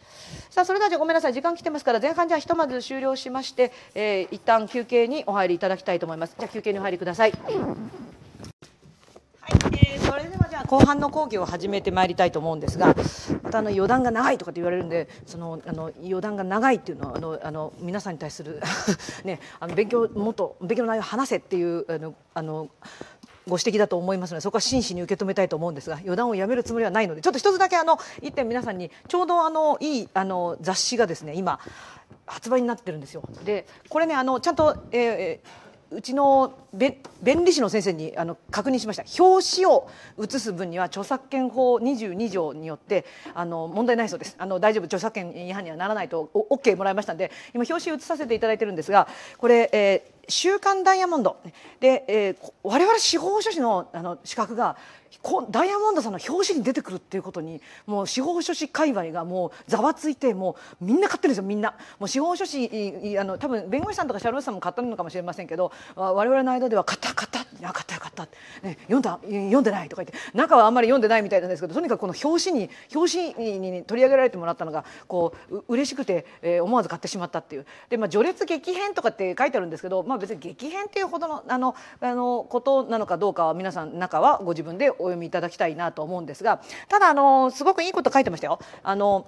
さあそれではじゃごめんなさい時間来てますから前半じゃひとまず終了しまして、えー、一旦休憩にお入りいただきたいと思いますじゃ休憩にお入りください、はいえー、それではじゃあ後半の講義を始めてまいりたいと思うんですがまたあの余談が長いとかって言われるんでそのあの余談が長いっていうのはあのあの皆さんに対する ね、あの勉強もっと勉強の内容を話せっていうあのあのご指摘だと思いますのでそこは真摯に受け止めたいと思うんですが予断をやめるつもりはないのでちょっと一つだけあの一点皆さんにちょうどあのいいあの雑誌がですね今発売になってるんですよ。でこれねあのちゃんと、えーうちの弁理士の先生にあの確認しました表紙を写す分には著作権法22条によってあの問題ないそうですあの大丈夫著作権違反にはならないと OK もらいましたんで今表紙を写させていただいてるんですがこれ、え週刊ダイヤモンド」で、えー、我々司法書士のあの資格がこダイヤモンドさんの表紙に出てくるっていうことにもう司法書士界隈がもうざわついてもうみんな買ってるんですよみんなもう司法書士あの多分弁護士さんとか社労士さんも買ったのかもしれませんけど我々の間では買った買った買った買った、ね、読んだ読んでないとか言って中はあんまり読んでないみたいなんですけどとにかくこの表紙に表紙に取り上げられてもらったのがこうう嬉しくて、えー、思わず買ってしまったっていうで、まあ、序列激変とかって書いてあるんですけど、まあ、別に激変っていうほどのあのあのことなのかどうかは皆さん中はご自分でお読みいただきたいなと思うんですがただあのすごくいいこと書いてましたよ。あの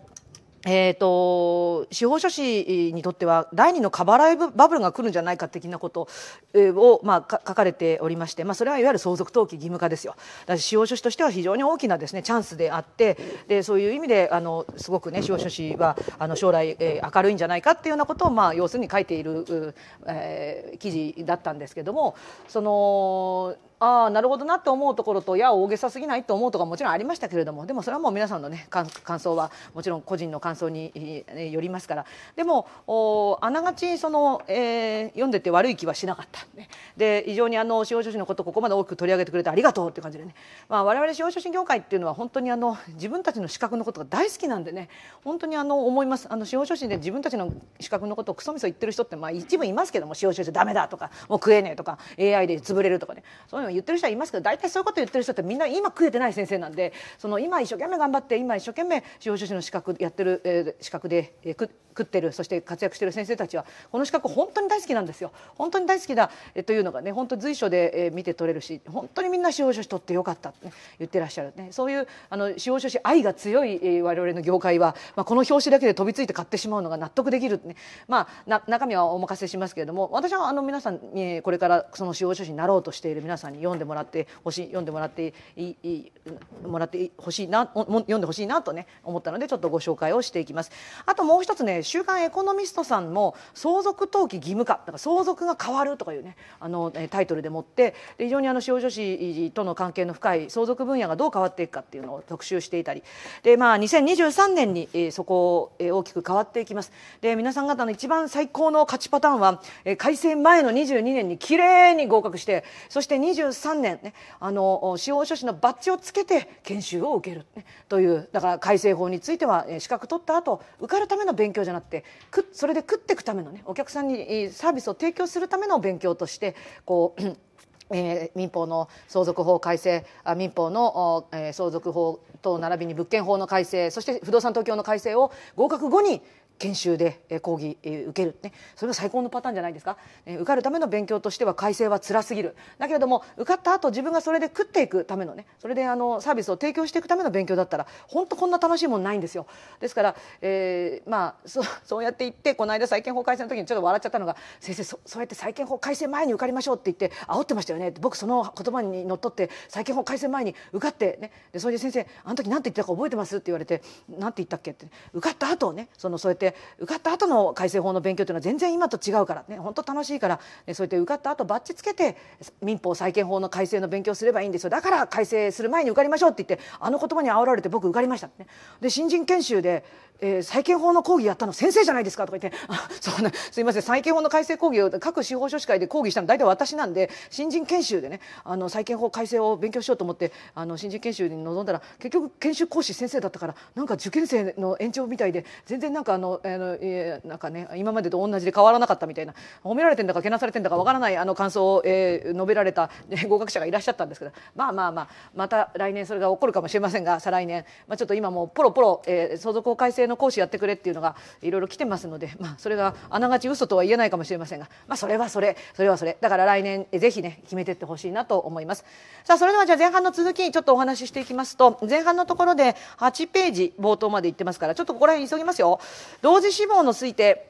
えーと、司法書士にとっては第二の過払いバブルが来るんじゃないか的なことを、まあ、書かれておりまして、まあ、それはいわゆる相続登記義務化ですよだし司法書士としては非常に大きなです、ね、チャンスであってでそういう意味であのすごく、ね、司法書士はあの将来、えー、明るいんじゃないかっていうようなことを、まあ、要するに書いている、えー、記事だったんですけどもそのああなるほどなって思うところといや大げさすぎないと思うとかもちろんありましたけれどもでもそれはもう皆さんのね感想はもちろん個人の感想によりますからでもあながちその、えー、読んでて悪い気はしなかった、ね、で非常にあの司法書士のことここまで大きく取り上げてくれてありがとうって感じでね、まあ、我々司法書士業界っていうのは本当にあの自分たちの資格のことが大好きなんでね本当にあの思いますあの司法書士で自分たちの資格のことをクソみそ言ってる人ってまあ一部いますけども司法書士ダメだとかもう食えねえとか AI で潰れるとかねそう言ってる人はいますけど大体そういうこと言ってる人ってみんな今食えてない先生なんでその今一生懸命頑張って今一生懸命司法書士の資格やってる、えー、資格で、えー、食ってるそして活躍してる先生たちはこの資格本当に大好きなんですよ本当に大好きだ、えー、というのがね本当随所で、えー、見て取れるし本当にみんな司法書士取ってよかったって、ね、言ってらっしゃる、ね、そういうあの司法書士愛が強い、えー、我々の業界は、まあ、この表紙だけで飛びついて買ってしまうのが納得できる、ね、まあ、な中身はお任せしますけれども私はあの皆さんにこれからその司法書士になろうとしている皆さんに読んでもらってほしい読んでもらっていいもらってほしいなも読んでほしいなとね思ったのでちょっとご紹介をしていきます。あともう一つね「週刊エコノミスト」さんも「相続登記義務化」だから相続が変わるとかいうねあのタイトルでもってで非常にあの少女誌との関係の深い相続分野がどう変わっていくかっていうのを特集していたりで、まあ、2023年に、えそこ、え大きく変わっていきます。で皆さん方の一番最高の勝ちパターンは、え改正前の22年にきれいに合格してそして23 23年、ね、あの司法書士のバッジをつけて研修を受ける、ね、というだから改正法については資格取った後受かるための勉強じゃなくてそれで食っていくための、ね、お客さんにサービスを提供するための勉強としてこう えー、民法の相続法改正民法の、えー、相続法等並びに物件法の改正そして不動産東京の改正を合格後に研修で講義受ける、ね、それが最高のパターンじゃないですか受かるための勉強としては改正は辛すぎるだけれども受かった後自分がそれで食っていくためのねそれであのサービスを提供していくための勉強だったら本当こんな楽しいもんないんですよですから、えー、まあそそうやって言ってこの間再建法改正の時にちょっと笑っちゃったのが「先生そそうやって再建法改正前に受かりましょう」って言って煽ってましたよね僕その言葉にのっとって再建法改正前に受かってねでそれで先生あの時何て言ったか覚えてますって言われて何て言ったっけって受かった後ねそのそうやってて受かった後の改正法の勉強というのは全然今と違うからね本当楽しいから、ね、そうやって受かった後バッチつけて民法債権法の改正の勉強すればいいんですよだから改正する前に受かりましょうって言ってあの言葉に煽られて僕受かりました、ね、で新人研修で、えー、債権法の講義やったの先生じゃないですかとか言ってあそうなすいません債権法の改正講義を各司法書士会で講義したの大体私なんで新人研修でねあの債権法改正を勉強しようと思ってあの新人研修に臨んだら結局研修講師先生だったからなんか受験生の延長みたいで全然なんかあのあの、えなんかね今までと同じで変わらなかったみたいな褒められてんだかけなされてんだかわからないあの感想を、えー、述べられた、合格者がいらっしゃったんですけどまあまあまあまた来年それが起こるかもしれませんが再来年、まあ、ちょっと今もポロポロ、えー、相続法改正の講師やってくれっていうのがいろいろ来てますので、まあ、それがあながち嘘とは言えないかもしれませんが、まあ、それはそれそれはそれだから来年ぜひね決めてってほしいなと思います。さあそれではじゃ前半の続きちょっとお話ししていきますと前半のところで8ページ冒頭までいってますからちょっとここら辺急ぎますよ。同時死亡の推定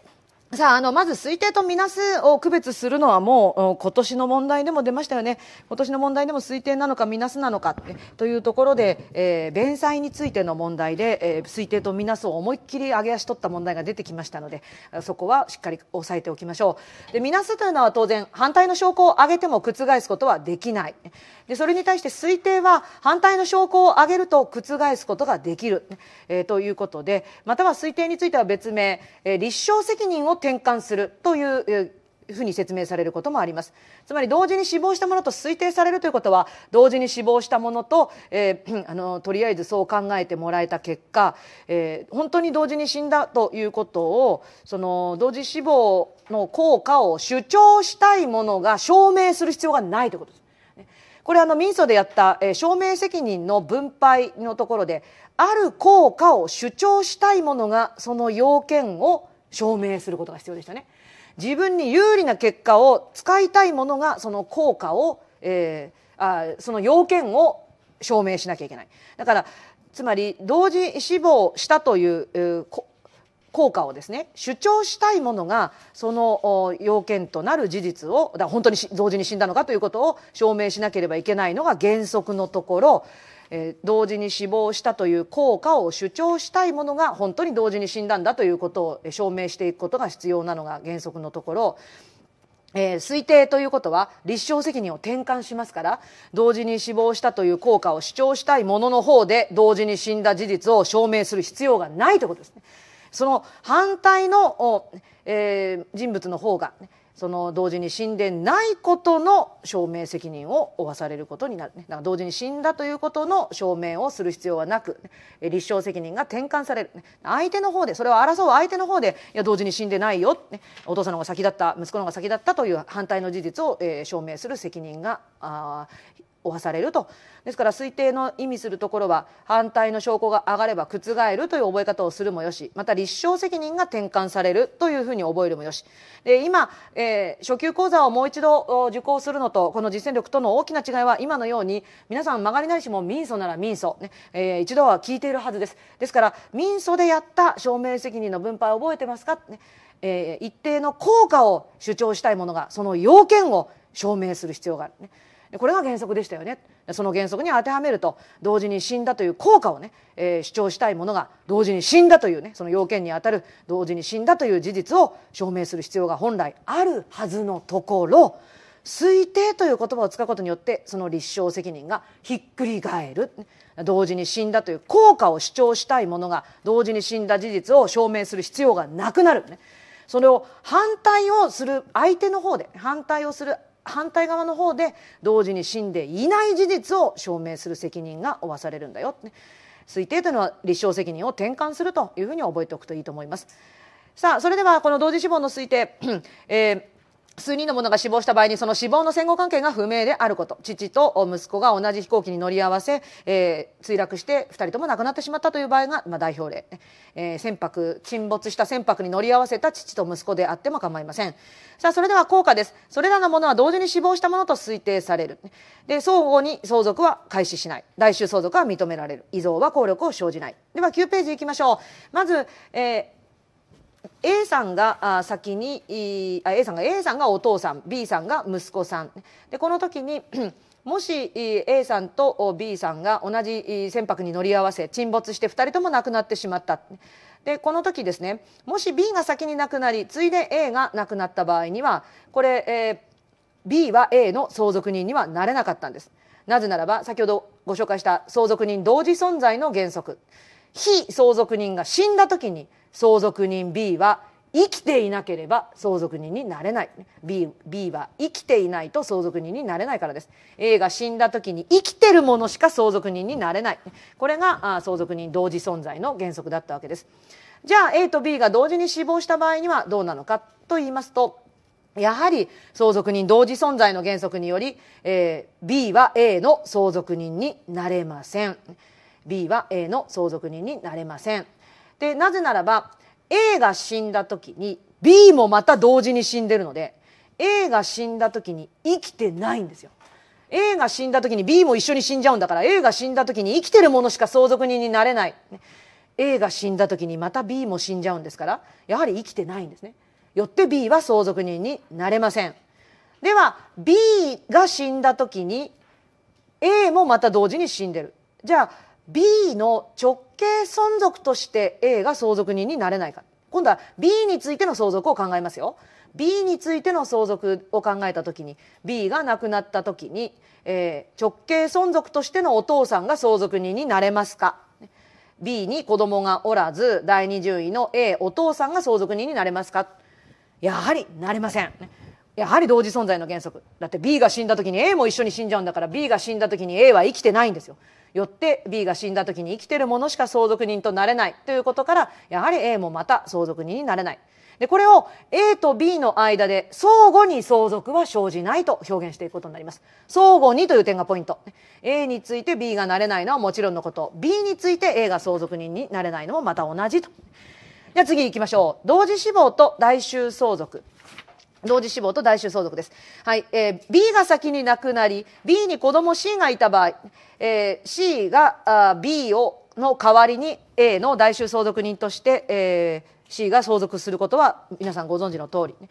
さああのまず推定とみなすを区別するのはもう今年の問題でも出ましたよね今年の問題でも推定なのかみなすなのかってというところで、えー、弁済についての問題で、えー、推定とみなすを思いっきり上げ足取った問題が出てきましたのでそこはしっかり押さえておきましょうでみなすというのは当然反対の証拠を上げても覆すことはできないでそれに対して推定は反対の証拠を上げると覆すことができる、えー、ということでまたは推定については別名、えー、立証責任を転換するというふうに説明されることもありますつまり同時に死亡したものと推定されるということは同時に死亡したものと、えー、あのとりあえずそう考えてもらえた結果、えー、本当に同時に死んだということをその同時死亡の効果を主張したいものが証明する必要がないということです。これあの民訴でやった、えー、証明責任の分配のところである効果を主張したいものがその要件を証明することが必要でしたね。自分に有利な結果を使いたいものがその効果を、えー、あその要件を証明しなきゃいけない。だからつまり同時死亡したという、えー、効果をですね主張したいものがその要件となる事実をだ本当に同時に死んだのかということを証明しなければいけないのが原則のところえー、同時に死亡したという効果を主張したいものが本当に同時に死んだんだということを証明していくことが必要なのが原則のところえー、推定ということは立証責任を転換しますから同時に死亡したという効果を主張したいものの方で同時に死んだ事実を証明する必要がないということですね。その反対の、えー、人物の方が、ね、その同時に死んでないことの証明責任を負わされることになる、ね、だから同時に死んだということの証明をする必要はなく、ね、立証責任が転換される、ね、相手の方でそれを争う相手の方でいや同時に死んでないよ、ね、お父さんの方が先だった息子の方が先だったという反対の事実を、えー、証明する責任があ負わされるとですから推定の意味するところは反対の証拠が上がれば覆るという覚え方をするもよしまた立証責任が転換されるというふうに覚えるもよしで今、えー、初級講座をもう一度受講するのとこの実践力との大きな違いは今のように皆さん曲がりないしも民訴なら民訴、ねえー、一度は聞いているはずですですから民訴でやった証明責任の分配を覚えてますか、ねえー、一定の効果を主張したいものがその要件を証明する必要がある、ね。これが原則でしたよねその原則に当てはめると同時に死んだという効果をね、えー、主張したいものが同時に死んだというねその要件にあたる同時に死んだという事実を証明する必要が本来あるはずのところ推定という言葉を使うことによってその立証責任がひっくり返る同時に死んだという効果を主張したいものが同時に死んだ事実を証明する必要がなくなる、ね、それを反対をする相手の方で反対をする反対側の方で同時に死んでいない事実を証明する責任が負わされるんだよ、ね、推定というのは立証責任を転換するというふうに覚えておくといいと思います。さあそれではこの同時死亡の推定、えー数人の者が死亡した場合にその死亡の戦後関係が不明であること父と息子が同じ飛行機に乗り合わせ、えー、墜落して2人とも亡くなってしまったという場合が、まあ、代表例、えー、船舶沈没した船舶に乗り合わせた父と息子であっても構いませんさあそれでは効果ですそれらのものは同時に死亡したものと推定されるで相互に相続は開始しない来週相続は認められる遺贈は効力を生じないでは9ページいきましょうまず、えー A さんが先にあ A さんが A さんがお父さん B さんが息子さんでこの時に もし A さんと B さんが同じ船舶に乗り合わせ沈没して2人とも亡くなってしまったでこの時ですねもし B が先に亡くなりついで A が亡くなった場合にはこれ、えー、B は A の相続人にはなれなかったんです。なぜならば先ほどご紹介した相続人同時存在の原則非相続人が死んだ時に相続人 B は生きていなければ相続人になれない B, B は生きていないと相続人になれないからです A が死んだ時に生きてるものしか相続人になれないこれが相続人同時存在の原則だったわけですじゃあ A と B が同時に死亡した場合にはどうなのかと言いますとやはり相続人同時存在の原則により、えー、B は A の相続人になれません。B は A の相続人になれませんでなぜならば A が死んだ時に B もまた同時に死んでるので A が死んだ時に生きてないんですよ A が死んだ時に B も一緒に死んじゃうんだから A が死んだ時に生きてるものしか相続人になれない A が死んだ時にまた B も死んじゃうんですからやはり生きてないんですねよって B は相続人になれませんでは B が死んだ時に A もまた同時に死んでるじゃあ B の直系存続として A が相続人になれないか今度は B についての相続を考えますよ B についての相続を考えた時に B が亡くなった時に、えー、直系存続としてのお父さんが相続人になれますか B に子供がおらず第二順位の A お父さんが相続人になれますかやはりなれません。やはり同時存在の原則だって B が死んだ時に A も一緒に死んじゃうんだから B が死んだ時に A は生きてないんですよよって B が死んだ時に生きてるものしか相続人となれないということからやはり A もまた相続人になれない。でこれを A と B の間で相互に相続は生じないと表現していくことになります相互にという点がポイント A について B がなれないのはもちろんのこと B について A が相続人になれないのもまた同じとじゃあ次行きましょう同時死亡と大衆相続同時死亡と大衆相続です。はい。えー、B が先に亡くなり、B に子供 C がいた場合、えー、C があ B をの代わりに A の代衆相続人として、えー、C が相続することは皆さんご存知の通り、ね、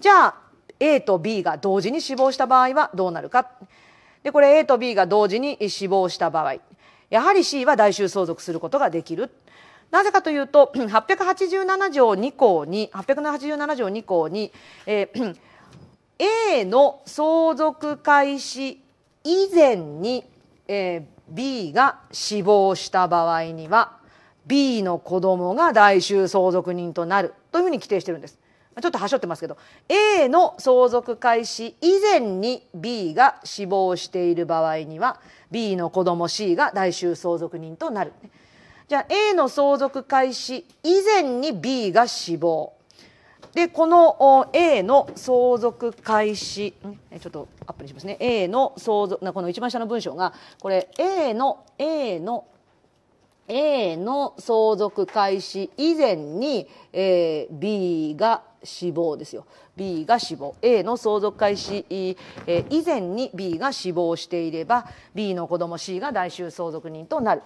じゃあ A と B が同時に死亡した場合はどうなるかでこれ A と B が同時に死亡した場合やはり C は代衆相続することができる。なぜかというと887条2項に887条2項に、えー、A の相続開始以前にえー、B が死亡した場合には B の子供が代衆相続人となるというふうに規定してるんです。ちょっとはしょってますけど A の相続開始以前に B が死亡している場合には B の子供 C が代衆相続人となる。じゃあ A の相続開始以前に B が死亡でこの A の相続開始ちょっとアップにしますね A の相続この一番下の文章がこれ A の A の A の相続開始以前に、えー、B が死亡ですよ B が死亡 A の相続開始、えー、以前に B が死亡していれば B の子供 C が代衆相続人となる、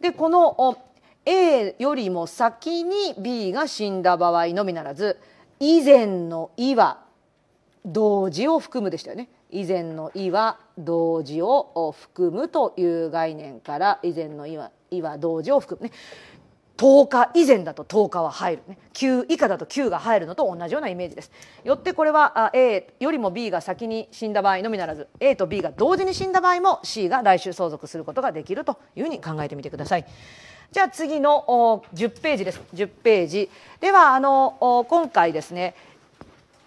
でこの A よりも先に B が死んだ場合のみならず以前の「い」は同時を含むでしたよね。以前の「い」は同時を含むという概念から以前の「い」は「い」は同時を含むね。10日以前だと10日は入るね9以下だと9が入るのと同じようなイメージですよってこれは A よりも B が先に死んだ場合のみならず A と B が同時に死んだ場合も C が来週相続することができるというふうに考えてみてくださいじゃあ次の10ページです10ページではあの今回ですね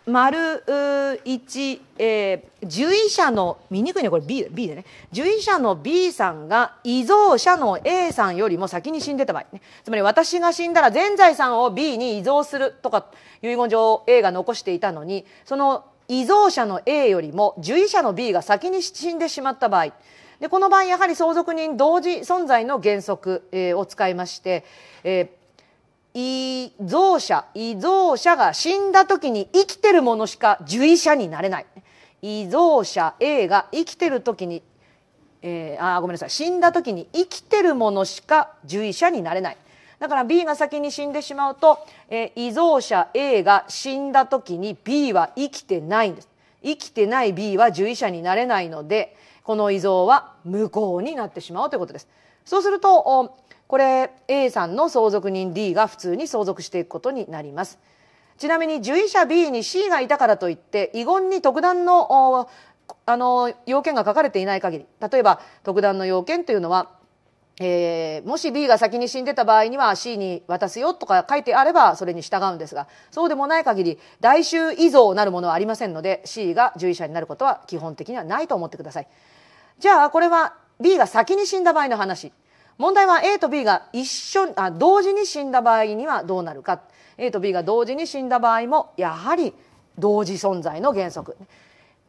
丸1、えー、受医者の、見にくいね、これ B, B でね、受医者の B さんが遺贈者の A さんよりも先に死んでた場合、ね、つまり私が死んだら全財産を B に遺贈するとか遺言状を A が残していたのに、その遺贈者の A よりも受医者の B が先に死んでしまった場合、でこの場合やはり相続人同時存在の原則、えー、を使いまして、えー、遺贈者遺贈者が死んだ時に生きてるものしか受遺者になれない遺贈者 A が生きてる時に、えー、あごめんなさい死んだ時に生きてるものしか受遺者になれないだから B が先に死んでしまうと、えー、遺贈者 A が死んだ時に B は生きてないんです生きてない B は受遺者になれないので、この遺贈は無効になってしまうということです。そうすると、これ A さんの相続人 D が普通に相続していくことになります。ちなみに受医者 B に C がいたからといって遺言に特段のあの要件が書かれていない限り例えば特段の要件というのは、えー、もし B が先に死んでた場合には C に渡すよとか書いてあればそれに従うんですがそうでもない限り代衆遺贈なるものはありませんので C が獣医者になることは基本的にはないと思ってください。じゃあこれは B が先に死んだ場合の話問題は A と B が一緒あ同時に死んだ場合にはどうなるか A と B が同時に死んだ場合もやはり同時存在の原則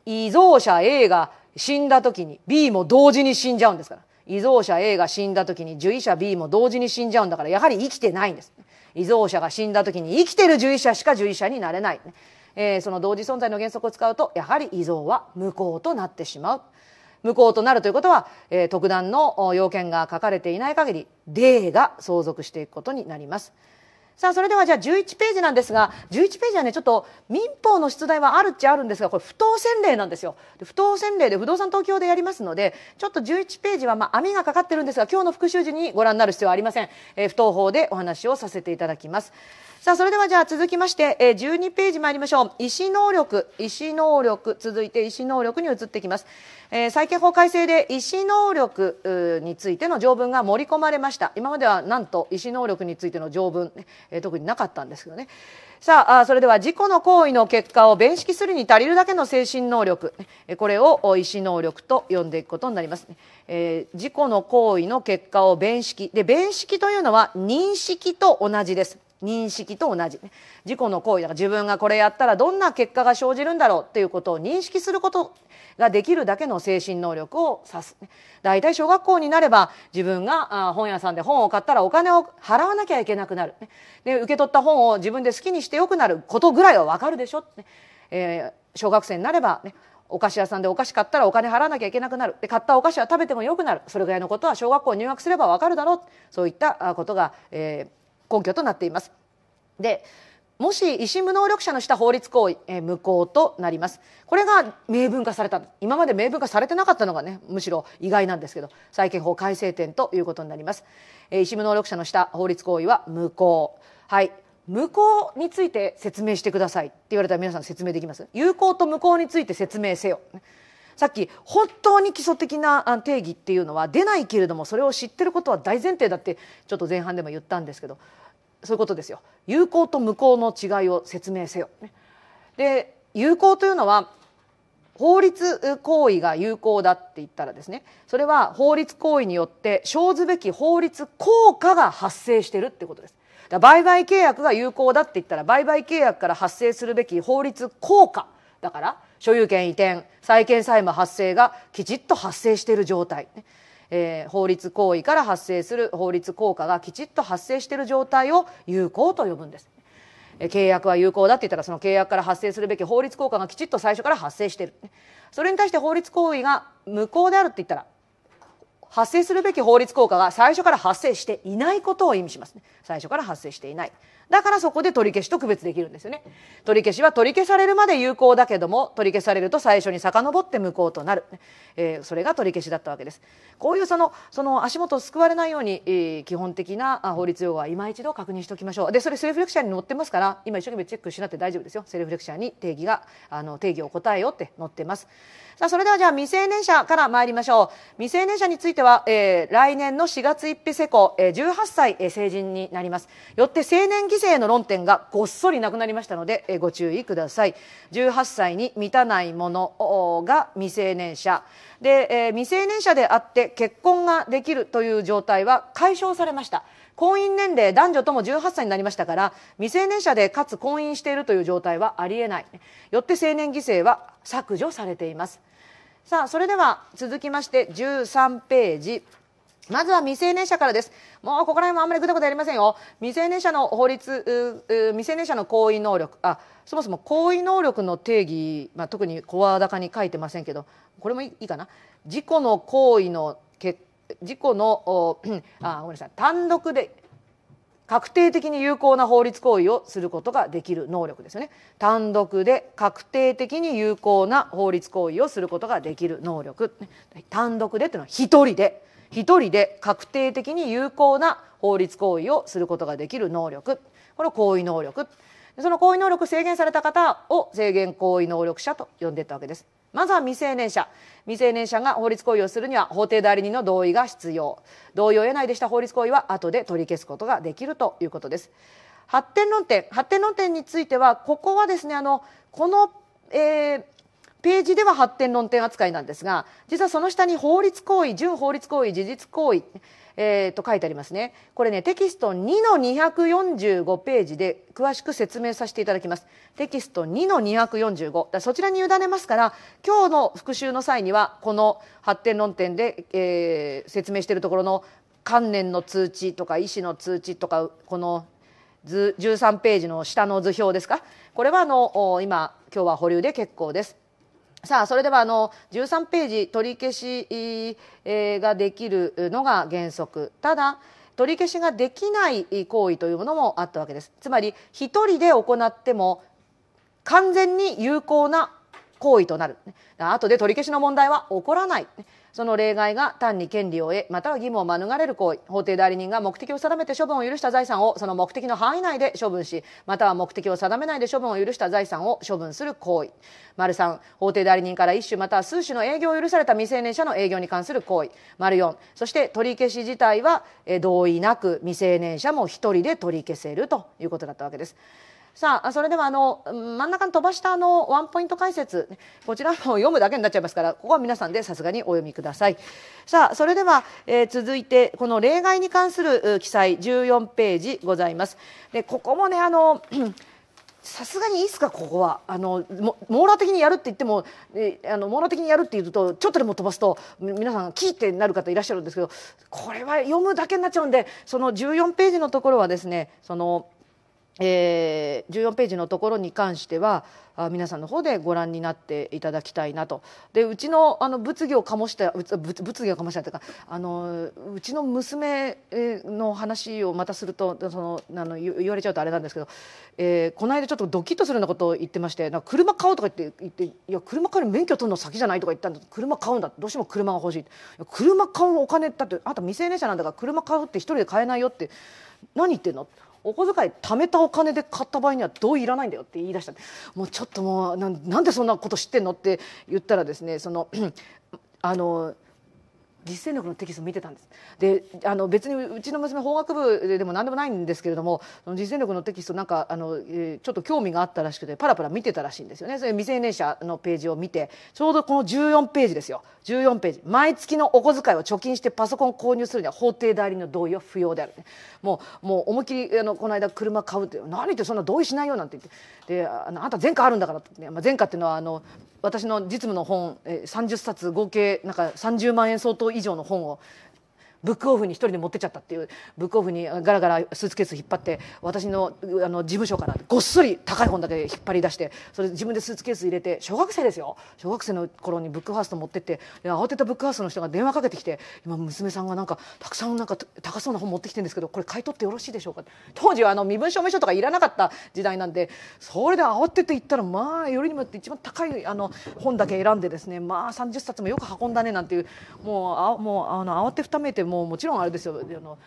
遺贈者 A が死んだ時に B も同時に死んじゃうんですから遺贈者 A が死んだ時に受医者 B も同時に死んじゃうんだからやはり生きてないんです遺贈者が死んだ時に生きてる受医者しか受医者になれない、えー、その同時存在の原則を使うとやはり遺贈は無効となってしまう無効となるということは、えー、特段の要件が書かれていない限り例が相続していくことになります。さあそれではじゃあ11ページなんですが11ページはねちょっと民法の出題はあるっちゃあるんですがこれ不当選令なんですよ不当選令で不動産東京でやりますのでちょっと11ページはまあ網がかかってるんですが今日の復習時にご覧になる必要はありません、えー、不当法でお話をさせていただきますさあそれではじゃあ続きまして、えー、12ページ参りましょう意思能力意思能力続いて意思能力に移ってきます、えー、再建法改正で意思能力についての条文が盛り込まれました今まではなんと意思能力についての条文、えー、特になかったんですけどねさあそれでは自己の行為の結果を弁識するに足りるだけの精神能力これを意思能力と呼んでいくことになります、ね、えー、事故の行為の結果を弁識で弁識というのは認識と同じです認識と同じ自己の行為だから自分がこれやったらどんな結果が生じるんだろうっていうことを認識することができるだけの精神能力を指す大体小学校になれば自分が本屋さんで本を買ったらお金を払わなきゃいけなくなるで受け取った本を自分で好きにしてよくなることぐらいは分かるでしょえー、小学生になればねお菓子屋さんでお菓子買ったらお金払わなきゃいけなくなるで買ったお菓子は食べてもよくなるそれぐらいのことは小学校入学すればわかるだろうそういったことが、えー、根拠となっています。でもし維新無能力者のした法律行為、えー、無効となりますこれが明文化された今まで明文化されてなかったのがねむしろ意外なんですけど債権法改正点ということになります、えー、維新無能力者のした法律行為は無効はい無効について説明してくださいって言われたら皆さん説明できます有効と無効について説明せよさっき本当に基礎的な定義っていうのは出ないけれどもそれを知ってることは大前提だってちょっと前半でも言ったんですけどそういうことですよ有効と無効の違いを説明せよ。で有効というのは法律行為が有効だって言ったらですねそれは法律行為によって生ずべき法律効果が発生してるってことです。だ売買契約が有効だって言ったら売買契約から発生するべき法律効果だから所有権移転債権債務発生がきちっと発生している状態、えー、法律行為から発生する法律効果がきちっと発生している状態を有効と呼ぶんです。契約は有効だって言ったらその契約から発生するべき法律効果がきちっと最初から発生してるそれに対して法律行為が無効であるって言ったら発生するべき法律効果が最初から発生していないことを意味しますね最初から発生していないだからそこで取り消しと区別できるんですよね。取り消しは取り消されるまで有効だけども、取り消されると最初に遡って無効となる。えー、それが取り消しだったわけです。こういうその、その足元を救われないように、えー、基本的な法律用語は今一度確認しておきましょう。で、それセルフレクチャーに載ってますから、今一生懸命チェックしなくて大丈夫ですよ。セルフレクチャーに定義が、あの、定義を答えよって載ってます。さあ、それではじゃあ未成年者から参りましょう。未成年者については、えー、来年の4月1日施行、えー、18歳、えー、成人になります。よって成年規制の論点がごっそりなくなりましたので、えー、ご注意ください。18歳に満たないものが未成年者。で、えー、未成年者であって結婚ができるという状態は解消されました。婚姻年齢男女とも18歳になりましたから未成年者でかつ婚姻しているという状態はありえないよって成年犠牲は削除されていますさあそれでは続きまして13ページまずは未成年者からです。もうここら辺もあんまりぐだぐだやりませんよ。未成年者の法律、未成年者の行為能力、あ、そもそも行為能力の定義、まあ、特に声高に書いてませんけど、これもいいかな。自己の行為の結事故のあごめんなさい単独で確定的に有効な法律行為をすることができる能力ですよね単独で確定的に有効な法律行為をすることができる能力単独でっていうのは一人で一人で確定的に有効な法律行為をすることができる能力これを行為能力その行為能力制限された方を制限行為能力者と呼んでったわけですまずは未成年者未成年者が法律行為をするには法定代理人の同意が必要同意を得ないでした法律行為は後で取り消すことができるということです発展論点発展論点についてはここはですねあのこの、えー、ページでは発展論点扱いなんですが実はその下に法律行為準法律行為事実行為えー、と書いてありますねこれねテキスト2の245ページで詳しく説明させていただきますテキスト2の245だそちらに委ねますから今日の復習の際にはこの発展論点で、えー、説明しているところの観念の通知とか意思の通知とかこの図13ページの下の図表ですかこれはあの今今日は保留で結構です。さあそれではあの13ページ取り消し、ができるのが原則ただ取り消しができない行為というものもあったわけですつまり1人で行っても完全に有効な行為となるあとで取り消しの問題は起こらないその例外が単に権利を得または義務を免れる行為法定代理人が目的を定めて処分を許した財産をその目的の範囲内で処分しまたは目的を定めないで処分を許した財産を処分する行為丸3法定代理人から一種または数種の営業を許された未成年者の営業に関する行為丸4そして取り消し自体は同意なく未成年者も1人で取り消せるということだったわけです。さあそれではあの真ん中に飛ばしたあのワンポイント解説こちらも読むだけになっちゃいますからここは皆さんでさすがにお読みくださいさあそれでは、えー、続いてこの例外に関する記載14ページございますでここもねあの さすがにいいですかここはあの網羅的にやるって言っても、えあの網羅的にやるって言うとちょっとでも飛ばすと皆さんキーってなる方いらっしゃるんですけどこれは読むだけになっちゃうんでその14ページのところはですねそのえー、14ページのところに関しては皆さんの方でご覧になっていただきたいなとでうちのあの物議を醸した物議を醸したというかあのうちの娘の話をまたするとそのあの言われちゃうとあれなんですけど、えー、この間ちょっとドキッとするようなことを言ってましてなんか車買おうとか言って言っていや車買う免許取るの先じゃないとか言ったんだ車買うんだどうしても車が欲しい車買うお金だってあと未成年者なんだから車買うって一人で買えないよって何言ってんのお小遣い貯めたお金で買った場合には同意いらないんだよって言い出したもうちょっともうなんでそんなこと知ってんのって言ったらですねその あの実践力のテキスト見てたんですであの別にうちの娘法学部でも何でもないんですけれども実践力のテキストなんかあの、えー、ちょっと興味があったらしくてパラパラ見てたらしいんですよねそれ未成年者のページを見てちょうどこの14ページですよ14ページ毎月のお小遣いを貯金してパソコン購入するには法定代理の同意は不要である、ね、もうもう思いっきりあのこの間車買うって何言ってそんな同意しないよなんて言ってであのあんた前科あるんだからって、ね、まあ、前科っていうのはあの私の実務の本、えー、30冊合計なんか30万円相当以上の本をブックオフに一人で持ってっちゃったっていうブックオフにガラガラスーツケース引っ張って私のあの事務所からごっそり高い本だけ引っ張り出してそれ自分でスーツケース入れて小学生ですよ小学生の頃にブックファースト持ってって慌てたブックファーストの人が電話かけてきて今娘さんがなんかたくさんなんか高そうな本持ってきてるんですけどこれ買い取ってよろしいでしょうか当時はあの身分証明書とかいらなかった時代なんでそれで慌てて行ったらまあよりにもよって一番高いあの本だけ選んでですねまあ30冊もよく運んだねなんていうもうあもうあの慌てふためいてもももちろんあれですよあの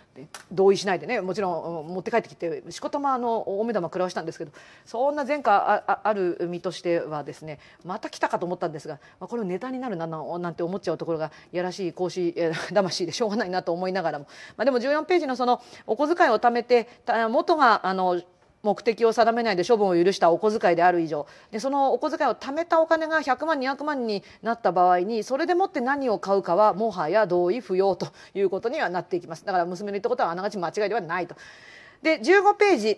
同意しないでねもちろん持って帰ってきてしこたまあのお目玉食らわしたんですけどそんな前科あある身としてはですねまた来たかと思ったんですが、まあ、これネタになるななんて思っちゃうところがいやらしい講師魂でしょうがないなと思いながらも、まあ、でも14ページのそのお小遣いを貯めて元があの目的を定めないで処分を許したお小遣いである以上でそのお小遣いを貯めたお金が100万200万になった場合にそれでもって何を買うかはもはや同意不要ということにはなっていきますだから娘の言ったことはあながち間違いではないと。で15ページ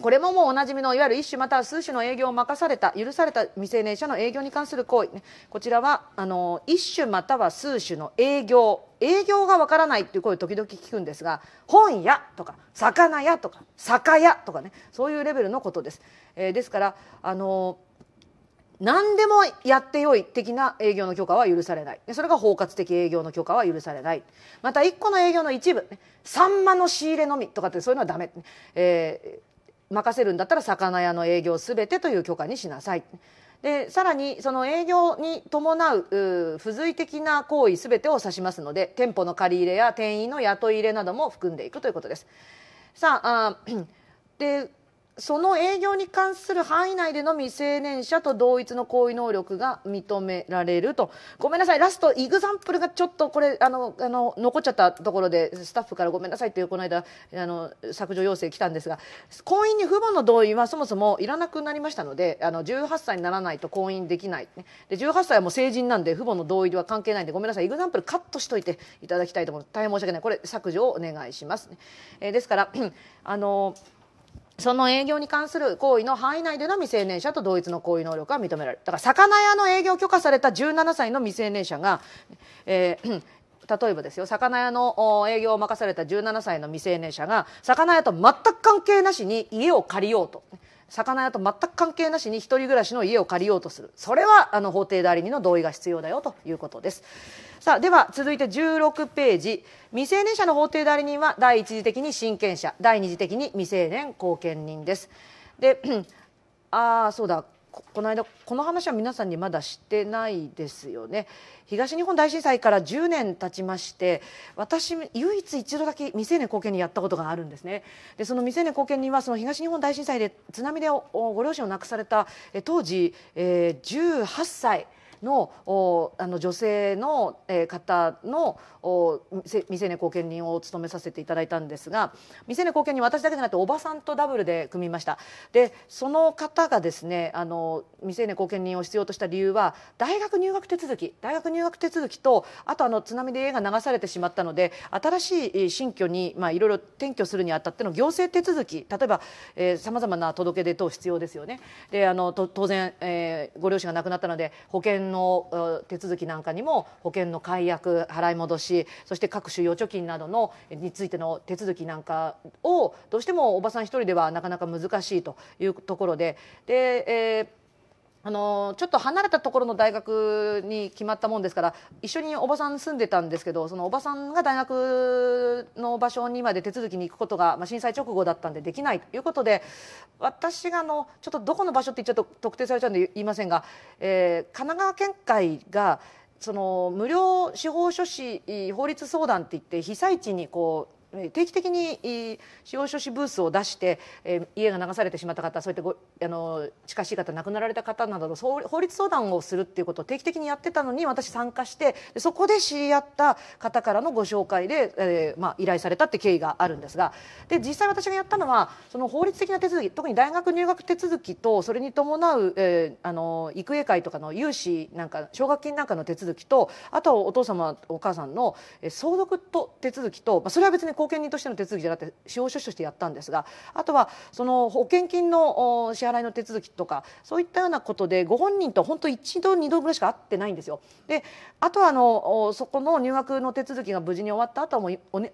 これももうおなじみのいわゆる一種または数種の営業を任された許された未成年者の営業に関する行為、ね、こちらはあの一種または数種の営業営業がわからないっていう声を時々聞くんですが本屋とか魚屋とか酒屋とかねそういうレベルのことです。えー、ですからあの何でもやってよい的な営業の許可は許されないそれが包括的営業の許可は許されないまた1個の営業の一部、ね、サンマの仕入れのみとかってそういうのはダメ、えー、任せるんだったら魚屋の営業すべてという許可にしなさい。でさらにその営業に伴う付随的な行為すべてを指しますので店舗の借り入れや店員の雇い入れなども含んでいくということです。さあでその営業に関する範囲内での未成年者と同一の行為能力が認められるとごめんなさいラストイグザンプルがちょっとこれあのあの残っちゃったところでスタッフからごめんなさいというこの間あの削除要請来たんですが婚姻に父母の同意はそもそもいらなくなりましたのであの18歳にならないと婚姻できない、で18歳はもう成人なんで父母の同意では関係ないんでごめんなさいイグザンプルカットしといていただきたいと思います大変申し訳ないこれ削除をお願いします、えー、ですからあのその営業に関する行為の範囲内での未成年者と同一の行為能力は認められるだから魚屋の営業許可された17歳の未成年者が、えー、例えばですよ魚屋の営業を任された17歳の未成年者が魚屋と全く関係なしに家を借りようと魚屋と全く関係なしに一人暮らしの家を借りようとするそれはあの法廷代理人の同意が必要だよということです。さあでは続いて16ページ未成年者の法定代理人は第一次的に親権者第二次的に未成年後見人ですでああそうだこの間この話は皆さんにまだしてないですよね東日本大震災から10年経ちまして私唯一一度だけ未成年後見人やったことがあるんですねでその未成年後見人はその東日本大震災で津波でご両親を亡くされた当時、えー、18歳のあの女性の方の未成年後見人を務めさせていただいたんですが未成年後見人私だけじゃなくておばさんとダブルで組みましたでその方がですねあの未成年後見人を必要とした理由は大学入学手続き大学入学手続きとあとあの津波で家が流されてしまったので新しい新居にまあいろいろ転居するにあたっての行政手続き例えばさまざまな届け出等必要ですよねであの当然、えー、ご両親が亡くなったので保険険の手続きなんかにも保険の解約払い戻しそして各種預貯金などのについての手続きなんかをどうしてもおばさん一人ではなかなか難しいというところでで、えーあのちょっと離れたところの大学に決まったもんですから一緒におばさん住んでたんですけどそのおばさんが大学の場所にまで手続きに行くことが、まあ、震災直後だったんでできないということで私があのちょっとどこの場所って言っちゃうと特定されちゃうんで言いませんが、えー、神奈川県会がその無料司法書士法律相談っていって被災地にこ定期的に司法書士ブースを出して、え家が流されてしまった方そういったごあの近しい方亡くなられた方などの法律相談をするっていうことを定期的にやってたのに私参加してそこで知り合った方からのご紹介で、えー、まあ、依頼されたって経緯があるんですがで実際私がやったのはその法律的な手続き特に大学入学手続きとそれに伴う、えー、あの育英会とかの融資なんか奨学金なんかの手続きとあとお父様お母さんの相続と手続きと、まあ、それは別に公保険人としての手続きじゃなくて司法書士としてやったんですがあとはその保険金の支払いの手続きとかそういったようなことでご本人と本当一度二度ぐらいしか会ってないんですよ。であとはあのそこの入学の手続きが無事に終わった後もお、ね、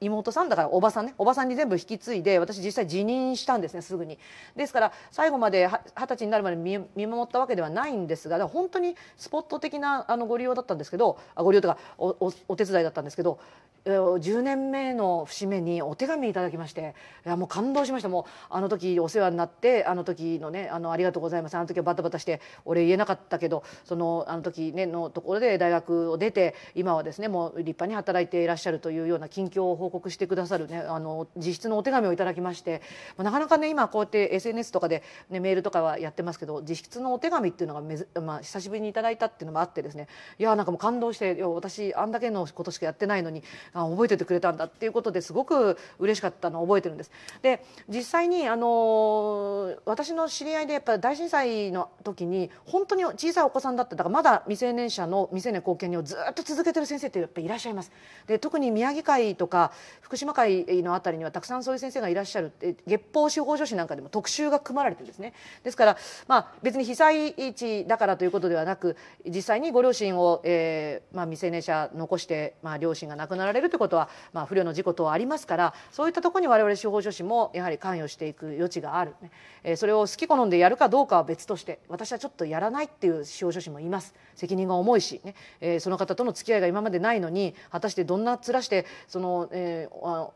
妹さんだからおばさんねおばさんに全部引き継いで私実際辞任したんですねすぐにですから最後まで二十歳になるまで見守ったわけではないんですが本当にスポット的なあのご利用だったんですけどご利用とかおお手伝いだったんですけど10年目の節目にお手紙いただきましていやもう感動しましたもうあの時お世話になってあの時のねあのありがとうございますあの時はバタバタして俺言えなかったけどそのあの時、ね、のところで大学を出て今はですねもう立派に働いていらっしゃるというような近況報報告してくださる、ね、あの実質のお手紙をいただきまして、まあ、なかなかね今こうやって SNS とかで、ね、メールとかはやってますけど自筆のお手紙っていうのがめず、まあ、久しぶりにいただいたっていうのもあってですねいやなんかもう感動して私あんだけのことしかやってないのにあ覚えててくれたんだっていうことですごく嬉しかったのを覚えてるんです。で実際にあの私の知り合いでやっぱ大震災の時に本当に小さいお子さんだっただからまだ未成年者の未成年後見人をずっと続けてる先生ってやっぱいらっしゃいます。で特に宮城会とか福島会の辺りにはたくさんそういう先生がいらっしゃる月報司法書士なんかでも特集が組まれてるんですねですから、まあ、別に被災地だからということではなく実際にご両親を、えーまあ、未成年者残して、まあ、両親が亡くなられるということは、まあ、不慮の事故等はありますからそういったところに我々司法書士もやはり関与していく余地がある、えー、それを好き好んでやるかどうかは別として私はちょっとやらないっていう司法書士もいます責任が重いしね、ねえー、その方との付き合いが今までないのに果たしてどんな面してその、えーえ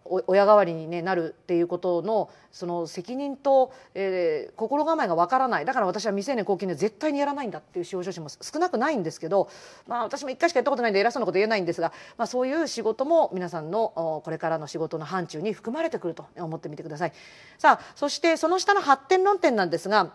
親代わりに、ね、なるっていうことのその責任と、えー、心構えがわからないだから私は未成年後期には絶対にやらないんだっていう司法書士も少なくないんですけど、まあ、私も1回しかやったことないんで偉そうなこと言えないんですが、まあ、そういう仕事も皆さんのこれからの仕事の範疇に含まれてくると思ってみてください。さあそしてその下の発展論点なんですが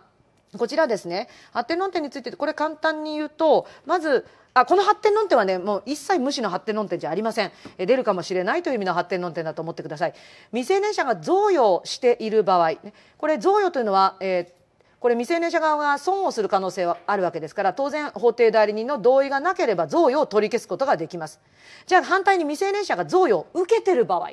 こちらですね発展論点についてこれ簡単に言うとまずあこの発展論点はねもう一切無視の発展論点じゃありませんえ出るかもしれないという意味の発展論点だと思ってください未成年者が贈与している場合これ贈与というのは、えー、これ未成年者側が損をする可能性はあるわけですから当然法定代理人の同意がなければ贈与を取り消すことができますじゃあ反対に未成年者が贈与を受けてる場合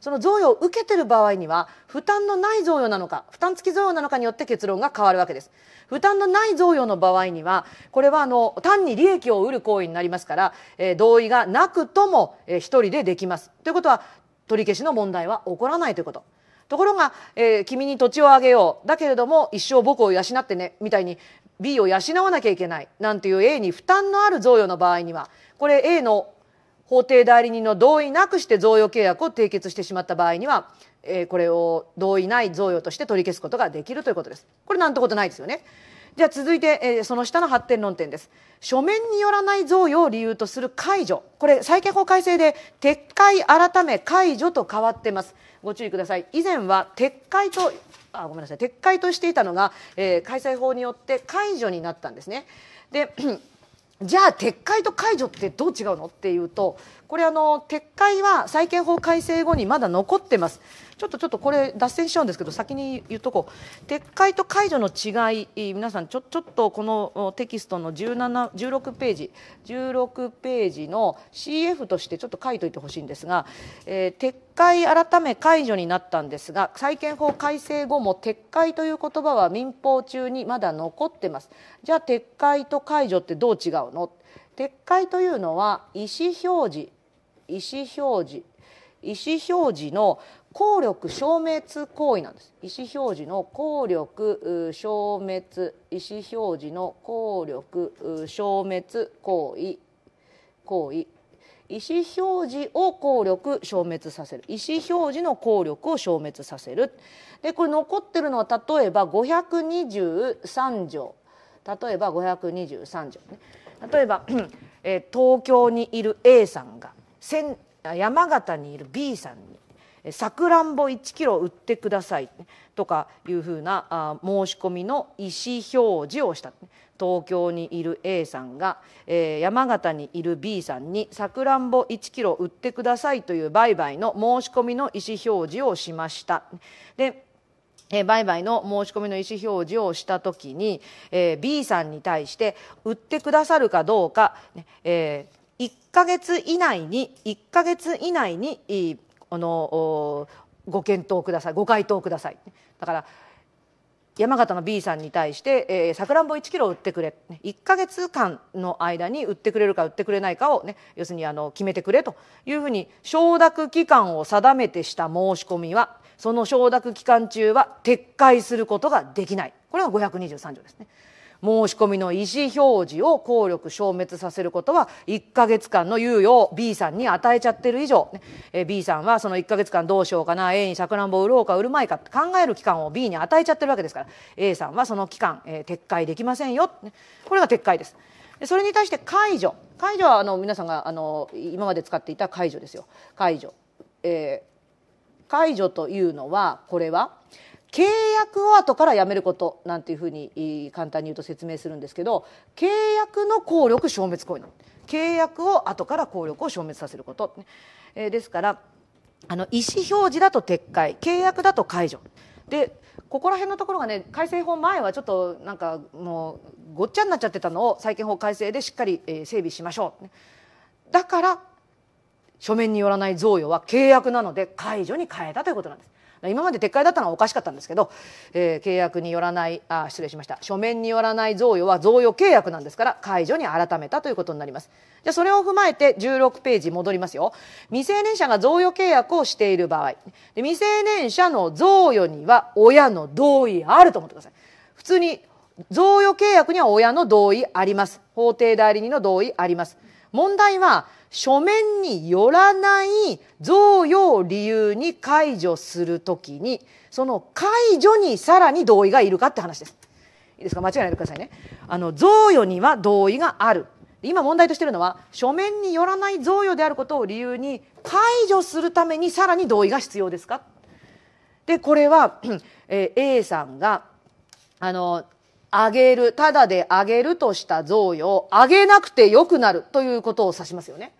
その贈与を受けてる場合には負担のない贈与なのか負担付き贈与なのかによって結論が変わるわけです負担のない贈与の場合にはこれはあの単に利益を得る行為になりますから、えー、同意がなくとも、えー、1人でできますということは取り消しの問題は起こらないということ。ところが、えー、君に土地をあげようだけれども一生僕を養ってねみたいに B を養わなきゃいけないなんていう A に負担のある贈与の場合にはこれ A の法定代理人の同意なくして贈与契約を締結してしまった場合には、えー、これを同意ない贈与として取り消すことができるということです。これなんてことないですよね。じゃあ続いて、えー、その下の発展論点です。書面によらない贈与を理由とする解除。これ、債権法改正で撤回改め解除と変わってます。ご注意ください以前は撤回とあごめんなさい撤回としていたのが、えー、開催法によって解除になったんですね。で じゃあ撤回と解除ってどう違うのっていうとこれあの撤回は債権法改正後にまだ残ってます。ちょっとちょっとこれ脱線しちゃうんですけど先に言っとこう撤回と解除の違い皆さんちょちょっとこのテキストの17 16ページ16ページの CF としてちょっと書いといてほしいんですが、えー、撤回改め解除になったんですが債権法改正後も撤回という言葉は民法中にまだ残ってますじゃあ撤回と解除ってどう違うの撤回というのは意思表示意思表示意思表示の効力消滅行為なんです意思表示の効力消滅意思表示の効力消滅行為行為意思表示を効力消滅させる意思表示の効力を消滅させるでこれ残ってるのは例えば523条例えば523条ね例えば、えー、東京にいる A さんが山形にいる B さんにさくらんぼ1キロ売ってくださいとかいうふうな申し込みの意思表示をした東京にいる A さんが、えー、山形にいる B さんにさくらんぼ1キロ売ってくださいという売買の申し込みの意思表示をしました。で売買の申し込みの意思表示をしたときに、えー、B さんに対して売ってくださるかどうか、えー、1ヶ月以内に1ヶ月以内にあのご検討くださいご回答くださいだから山形の B さんに対してさくらんぼ1キロ売ってくれ1か月間の間に売ってくれるか売ってくれないかを、ね、要するにあの決めてくれというふうに承諾期間を定めてした申し込みはその承諾期間中は撤回することができないこれが523条ですね。申し込みの意思表示を効力消滅させることは1ヶ月間の猶予を B さんに与えちゃってる以上、ね、え B さんはその1ヶ月間どうしようかな A にさくらんぼを売ろうか売るまいかって考える期間を B に与えちゃってるわけですから A さんはその期間、えー、撤回できませんよ、ね、これが撤回です。それに対して解除解除はあの皆さんがあの今まで使っていた解除ですよ解除、えー、解除というのはこれは契約を後からやめることなんていうふうに簡単に言うと説明するんですけど契約の効力消滅行為契約を後から効力を消滅させること、えー、ですからあの意思表示だと撤回契約だと解除でここら辺のところがね改正法前はちょっとなんかもうごっちゃになっちゃってたのを債権法改正でしっかり、え整備しましょうだから書面によらない贈与は契約なので解除に変えたということなんです今まで撤回だったのはおかしかったんですけど、えー、契約によらないあ失礼しました書面によらない贈与は贈与契約なんですから解除に改めたということになりますじゃあそれを踏まえて16ページ戻りますよ未成年者が贈与契約をしている場合で未成年者の贈与には親の同意あると思ってください普通に贈与契約には親の同意あります法定代理人の同意あります問題は書面によらない贈与を理由に解除するときにその解除にさらに同意がいるかって話です。いいですか間違いないでくださいね。あの贈与には同意がある。今問題としてるのは書面によらない贈与であることを理由に解除するためにさらに同意が必要ですかでこれは、え A さんがあのあげる、ただであげるとした贈与をあげなくてよくなるということを指しますよね。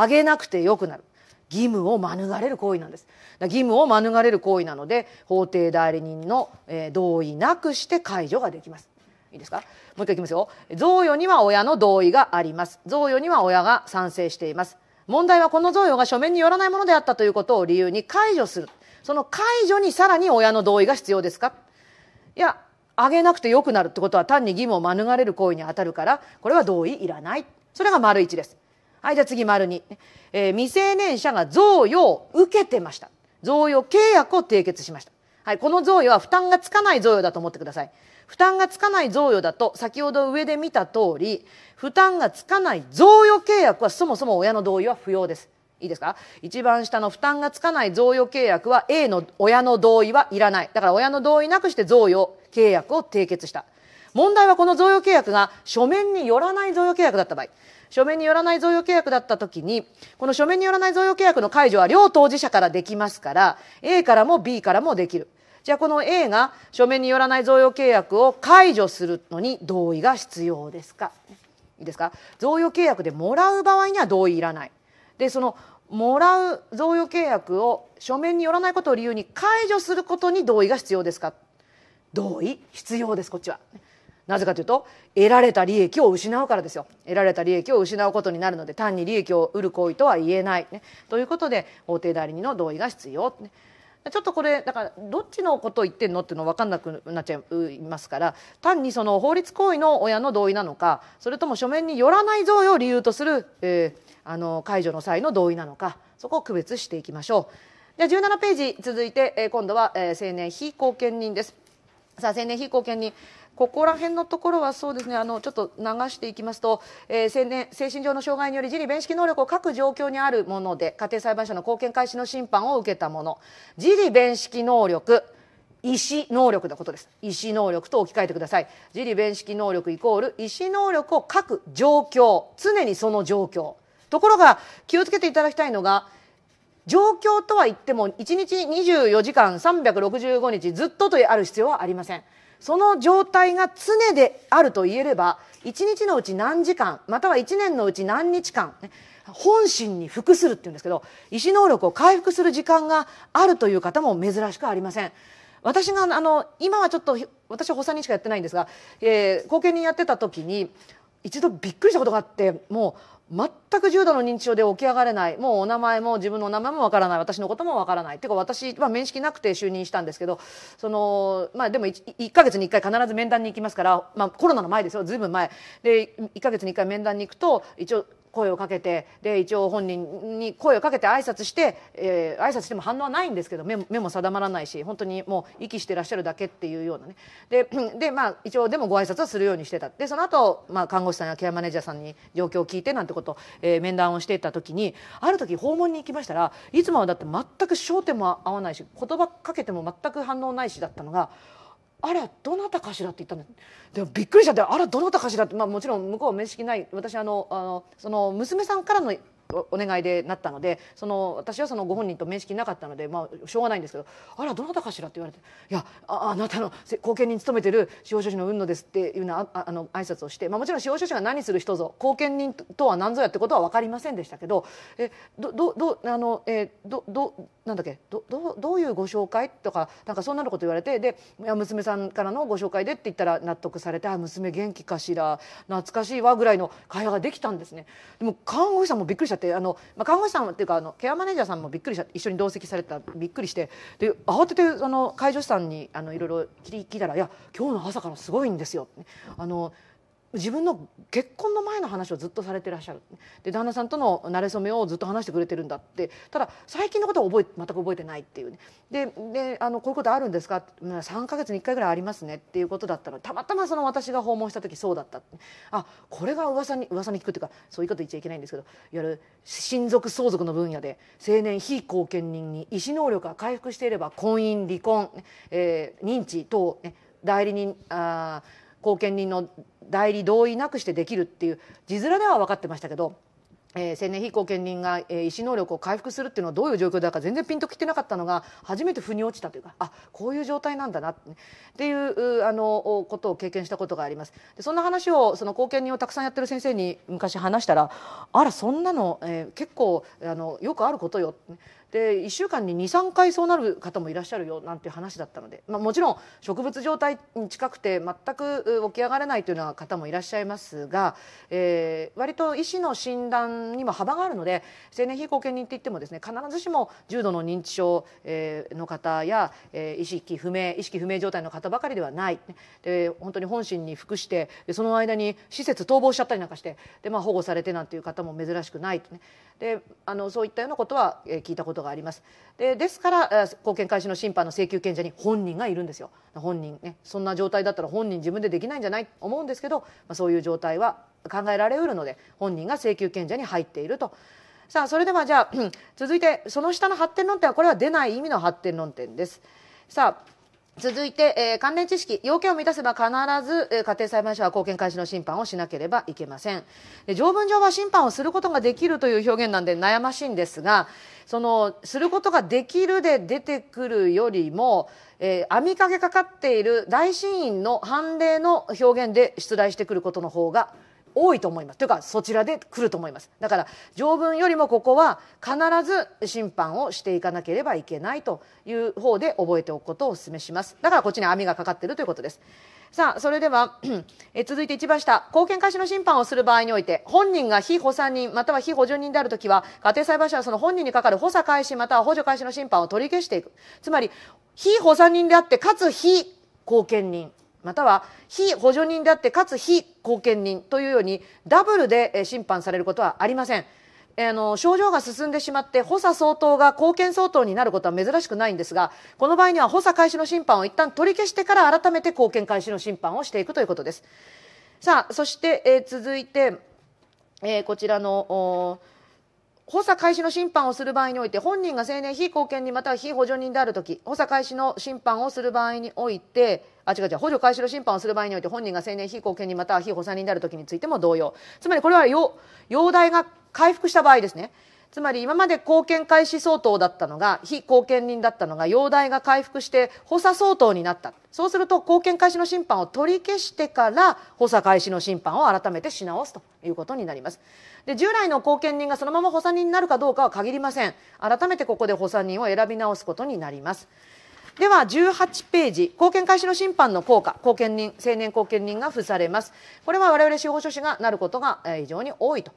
あげなくてよくなる。義務を免れる行為なんです義務を免れる行為なので法定代理人の同意なくして解除ができますいいですかもう一回いきますよ贈与には親の同意があります贈与には親が賛成しています問題はこの贈与が書面によらないものであったということを理由に解除するその解除にさらに親の同意が必要ですかいやあげなくてよくなるってことは単に義務を免れる行為にあたるからこれは同意いらないそれが丸1ですはい、じゃあ次、丸2。えー、未成年者が贈与を受けてました。贈与契約を締結しました。はい、この贈与は負担がつかない贈与だと思ってください。負担がつかない贈与だと、先ほど上で見た通り、負担がつかない贈与契約はそもそも親の同意は不要です。いいですか一番下の負担がつかない贈与契約は A の親の同意はいらない。だから親の同意なくして贈与契約を締結した。問題はこの贈与契約が書面によらない贈与契約だった場合。書面によらない贈与契約だった時にこの書面によらない贈与契約の解除は両当事者からできますから A からも B からもできる。じゃあこの A が書面によらない贈与契約を解除するのに同意が必要ですかいいですか贈与契約でもらう場合には同意いらない。でそのもらう贈与契約を書面によらないことを理由に解除することに同意が必要ですか同意必要ですこっちは。なぜかというと得られた利益を失うからですよ得られた利益を失うことになるので単に利益を得る行為とは言えない、ね、ということで法定代理人の同意が必要、ね、ちょっとこれだからどっちのことを言ってるのっていうの分かんなくなっちゃいますから単にその法律行為の親の同意なのかそれとも書面によらない贈与を理由とする、えー、あの解除の際の同意なのかそこを区別していきましょう。じゃあ17ページ続いて、えー、今度は、えー、青年非貢献人です。さあ青年非貢献人ここら辺のところはそうですねあのちょっと流していきますと、えー、精神上の障害により自利弁識能力を各状況にあるもので家庭裁判所の貢献開始の審判を受けたもの自利弁識能力意思能力のことです意思能力と置き換えてください自利弁識能力イコール意思能力を各状況常にその状況ところが気をつけていただきたいのが状況とは言っても1日24時間365日ずっととある必要はありません。その状態が常であると言えれば一日のうち何時間または一年のうち何日間、ね、本心に服するっていうんですけど意思能力を回復する時間があるという方も珍しくありません。私があの今はちょっと私は補佐にしかやってないんですが、えー、後見人やってた時に一度びっくりしたことがあってもう全く重度の認知症で起き上がれないもうお名前も自分のお名前もわからない私のこともわからないっていうか私は、面識なくて就任したんですけどその、まあ、でも 1, 1ヶ月に1回必ず面談に行きますから、まあ、コロナの前ですよずいぶん前で1ヶ月に1回面談に行くと一応声をかけてで一応本人に声をかけて挨拶して、えー、挨拶しても反応はないんですけど目も定まらないし本当にもう息してらっしゃるだけっていうようなねで で、まあ、一応でもご挨拶はするようにしてたでその後、まあ看護師さんやケアマネージャーさんに状況を聞いてなんてこと、えー、面談をしていた時にある時訪問に行きましたらいつもはだって全く焦点も合わないし言葉かけても全く反応ないしだったのが。あれどなたかしらって言ったんででもびっくりしちゃってあらどなたかしらって、まあ、もちろん向こうは面識ない私あのあのその娘さんからのお願いでなったのでその私はそのご本人と面識なかったので、まあ、しょうがないんですけど「あらどなたかしら?」って言われて「いやあなたの後見人勤めてる司法書士の雲野です」っていうよああの挨拶をして、まあ、もちろん司法書士が何する人ぞ後見人とは何ぞやってことは分かりませんでしたけど「えどどどあのえどどなんだっけどどどういうご紹介?」とかなんかそんなのこと言われてで娘さんからのご紹介でって言ったら納得されて「あ娘元気かしら懐かしいわ」ぐらいの会話ができたんですね。でも看護師さんもびっくりゃってあの、まあ、看護師さんっていうかあのケアマネージャーさんもびっくりした一緒に同席されたびっくりしてで慌てての介助士さんにいろいろ聞いたら「いや今日の朝からすごいんですよ」あの自分の結婚の前の話をずっとされてらっしゃるで旦那さんとの馴れ初めをずっと話してくれてるんだってただ最近のことは覚え全く覚えてないっていう、ね、でであのこういうことあるんですか3か月に1回ぐらいありますねっていうことだったのたまたまその私が訪問した時そうだったあこれが噂に噂に聞くっていうかそういうこと言っちゃいけないんですけどいわゆる親族相続の分野で青年非後見人に医師能力が回復していれば婚姻離婚、えー、認知等、ね、代理人あ後見人の代理同意なくしてできるっていう字面では分かってましたけど、えー、青年被後見人が、えー、意思能力を回復するっていうのはどういう状況だか全然ピンときてなかったのが初めて腑に落ちたというかあこういう状態なんだなっていうあのことを経験したことがあります。でそんな話をその後見人をたくさんやってる先生に昔話したらあらそんなの、えー、結構あのよくあることよで1週間に23回そうなる方もいらっしゃるよなんていう話だったので、まあ、もちろん植物状態に近くて全く起き上がれないというような方もいらっしゃいますが、えー、割と医師の診断にも幅があるので成年非後見人といってもですね必ずしも重度の認知症の方や意識不明意識不明状態の方ばかりではないで本当に本心に服してその間に施設逃亡しちゃったりなんかしてで、まあ、保護されてなんていう方も珍しくないとねであのそういったようなことは聞いたことがありますでですから貢献開始の審判の請求権者に本人がいるんですよ本人ねそんな状態だったら本人自分でできないんじゃないと思うんですけど、まあ、そういう状態は考えられうるので本人が請求権者に入っていると。さあそれではじゃあ続いてその下の発展論点はこれは出ない意味の発展論点です。さあ続いて、えー、関連知識要件を満たせば必ず、えー、家庭裁判所は貢献開始の審判をしなければいけません条文上は審判をすることができるという表現なんで悩ましいんですがそのすることができるで出てくるよりも、えー、網掛けかかっている大審院の判例の表現で出題してくることの方が多いと思いますというかそちらで来ると思いますだから条文よりもここは必ず審判をしていかなければいけないという方で覚えておくことをお勧めしますだからこっちに網がかかっているということですさあそれではえ続いて一番下貢献開始の審判をする場合において本人が被補佐人または被補助人であるときは家庭裁判所はその本人にかかる補佐開始または補助開始の審判を取り消していくつまり非補佐人であってかつ非貢献人または非補助人であってかつ非貢献人というようにダブルで審判されることはありません。あの症状が進んでしまって補佐相当が貢献相当になることは珍しくないんですがこの場合には補佐開始の審判を一旦取り消してから改めて貢献開始の審判をしていくということです。さあそして、えー、続いて、えー、こちらの補佐開始の審判をする場合において、本人が成年非貢献人または非補助人であるとき、補佐開始の審判をする場合において、あ、違う違う、補助開始の審判をする場合において、本人が成年非貢献人または非補佐人であるときについても同様。つまりこれは容体が回復した場合ですね。つまり今まで貢献開始相当だったのが非貢献人だったのが容体が回復して補佐相当になったそうすると貢献開始の審判を取り消してから補佐開始の審判を改めてし直すということになりますで従来の貢献人がそのまま補佐人になるかどうかは限りません改めてここで補佐人を選び直すことになりますでは18ページ貢献開始の審判の効果貢献人成年貢献人が付されますこれは我々司法書士がなることが非常に多いと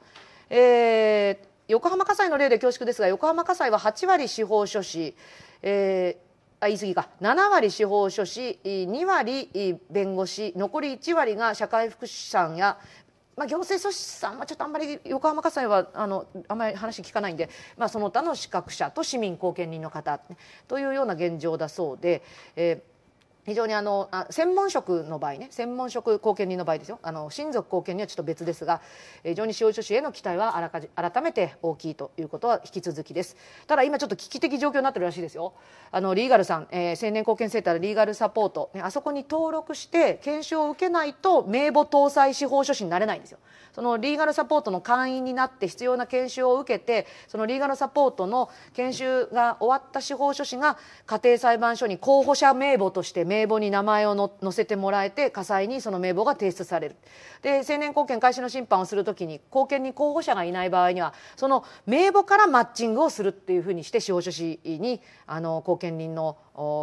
えー横浜火災の例で恐縮ですが横浜火災は8割司法書士、えーあ言い過ぎか7割司法書士2割弁護士残り1割が社会福祉さんや、まあ、行政組織さんはちょっとあんまり横浜火災はあのあんまり話聞かないんで、まあ、その他の資格者と市民貢献人の方というような現状だそうで。えー非常にあのあ専門職の場合ね専門職後見人の場合ですよあの親族後見人はちょっと別ですが非常に司法書士への期待はあらかじ改めて大きいということは引き続きですただ今ちょっと危機的状況になってるらしいですよあのリーガルさん、えー、青年後見センターリーガルサポート、ね、あそこに登録して検証を受けないと名簿搭載司法書士になれないんですよそのリーガルサポートの会員になって必要な研修を受けてそのリーガルサポートの研修が終わった司法書士が家庭裁判所に候補者名簿として名簿に名前を載せてもらえて家裁にその名簿が提出されるで成年後見開始の審判をするときに後見に候補者がいない場合にはその名簿からマッチングをするっていうふうにして司法書士にあの後見人の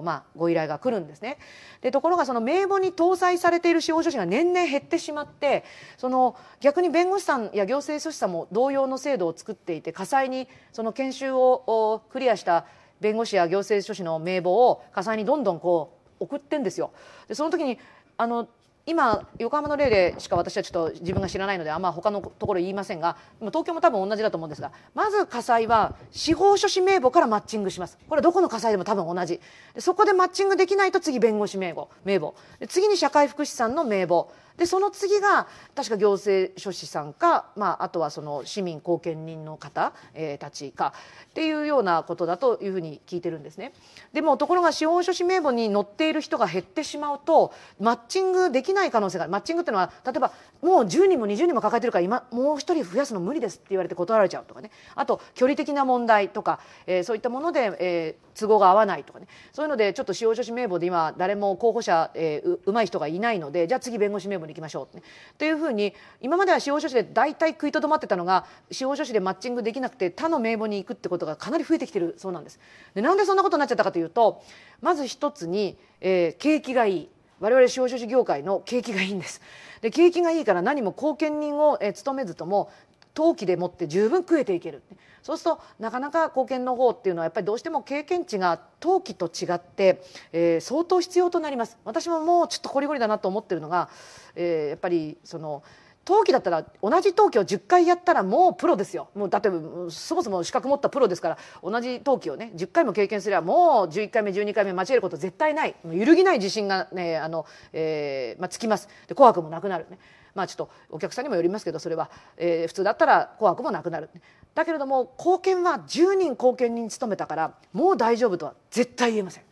まあ、ご依頼が来るんですねでところがその名簿に搭載されている司法書士が年々減ってしまってその逆に弁護士さんや行政書士さんも同様の制度を作っていて火災にその研修をクリアした弁護士や行政書士の名簿を火災にどんどんこう送ってんですよ。でその時にあの今横浜の例でしか私はちょっと自分が知らないのであんま他のところ言いませんが東京も多分同じだと思うんですがまず火災は司法書士名簿からマッチングしますこれはどこの火災でも多分同じそこでマッチングできないと次弁護士名簿名簿次に社会福祉士さんの名簿でその次が確か行政書士さんか、まあ、あとはその市民後見人の方、えー、たちかっていうようなことだというふうに聞いてるんですね。でもところが司法書士名簿に載っている人が減ってしまうとマッチングできない可能性があるマッチングっていうのは例えばもう10人も20人も抱えてるから今もう1人増やすの無理ですって言われて断られちゃうとかねあと距離的な問題とか、えー、そういったもので、えー、都合が合わないとかねそういうのでちょっと司法書士名簿で今誰も候補者、えー、うまい人がいないのでじゃあ次弁護士名簿ムに行きましょうというふうに今までは司法書士で大体食いとどまってたのが司法書士でマッチングできなくて他の名簿に行くってことがかなり増えてきてるそうなんです。でなんでそんなことになっちゃったかというとまず一つに、えー、景気がいい我々司法書士業界の景気がいいんです。で景気がいいから何も後見人を、え務めずとも登記でもって十分食えていける。そうするとなかなか貢献の方っていうのはやっぱりどうしても経験値が当期と違って、えー、相当必要となります私ももうちょっとこりごりだなと思ってるのが、えー、やっぱりその。陶器だったら同じ陶器を10回やったらもうプロですよもうだってそもそも資格持ったプロですから同じ陶器をね10回も経験すればもう11回目12回目間違えること絶対ない揺るぎない自信がねあの、えーまあ、つきますで「紅白」もなくなるねまあちょっとお客さんにもよりますけどそれは、えー、普通だったら「紅白」もなくなるだけれども貢献は10人貢献に勤めたからもう大丈夫とは絶対言えません。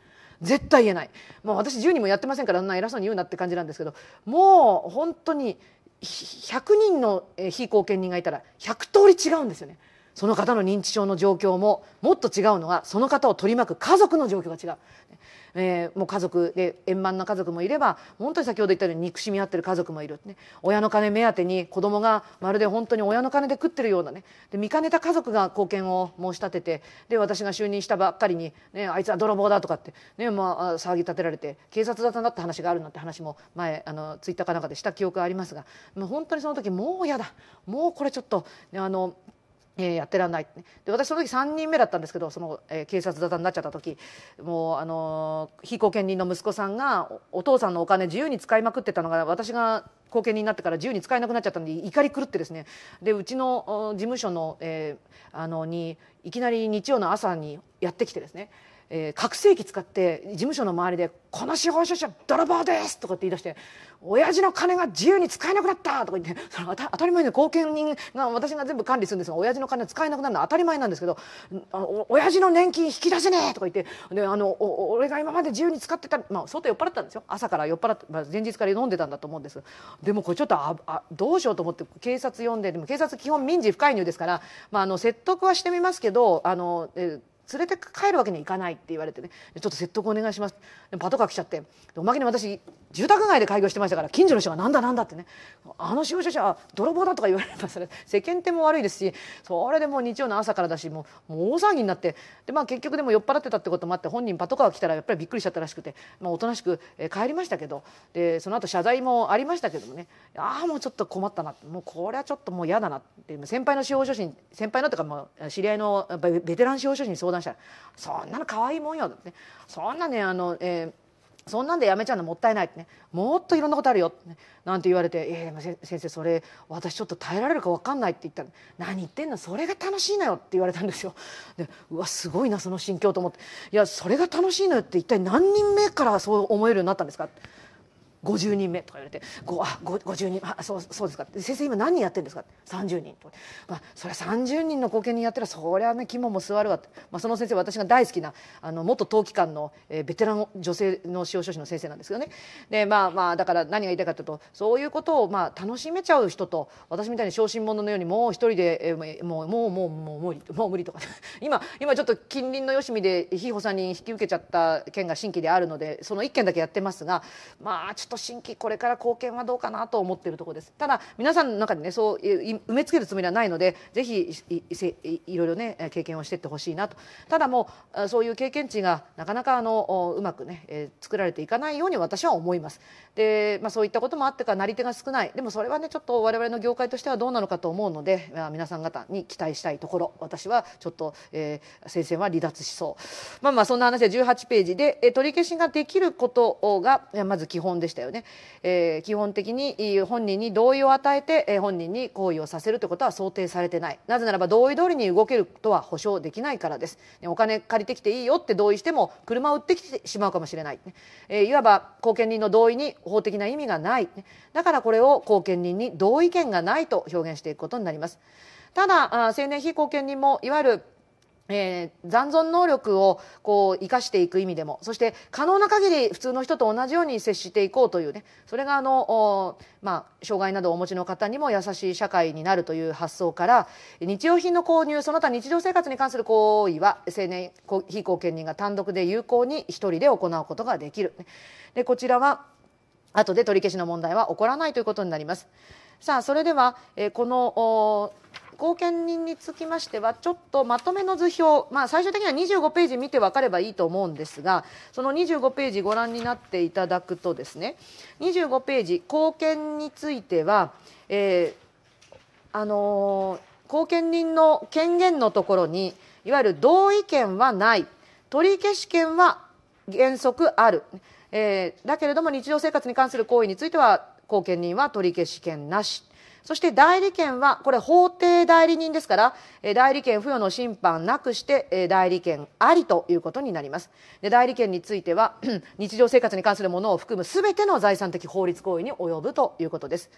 絶対言えないもう私10人もやってませんからそんな偉そうに言うなって感じなんですけどもう本当に100人の非貢献人がいたら100通り違うんですよねその方の認知症の状況ももっと違うのはその方を取り巻く家族の状況が違うえー、もう家族で円満な家族もいれば本当に先ほど言ったように憎しみ合ってる家族もいる、ね、親の金目当てに子供がまるで本当に親の金で食ってるようなねで見かねた家族が貢献を申し立ててで私が就任したばっかりに、ね、あいつは泥棒だとかって、ねまあ、騒ぎ立てられて警察沙汰だなった話があるなんて話も前あのツイッターかなんかでした記憶がありますが、本当にその時もう嫌だもうこれちょっと、ね、あのえー、やってらんないで私その時3人目だったんですけどその、えー、警察沙汰になっちゃった時もう、あのー、非後見人の息子さんがお父さんのお金自由に使いまくってたのが私が後見人になってから自由に使えなくなっちゃったんで怒り狂ってですねでうちの事務所の,、えー、あのにいきなり日曜の朝にやってきてですねえー、拡声器使って事務所の周りで「この司法書士は泥棒です!」とかって言い出して「親父の金が自由に使えなくなった!」とか言って その 当たり前の後見人が私が全部管理するんですが親父の金使えなくなるのは当たり前なんですけど「あ親父の年金引き出せねえ!」とか言ってであの俺が今まで自由に使ってた、まあ、外酔っ払ったんですよ朝から酔っ払って、まあ、前日から飲んでたんだと思うんですでもこれちょっとああどうしようと思って警察呼んででも警察基本民事不介入ですから、まあ、あの説得はしてみますけどあの、えー連れて帰るわけにはいかないって言われてねちょっと説得お願いしますパトカー来ちゃっておまけに私住宅街で開業してましたから近所の人が「なんだなんだ」ってね「あの法書者は泥棒だ」とか言われれば 世間体も悪いですしそれでもう日曜の朝からだしもうもう大騒ぎになってで、まあ、結局でも酔っ払ってたってこともあって本人パトカー来たらやっぱりびっくりしちゃったらしくて、まあ、おとなしく帰りましたけどでその後謝罪もありましたけどもねああもうちょっと困ったなもうこれはちょっともう嫌だなって先輩の司法書士に先輩のとかも知り合いのベテラン司法書士に相談談したら「そんなの可愛いもんよ」って、ね、そんなねあの、えーそんなんでやめちゃうのもったいないってねもっといろんなことあるよって、ね、なんて言われて「えー、先生それ私ちょっと耐えられるか分かんない」って言ったら「何言ってんのそれが楽しいのよ」って言われたんですよ。でうわすごいなその心境と思って「いやそれが楽しいのよ」って一体何人目からそう思えるようになったんですかって。50人目とか言われて「ごあご50人あそうそうですか」先生今何人やってるんですか?」30人」とか、まあ、そりゃ30人の後見人やったらそりゃね肝も座るわ」まあ、その先生私が大好きなあの元党機館の、えー、ベテラン女性の司法書士の先生なんですけどねでまあまあだから何が言いたいかというとそういうことをまあ楽しめちゃう人と私みたいに小心者のようにもう一人で、えー、もうもうもうもう無理もう無理とか 今今ちょっと近隣のよしみでひいほさんに引き受けちゃった件が新規であるのでその1件だけやってますがまあちょっとと新規これから貢献はどうかなと思っているところですただ皆さんの中でねそう埋め付けるつもりはないのでぜひいろいろね経験をしていってほしいなとただもうそういう経験値がなかなかあのうまくね作られていかないように私は思いますで、まあ、そういったこともあってかなり手が少ないでもそれはねちょっと我々の業界としてはどうなのかと思うので、あ、皆さん方に期待したいところ私はちょっと、えー、先生は離脱しそうまあまあそんな話で18ページで取り消しができることがまず基本でしたよよね、えー、基本的に本人に同意を与えて、え本人に行為をさせるということは想定されてないなぜならば同意通りに動けるとは保証できないからです、ね、お金借りてきていいよって同意しても車を売ってきてしまうかもしれない、えー、いわば後見人の同意に法的な意味がない、ね、だからこれを後見人に同意権がないと表現していくことになりますただ青年被後見人もいわゆるえー、残存能力をこう生かしていく意味でもそして可能な限り普通の人と同じように接していこうというねそれがあの、まあ、障害などをお持ちの方にも優しい社会になるという発想から日用品の購入その他日常生活に関する行為は成年非公権人が単独で有効に一人で行うことができる。でこちらは後で取り消しの問題は起こらないということになります。さあそれでは、えー、この後見人につきましてはちょっとまとめの図表、まあ、最終的には25ページ見て分かればいいと思うんですがその25ページご覧になっていただくとですね25ページ後見については、えー、あのー、後見人の権限のところにいわゆる同意権はない取り消し権は原則ある、えー、だけれども日常生活に関する行為については後見人は取り消し権なし。そして代理権は、これ法定代理人ですから、代理権付与の審判なくして、代理権ありということになります。で代理権については、日常生活に関するものを含む全ての財産的法律行為に及ぶということです。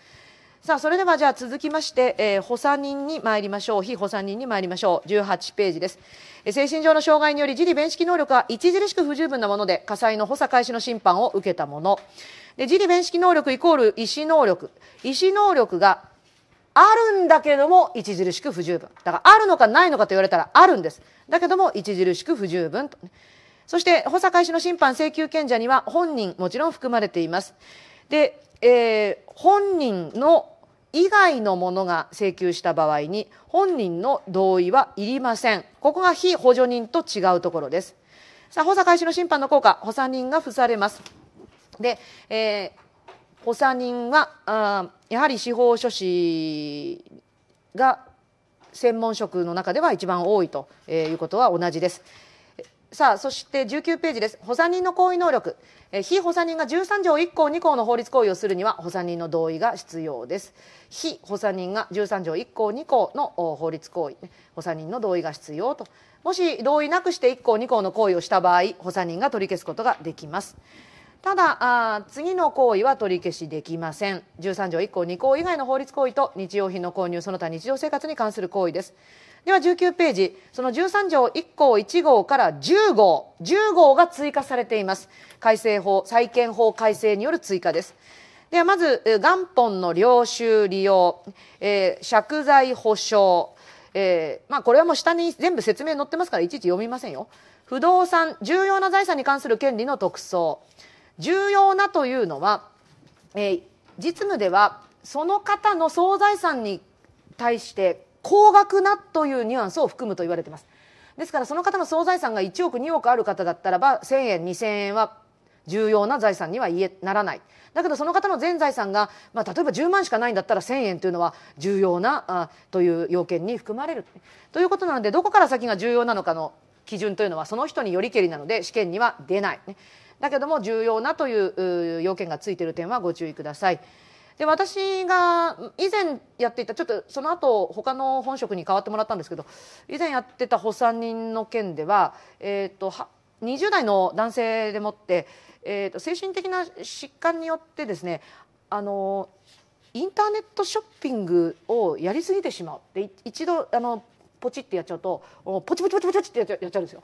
さあ、それではじゃあ続きまして、えー、補佐人に参りましょう。非補佐人に参りましょう。18ページです。えー、精神上の障害により自利弁識能力は著しく不十分なもので、火災の補佐開始の審判を受けたもの。で、自利弁識能力イコール意思能力。意思能力があるんだけども著しく不十分だからあるのかないのかと言われたらあるんですだけども著しく不十分と、そして補佐開始の審判請求権者には本人もちろん含まれていますで、えー、本人の以外のものが請求した場合に本人の同意はいりませんここが非補助人と違うところですさあ補佐開始の審判の効果補佐人が付されますで、えー補佐人はあやはり司法書士が専門職の中では一番多いということは同じです。さあそして19ページです補佐人の行為能力非補佐人が13条1項2項の法律行為をするには補佐人の同意が必要です非補佐人が13条1項2項の法律行為補佐人の同意が必要ともし同意なくして1項2項の行為をした場合補佐人が取り消すことができますただあ次の行為は取り消しできません13条1項2項以外の法律行為と日用品の購入その他日常生活に関する行為ですでは19ページその13条1項1号から10号10号が追加されています改正法再建法改正による追加ですではまず元本の領収利用、えー、借財保証、えーまあ、これはもう下に全部説明載ってますからいちいち読みませんよ不動産重要な財産に関する権利の特措重要なというのは、えー、実務ではその方の総財産に対して高額なというニュアンスを含むと言われています。ですからその方の総財産が1億2億ある方だったらば1000円2000円は重要な財産にはならない。だけどその方の全財産が、まあ、例えば10万しかないんだったら1000円というのは重要なあという要件に含まれるということなのでどこから先が重要なのかの基準というのはその人によりけりなので試験には出ない。ねだけども重要なという要件がついている点はご注意ください。で私が以前やっていたちょっとその後他の本職に変わってもらったんですけど以前やってた補佐人の件では,、えーと、20代の男性でもって、えーと精神的な疾患によってですねあのインターネットショッピングをやりすぎてしまうで一度あのポチってやっちゃうとポチポチポチポチってやっちゃうんですよ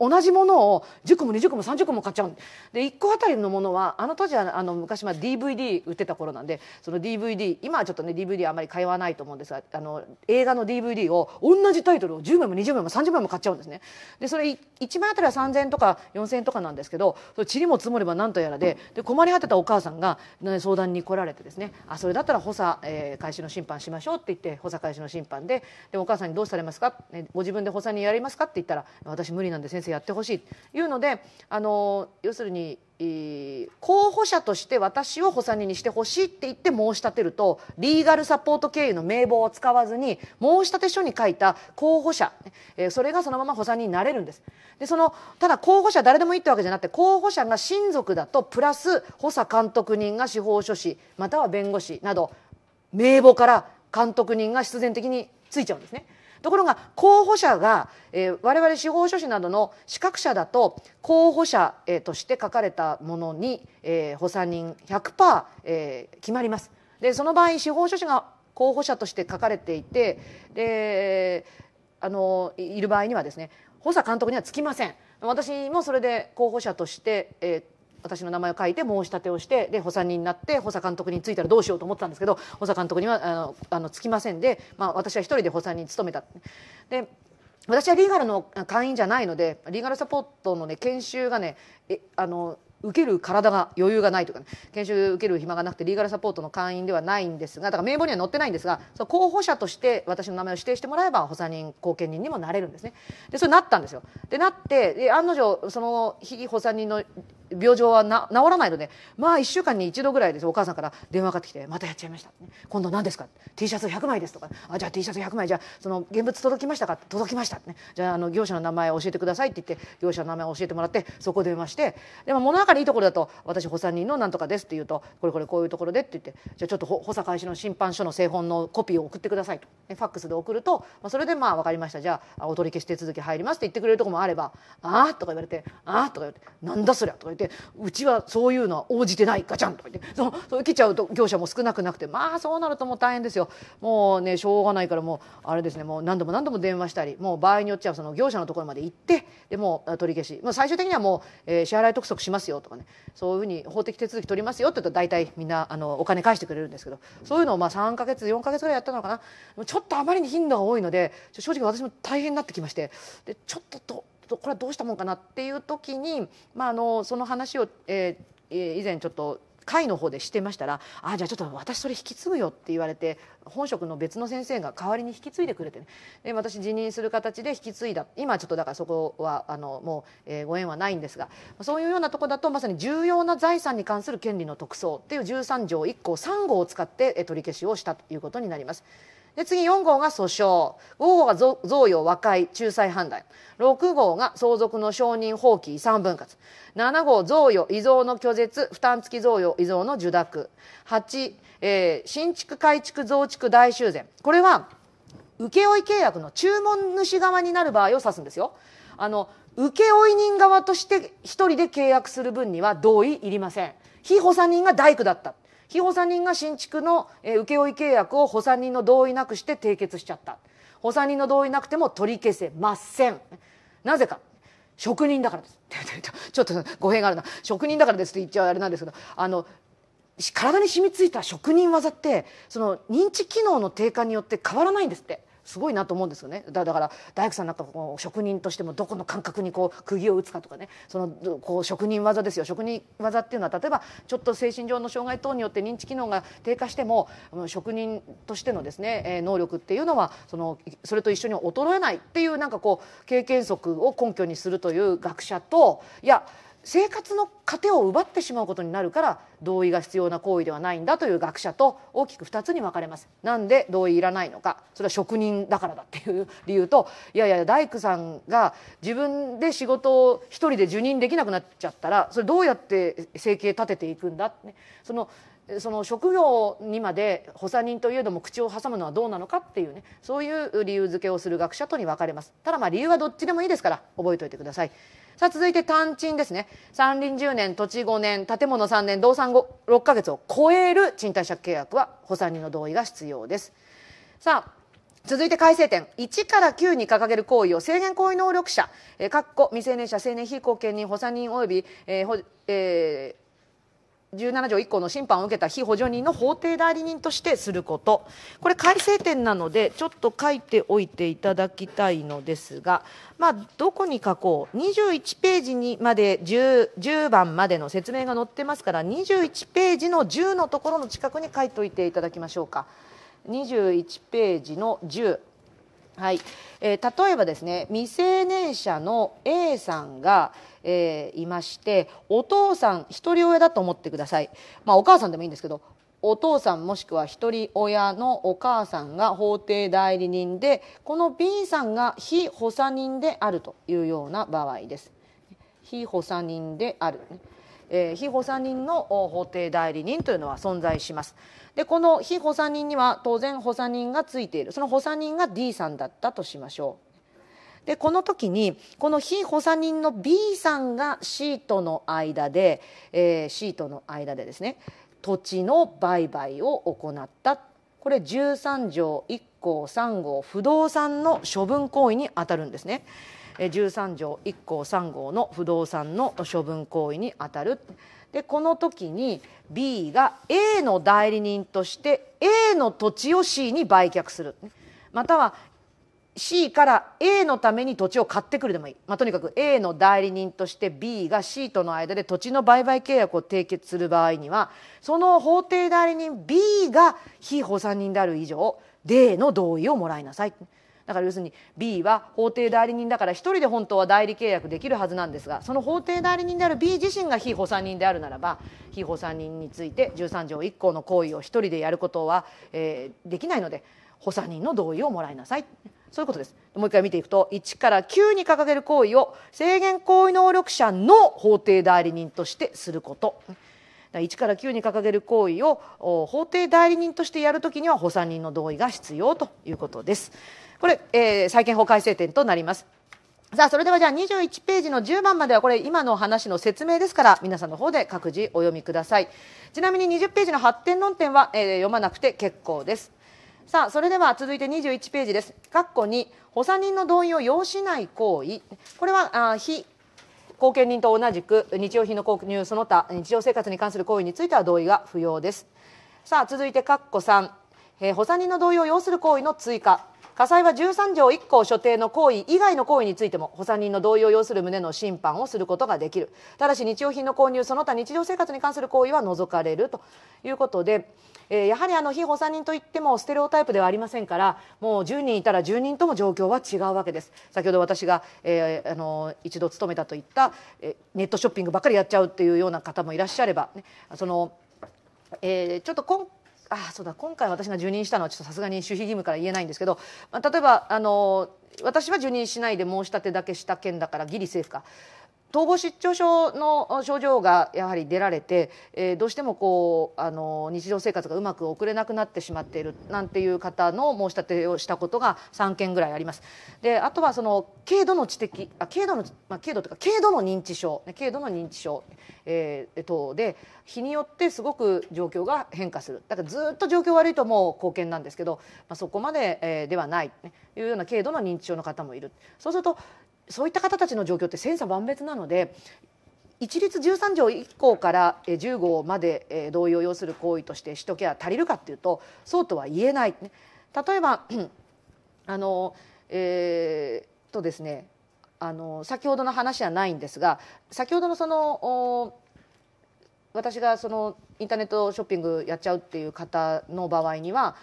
同じものを10個も20個も30個も買っちゃうで1個あたりのものはあの当時はあの昔は DVD 売ってた頃なんでその DVD 今はちょっとね DVD あんまり通わないと思うんですがあの映画の DVD を同じタイトルを10枚も20枚も30枚も買っちゃうんですねでそれ1枚あたりは3,000円とか4,000円とかなんですけどそれちりも積もれば何とやらでで困り果てたお母さんが、ね、相談に来られてですねあそれだったら補佐、えー、開始の審判しましょうって言って補佐開始の審判ででお母さんにどうされますますかご自分で補佐人やりますかって言ったら私無理なんで先生やってほしいというのであの要するに候補者として私を補佐人にしてほしいって言って申し立てるとリーガルサポート経由の名簿を使わずに申立書に書いた候補者それがそのまま補佐人になれるんですでそのただ候補者誰でもいいってわけじゃなくて候補者が親族だとプラス補佐監督人が司法書士または弁護士など名簿から監督人が必然的についちゃうんですね。ところが候補者が、えー、我々司法書士などの資格者だと候補者、えー、として書かれたものに、えー、補佐人100%、えー、決まります。でその場合司法書士が候補者として書かれていてであのいる場合にはですね補佐監督にはつきません。私もそれで候補者として、えー、私の名前を書いて申し立てをしてで補佐人になって補佐監督に就いたらどうしようと思ったんですけど補佐監督にはあのあのつきませんで、まあ、私は一人で補佐に勤めた。で私はリーガルの会員じゃないのでリーガルサポートの、ね、研修がねえあの受ける体が余裕がないとか、ね、研修受ける暇がなくてリーガルサポートの会員ではないんですがだから名簿には載ってないんですがその候補者として私の名前を指定してもらえば補佐人後見人にもなれるんですねでそれなったんですよでなってで案の定その被補佐人の病状はな治らないのでまあ1週間に1度ぐらいですお母さんから電話かかってきて「またやっちゃいました」今度何ですか?」T シャツ100枚です」とか「あじゃあ T シャツ100枚じゃあその現物届きましたか?」届きました」ね「じゃああの業者の名前教えてください」って言って業者の名前を教えてもらってそこ電話してでも物分かりいいところだと「私補佐人のなんとかです」って言うと「これこれこういうところで」って言って「じゃあちょっと補佐開始の審判書の製本のコピーを送ってくださいと」とファックスで送ると、まあ、それでまあ分かりましたじゃあお取り消し手続き入りますって言ってくれるとこもあれば「ああ」とか言われて「ああ」とか言われて「なんだそりゃ」とか言って。いてうちはそういうのは応じてないガチャンとか言ってそうそう来ちゃうと業者も少なくなくてまあそうなるともう大変ですよもうねしょうがないからもうあれですねもう何度も何度も電話したりもう場合によっちゃその業者のところまで行ってでもう取り消し、まあ、最終的にはもう、えー、支払い督促しますよとかねそういうふうに法的手続き取りますよって言うと大体みんなあのお金返してくれるんですけどそういうのをまあ3か月4か月ぐらいやったのかなちょっとあまりに頻度が多いので正直私も大変になってきましてでちょっととこれはどうしたもんかなっていう時に、まあ、あのその話を、えー、以前ちょっと会の方でしてましたら「あじゃあちょっと私それ引き継ぐよ」って言われて本職の別の先生が代わりに引き継いでくれて、ね、で私辞任する形で引き継いだ今ちょっとだからそこはあのもう、えー、ご縁はないんですがそういうようなとこだとまさに重要な財産に関する権利の特措っていう13条1項3号を使って取り消しをしたということになります。で次4号が訴訟5号が贈与和解仲裁判断6号が相続の承認放棄遺産分割7号贈与遺贈の拒絶負担付き贈与遺贈の受諾8、えー、新築改築増築大修繕これは請負契約の注文主側になる場合を指すんですよ。あの請負人側として1人で契約する分には同意いりません。被補佐人が大工だった。被補佐人が新築の請負契約を補佐人の同意なくして締結しちゃった補佐人の同意なくても取り消せませんなぜか職人だからです ちょっと語弊があるな職人だからですって言っちゃあれなんですけどあの体に染みついた職人技ってその認知機能の低下によって変わらないんですってすごいなと思うんですよねだから大工さんなんかこう職人としてもどこの感覚にこう釘を打つかとかねそのこう職人技ですよ職人技っていうのは例えばちょっと精神上の障害等によって認知機能が低下しても職人としてのですね能力っていうのはそのそれと一緒に衰えないっていうなんかこう経験則を根拠にするという学者といや生活の糧を奪ってしまうことになるから同意が必要な行為ではないんだという学者と大きく2つに分かれます。なんで同意いらないのかそれは職人だからだっていう理由といやいや大工さんが自分で仕事を1人で受任できなくなっちゃったらそれどうやって生計立てていくんだって、ね、そのその職業にまで補佐人といえども口を挟むのはどうなのかっていうねそういう理由付けをする学者とに分かれますただまあ理由はどっちでもいいですから覚えておいてくださいさあ続いて単賃ですね山林10年土地5年建物3年動産後6ヶ月を超える賃貸借契約は補佐人の同意が必要ですさあ続いて改正点1から9に掲げる行為を制限行為能力者、えー、かっこ未成年者成年非後見人補佐人及び、えーほえー17条1項の審判を受けた被補助人の法定代理人としてすることこれ改正点なのでちょっと書いておいていただきたいのですが、まあ、どこに書こう21ページにまで 10, 10番までの説明が載ってますから21ページの10のところの近くに書いておいていただきましょうか21ページの10はいえー、例えばですね未成年者の A さんが、えー、いましてお父さん一人親だと思ってください、まあ、お母さんでもいいんですけどお父さんもしくは一人親のお母さんが法定代理人でこの B さんが非補佐人であるというような場合です。非補佐人である、えー、非補佐人の法定代理人というのは存在します。でこの非補佐人には当然補佐人がついているその補佐人が D さんだったとしましょう。でこの時にこの非補佐人の B さんが C との間で、えー、C との間でですね土地の売買を行ったこれ13条1項3号不動産の処分行為にあたるんですね。13条1項3号の不動産の処分行為にあたるでこの時に B が A の代理人として A の土地を C に売却するまたは C から A のために土地を買ってくるでもいい、まあ、とにかく A の代理人として B が C との間で土地の売買契約を締結する場合にはその法定代理人 B が非補佐人である以上 D の同意をもらいなさいだから要するに B は法定代理人だから1人で本当は代理契約できるはずなんですがその法定代理人である B 自身が非補佐人であるならば非補佐人について13条1項の行為を1人でやることは、えー、できないので補佐人の同意をもらいなさい。そういうことですもう一回見ていくと1から9に掲げる行為を制限行為能力者の法定代理人としてすること1から9に掲げる行為を法定代理人としてやるときには補佐人の同意が必要ということですこれ、えー、債権法改正点となりますさあそれではじゃあ21ページの10番まではこれ今の話の説明ですから皆さんの方で各自お読みくださいちなみに20ページの発展論点は、えー、読まなくて結構ですさあそれでは続いて21ページです。括弧に補佐人の同意を要しない行為これはあ非後見人と同じく日用品の購入その他日常生活に関する行為については同意が不要です。さあ続いて括弧3、えー、補佐人の同意を要する行為の追加火災は13条1項所定の行為以外の行為についても補佐人の同意を要する旨の審判をすることができるただし日用品の購入その他日常生活に関する行為は除かれるということで、えー、やはりあの非補佐人といってもステレオタイプではありませんからもう10人いたら10人とも状況は違うわけです先ほど私が、えー、あの一度勤めたといった、えネットショッピングばっかりやっちゃうというような方もいらっしゃれば、ね、そのえー、ちょっと今あそうだ今回私が受任したのはちょっとさすがに守秘義務から言えないんですけど、まあ、例えばあの私は受任しないで申し立てだけした件だからギリセーフか統合失調症の症状がやはり出られて、えー、どうしてもこうあの日常生活がうまく送れなくなってしまっているなんていう方の申し立てをしたことが3件ぐらいあります。であとはその軽度の知的あ軽度の、まあ、軽度とか軽度の認知症軽度の認知症、えー、等で日によってすごく状況が変化するだからずっと状況悪いともう貢献なんですけど、まあ、そこまで、えー、ではない、というような軽度の認知症の方もいる。そうするとそういった方たちの状況って千差万別なので一律13条1項から10号まで同意を要する行為としてしとけば足りるかっていうとそうとは言えない、例えば あのえー、とですねあの先ほどの話じゃないんですが先ほどのその私がそのインターネットショッピングやっちゃうっていう方の場合には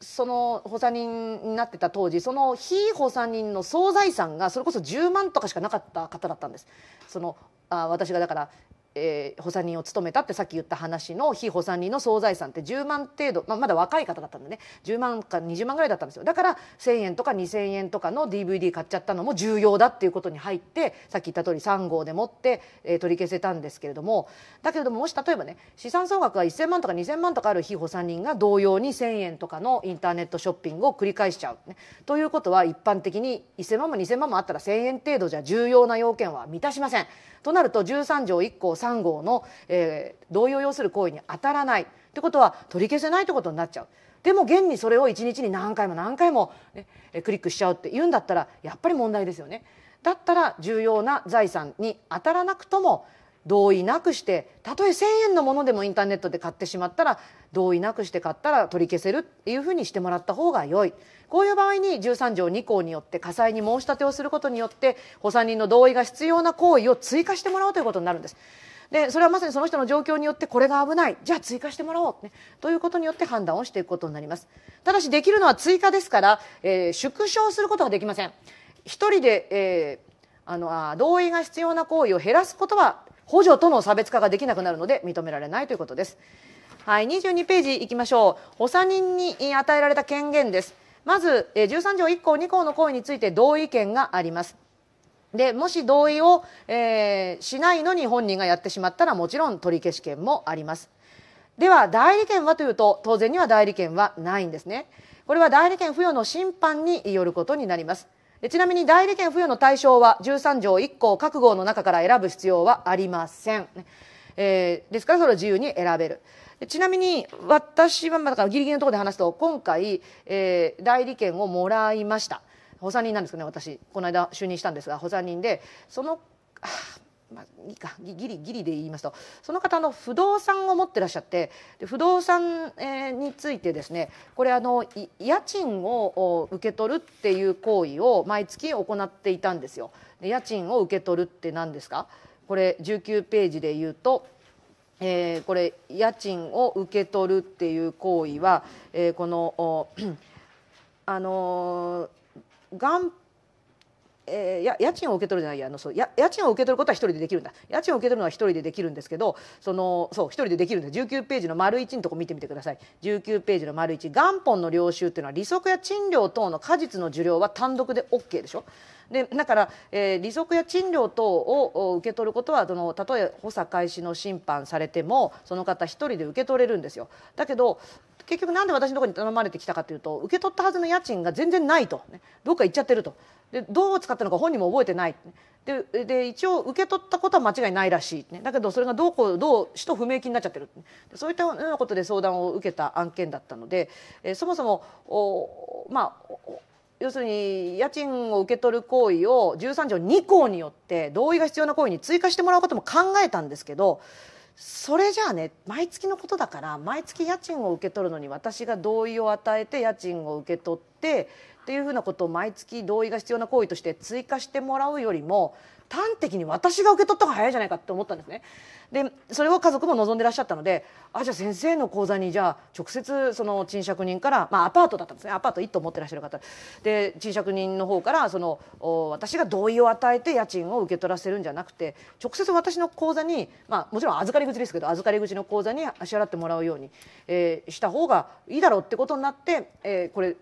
その補佐人になってた当時その非補佐人の総財産がそれこそ10万とかしかなかった方だったんです。そのあ私がだからえー、補佐人を務めたってさっき言った話の非補佐人の総財産って10万程度、まあ、まだ若い方だったんでね10万か20万ぐらいだったんですよだから1,000円とか2,000円とかの DVD 買っちゃったのも重要だっていうことに入ってさっき言った通り3号でもって、えー、取り消せたんですけれどもだけれどももし例えばね資産総額が1,000万とか2,000万とかある非補佐人が同様に1,000円とかのインターネットショッピングを繰り返しちゃう、ね。ということは一般的に1,000万も2,000万もあったら1,000円程度じゃ重要な要件は満たしません。となると13条1項3号の、えー、同意を要する行為に当たらないってことは取り消せないってことになっちゃう。でも現にそれを1日に何回も何回も、ね、クリックしちゃうって言うんだったらやっぱり問題ですよね。だったら重要な財産に当たらなくとも同意なくしてたとえ1,000円のものでもインターネットで買ってしまったら同意なくして買ったら取り消せるっていうふうにしてもらった方が良いこういう場合に13条2項によって火災に申し立てをすることによって補佐人の同意が必要な行為を追加してもらおうということになるんです。でそれはまさにその人の状況によってこれが危ないじゃあ追加してもらおう、ね、ということによって判断をしていくことになりますただしできるのは追加ですから、えー、縮小することはできません一人で、えー、あのあ同意が必要な行為を減らすことは補助との差別化ができなくなるので認められないということです。はい、22ページいきましょう。補佐人に与えられた権限です。まず、13条1項2項の行為について同意権があります。でもし同意を、えー、しないのに本人がやってしまったらもちろん取り消し権もあります。では代理権はというと当然には代理権はないんですね。これは代理権付与の審判によることになります。ちなみに代理権付与の対象は13条1項各号の中から選ぶ必要はありません。えー、ですからそれを自由に選べる。ちなみに私は、まあ、だギリギリのところで話すと今回、えー、代理権をもらいました。補佐人なんですけどね私この間就任したんですが補佐人でそのまあ、いいかギリギリで言いますとその方の不動産を持ってらっしゃって不動産、えー、についてですねこれあの家賃を受け取るっていう行為を毎月行っていたんですよ。家賃を受け取るって何ですかこれ19ページで言うと、えー、これ家賃を受け取るっていう行為は、えー、この あのーがんえー、や家賃を受け取るじゃないやあのそうや家賃を受け取ることは1人でできるんだ家賃を受け取るのは1人でできるんですけどそのそう1人でできるんだ19ページの丸1のとこ見てみてください19ページの丸一元本の領収っていうのは利息や賃料等の果実の受領は単独で OK でしょでだから、えー、利息や賃料等を受け取ることはそのたとえ補佐開始の審判されてもその方1人で受け取れるんですよだけど結局なんで私のところに頼まれてきたかというと受け取ったはずの家賃が全然ないと、ね、どっか行っちゃってるとでどう使ったのか本人も覚えてないでで一応受け取ったことは間違いないらしい、ね、だけどそれがどうこうどう使途不明金になっちゃってるそういったようなことで相談を受けた案件だったので、えー、そもそもおまあ要するに家賃を受け取る行為を13条2項によって同意が必要な行為に追加してもらうことも考えたんですけどそれじゃあね毎月のことだから毎月家賃を受け取るのに私が同意を与えて家賃を受け取ってっていうふうなことを毎月同意が必要な行為として追加してもらうよりも端的に私が受け取った方が早いじゃないかって思ったんですね。でそれを家族も望んでらっしゃったのであじゃあ先生の口座にじゃあ直接その賃借人から、まあ、アパートだったんですねアパート1棟持ってらっしゃる方で賃借人の方からその私が同意を与えて家賃を受け取らせるんじゃなくて直接私の口座に、まあ、もちろん預かり口ですけど預かり口の口座に支払ってもらうように、えー、した方がいいだろうってことになって、えー、これ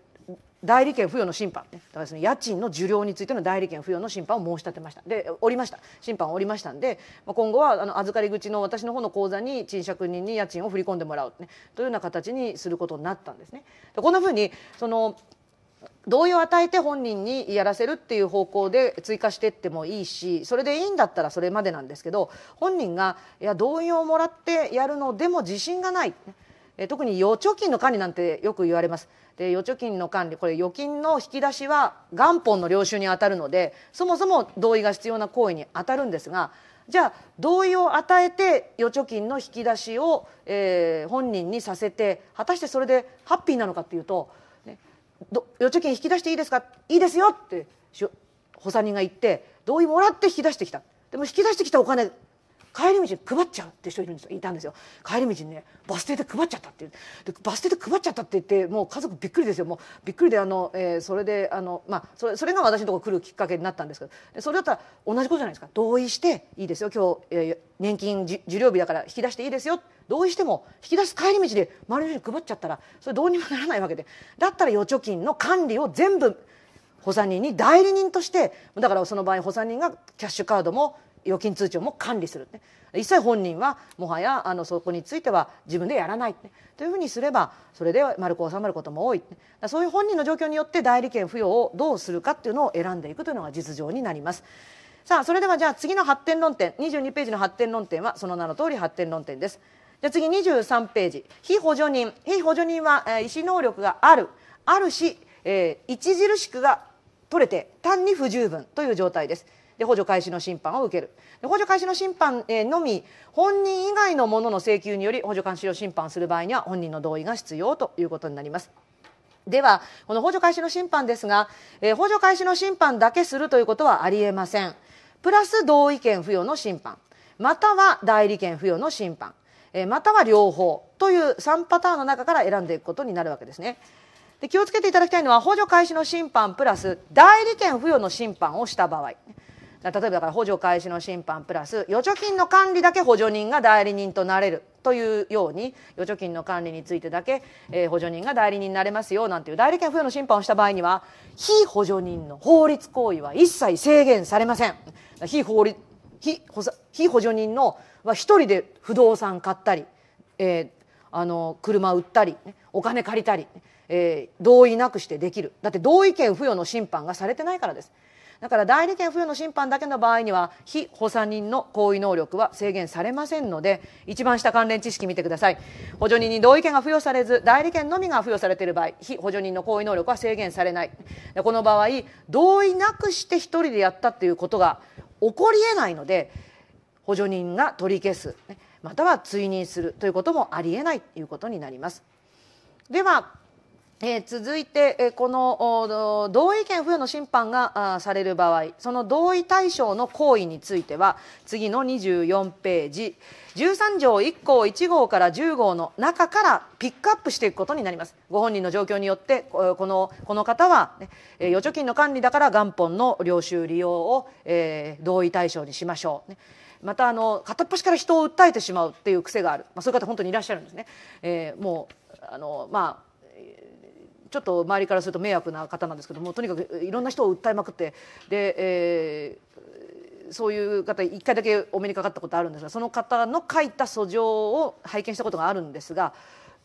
代理権付与の審判ねだから家賃の受領についての代理権付与の審判を申し立てましたでおりました審判をおりましたんで、まあ、今後はあの預かり口の私の方の口座に賃借人に家賃を振り込んでもらう、ね、というような形にすることになったんですね。でこんなふうにその同意を与えて本人にやらせるっていう方向で追加していってもいいしそれでいいんだったらそれまでなんですけど本人がいや同意をもらってやるのでも自信がない、特に預貯金の管理なんてよく言われますで預貯金の管理これ預金の引き出しは元本の領収に当たるのでそもそも同意が必要な行為に当たるんですがじゃあ同意を与えて預貯金の引き出しを、えー、本人にさせて果たしてそれでハッピーなのかっていうと、ね、預貯金引き出していいですかいいですよって補佐人が言って同意もらって引き出してきたでも引き出してきたお金帰り道に配っちゃうって人いるんですいたんですよ帰り道にねバス停で配っちゃったって言っでバス停で配っちゃったって言ってもう家族びっくりですよもうびっくりであの、えー、それであの、まあ、それそれが私のとこ来るきっかけになったんですけどそれだったら同じことじゃないですか同意していいですよ今日、えー、年金受領日だから引き出していいですよ同意しても引き出す帰り道で周りの人に配っちゃったらそれどうにもならないわけでだったら預貯金の管理を全部補佐人に代理人としてだからその場合補佐人がキャッシュカードも預金通帳も管理する、ね、一切本人はもはやあのそこについては自分でやらない、というふうにすればそれで丸く収まることも多い、そういう本人の状況によって代理権付与をどうするかっていうのを選んでいくというのが実情になります。さあそれではじゃあ次の発展論点22ページの発展論点はその名の通り発展論点です。じゃあ次23ページ非補助人非補助人は、えー、意思能力があるあるし、えー、著しくが取れて単に不十分という状態です。で補助開始の審判を受けるで補助開始の審判、えのみ本人以外のものの請求により補助監視を審判する場合には本人の同意が必要ということになります。ではこの補助開始の審判ですが、え補助開始の審判だけするということはありえませんプラス同意権付与の審判または代理権付与の審判、えまたは両方という3パターンの中から選んでいくことになるわけですね。で気をつけていただきたいのは補助開始の審判プラス代理権付与の審判をした場合例えばだから補助開始の審判プラス預貯金の管理だけ補助人が代理人となれるというように預貯金の管理についてだけ、えー、補助人が代理人になれますよなんていう代理権付与の審判をした場合には非補助人の法律行為は一切制限されません。非法律非非補助人のは一人で不動産買ったり、えー、あの車売ったり、ね、お金借りたり、えー、同意なくしてできるだって同意権付与の審判がされてないからですだから代理権付与の審判だけの場合には被補佐人の行為能力は制限されませんので一番下関連知識見てください補助人に同意権が付与されず代理権のみが付与されている場合被補助人の行為能力は制限されないこの場合同意なくして1人でやったっていうことが起こりえないので補助人が取り消すまたは追認するということもありえないということになります。ではえー、続いて、えー、この同意権付与の審判がされる場合その同意対象の行為については次の24ページ13条1項1号から10号の中からピックアップしていくことになりますご本人の状況によってこのこの方は、ね、預貯金の管理だから元本の領収利用を、えー、同意対象にしましょう。ねまたあの片っ端から人を訴えてしまうっていう癖がある、まあ、そういう方本当にいらっしゃるんですね。えー、もうあのまあちょっと周りからすると迷惑な方なんですけどもとにかくいろんな人を訴えまくってで、えー、そういう方1回だけお目にかかったことあるんですがその方の書いた訴状を拝見したことがあるんですが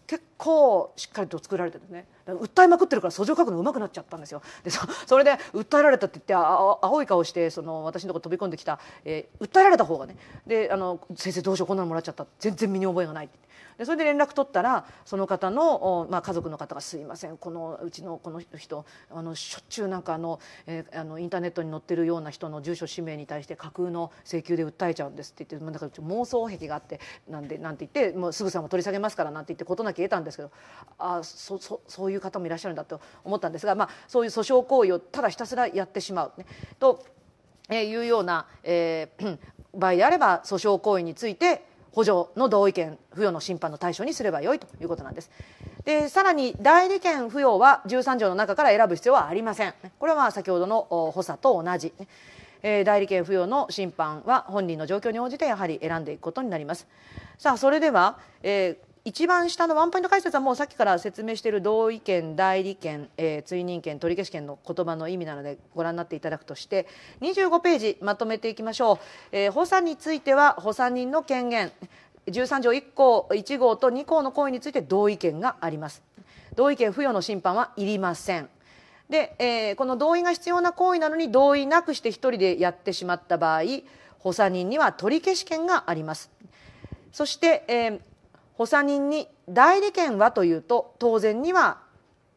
結構しっかりと作られてるね訴えまくってるから訴状書くのうまくなっちゃったんですよでそれで訴えられたって言って青い顔してその私のとこ飛び込んできた、えー、訴えられた方がねであの「先生どうしようこんなのもらっちゃった全然身に覚えがない」ってでそれで連絡取ったらその方の、まあ、家族の方が「すいませんこのうちのこの人あのしょっちゅうなんかあの、えー、あのインターネットに載ってるような人の住所氏名に対して架空の請求で訴えちゃうんです」って言ってだから妄想癖があってなんでなんて言ってもうすぐさま取り下げますからなんて言って事なき得たんですけどあそそそういう方もいらっしゃるんだと思ったんですが、まあ、そういう訴訟行為をただひたすらやってしまう、ね、というような、えー、場合であれば訴訟行為について補助の同意権付与の審判の対象にすればよいということなんです。でさらに代理権付与は13条の中から選ぶ必要はありません。これは先ほどの補佐と同じ。え代理権付与の審判は本人の状況に応じてやはり選んでいくことになります。さあそれでは、えー一番下のワンポイント解説はもうさっきから説明している同意権代理権、えー、追認権取消権の言葉の意味なのでご覧になっていただくとして25ページまとめていきましょう、えー、補佐については補佐人の権限13条1項1号と2項の行為について同意権があります同意権付与の審判はいりませんで、えー、この同意が必要な行為なのに同意なくして1人でやってしまった場合補佐人には取り消し権がありますそして、えー、補佐人に代理権はというと当然には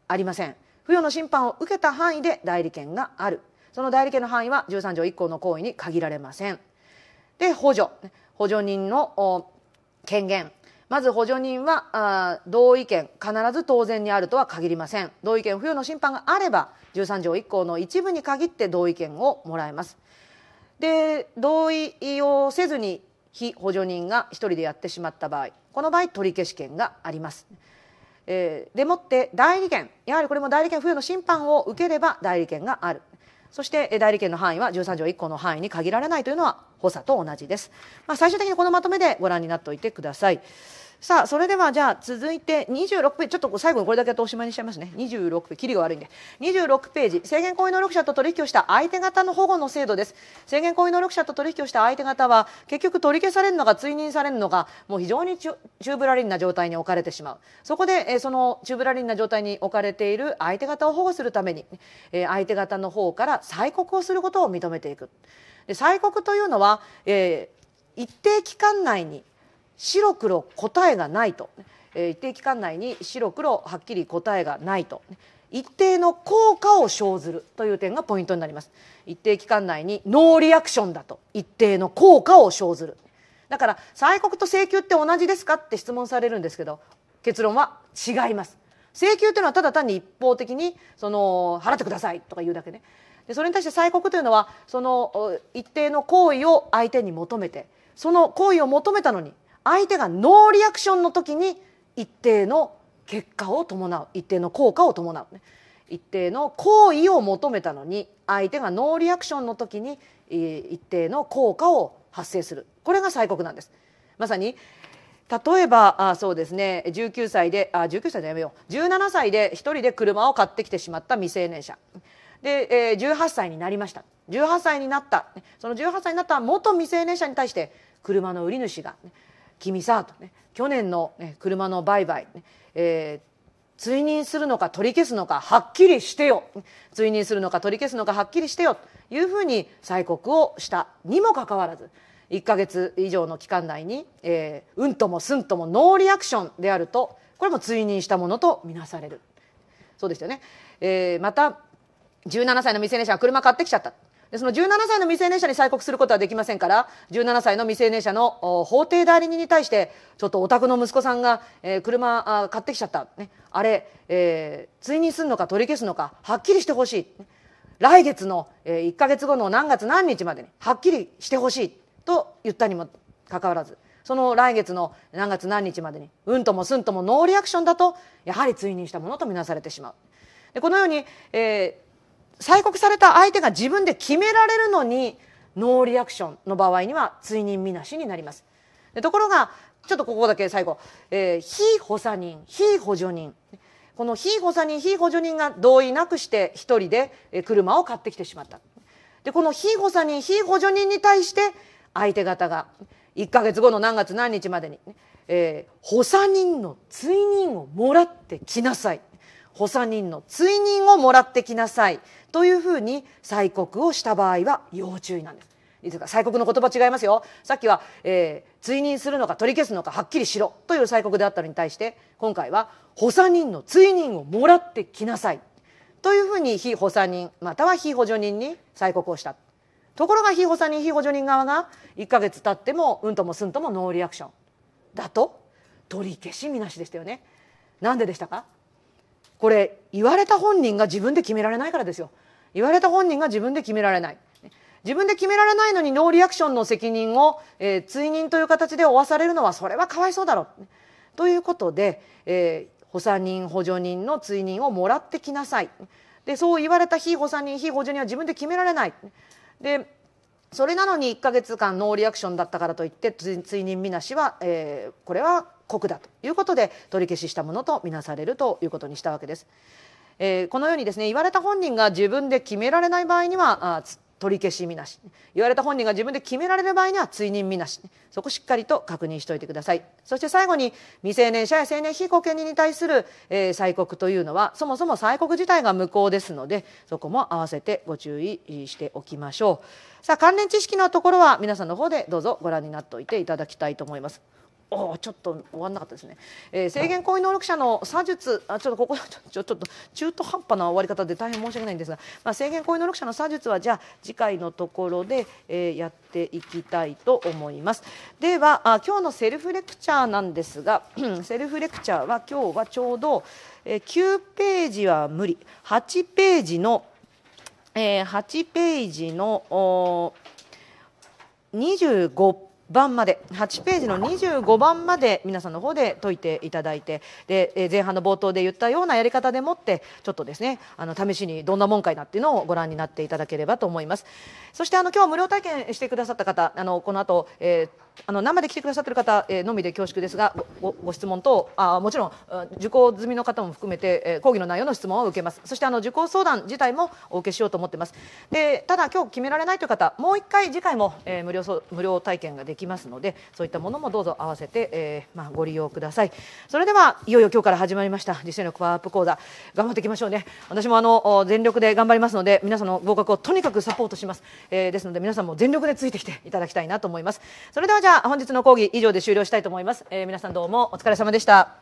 ありません付与の審判を受けた範囲で代理権があるその代理権の範囲は13条1項の行為に限られませんで補助補助人の権限まず補助人はあ同意権必ず当然にあるとは限りません同意権付与の審判があれば13条1項の一部に限って同意権をもらえますで同意をせずに非補助人が一人でやってしまった場合この場合取り消し権があります。えー、でもって代理権やはりこれも代理権付与の審判を受ければ代理権があるそして代理権の範囲は13条1項の範囲に限られないというのは補佐と同じです、まあ、最終的にこのまとめでご覧になっておいてください。さあそれではじゃあ続いて26ページちょっと最後にこれだけとおしまいにしちゃいますね26ページ切りが悪いんで26ページ制限行為能力者と取引をした相手方の保護の制度です制限行為能力者と取引をした相手方は結局取り消されるのが追認されるのが、もう非常にチュブラリンな状態に置かれてしまうそこで、えそのチュブラリンな状態に置かれている相手方を保護するために、え相手方の方から催告をすることを認めていくで催告というのは、えー、一定期間内に白黒答えがないと、えー、一定期間内に白黒はっきり答えがないと。一定の効果を生ずるという点がポイントになります一定期間内にノーリアクションだと一定の効果を生ずるだから催告と請求って同じですかって質問されるんですけど結論は違います請求というのはただ単に一方的にその払ってくださいとか言うだけねでそれに対して催告というのはその一定の行為を相手に求めてその行為を求めたのに相手がノーリアクションの時に一定の結果を伴う一定の効果を伴う、ね、一定の行為を求めたのに相手がノーリアクションの時に一定の効果を発生するこれが催告なんです。まさに例えばあそうですね19歳であ19歳でやめよう17歳で1人で車を買ってきてしまった未成年者で、えー、18歳になりました18歳になったその18歳になった元未成年者に対して車の売り主が、ね、君さ」とね去年の、ね、車の売買、ねえー、追認するのか取り消すのかはっきりしてよ追認するのか取り消すのかはっきりしてよというふうに催告をしたにもかかわらず1か月以上の期間内に、えー、うんともすんともノーリアクションであるとこれも追認したものとみなされるそうですよね、えー、また17歳の未成年者が車買ってきちゃったでその17歳の未成年者に催告することはできませんから17歳の未成年者の法廷代理人に対してちょっとお宅の息子さんが、えー、車あ買ってきちゃった、ね、あれ、えー、追認するのか取り消すのかはっきりしてほしい来月の、えー、1か月後の何月何日までにはっきりしてほしいと言ったにもかかわらずその来月の何月何日までにうんともすんともノーリアクションだとやはり追認したものとみなされてしまう。でこのように、えー催告された相手が自分で決められるのにノーリアクションの場合には追認みなしになりますところがちょっとここだけ最後、えー、非補佐人非補助人この非補佐人非補助人が同意なくして1人で車を買ってきてしまったでこの非補佐人非補助人に対して相手方が1か月後の何月何日までに、えー、補佐人の追認をもらってきなさい補佐人の追認をもらってきなさいというふうに催告をした場合は要注意なんです。いつか催告の言葉違いますよさっきは、えー、追認するのか取り消すのかはっきりしろという催告であったのに対して今回は補佐人の追認をもらってきなさいというふうに被補佐人または被補助人に催告をしたところが被補佐人被補助人側が1か月経ってもうんともすんともノーリアクションだと取り消しみなしでしたよねなんででしたかこれ言われた本人が自分で決められないからですよ言われた本人が自分で決められない自分で決められないのにノーリアクションの責任を、えー、追認という形で負わされるのはそれはかわいそうだろうということで、えー、補佐人補助人の追認をもらってきなさいでそう言われた非補佐人非補助人は自分で決められないでそれなのに1か月間ノーリアクションだったからといって追認みなしは、えー、これは国だということで取り消ししたものとみなされるということにしたわけです。えー、このようにですね言われた本人が自分で決められない場合にはあ取り消しみなし言われた本人が自分で決められる場合には追認みなしそこしっかりと確認しておいてくださいそして最後に未成年者や成年被保険人に対する、えー、催告というのはそもそも催告自体が無効ですのでそこも併せてご注意しておきましょうさあ関連知識のところは皆さんの方でどうぞご覧になっておいていただきたいと思いますおおちょっと終わんなかったですね、えー、制限行為能力者の査術あちょっとここ ちょちょっと中途半端な終わり方で大変申し訳ないんですが、まあ、制限行為能力者の査術はじゃあ次回のところで、えー、やっていきたいと思いますではあ今日のセルフレクチャーなんですが セルフレクチャーは今日はちょうど、えー、9ページは無理8ページの、えー、8ページのお25ページ番まで8ページの25番まで皆さんの方で解いていただいてで、前半の冒頭で言ったようなやり方でもってちょっとですねあの試しにどんなもんかいなっていうのをご覧になっていただければと思いますそしてあの今日無料体験してくださった方あのこの後、えーあの生で来てくださってる方、えのみで恐縮ですがごご質問とあもちろん受講済みの方も含めて、え講義の内容の質問を受けますそしてあの受講相談自体もお受けしようと思ってますでただ今日決められないという方もう一回次回も、えー、無料無料体験ができますのでそういったものもどうぞ合わせて、えーまあ、ご利用くださいそれではいよいよ今日から始まりました実践力パワーアップ講座頑張っていきましょうね私もあの全力で頑張りますので皆さんの合格をとにかくサポートします、えー、ですので皆さんも全力でついてきていただきたいなと思いますそれではゃあ本日の講義以上で終了したいと思います、えー、皆さんどうもお疲れ様でした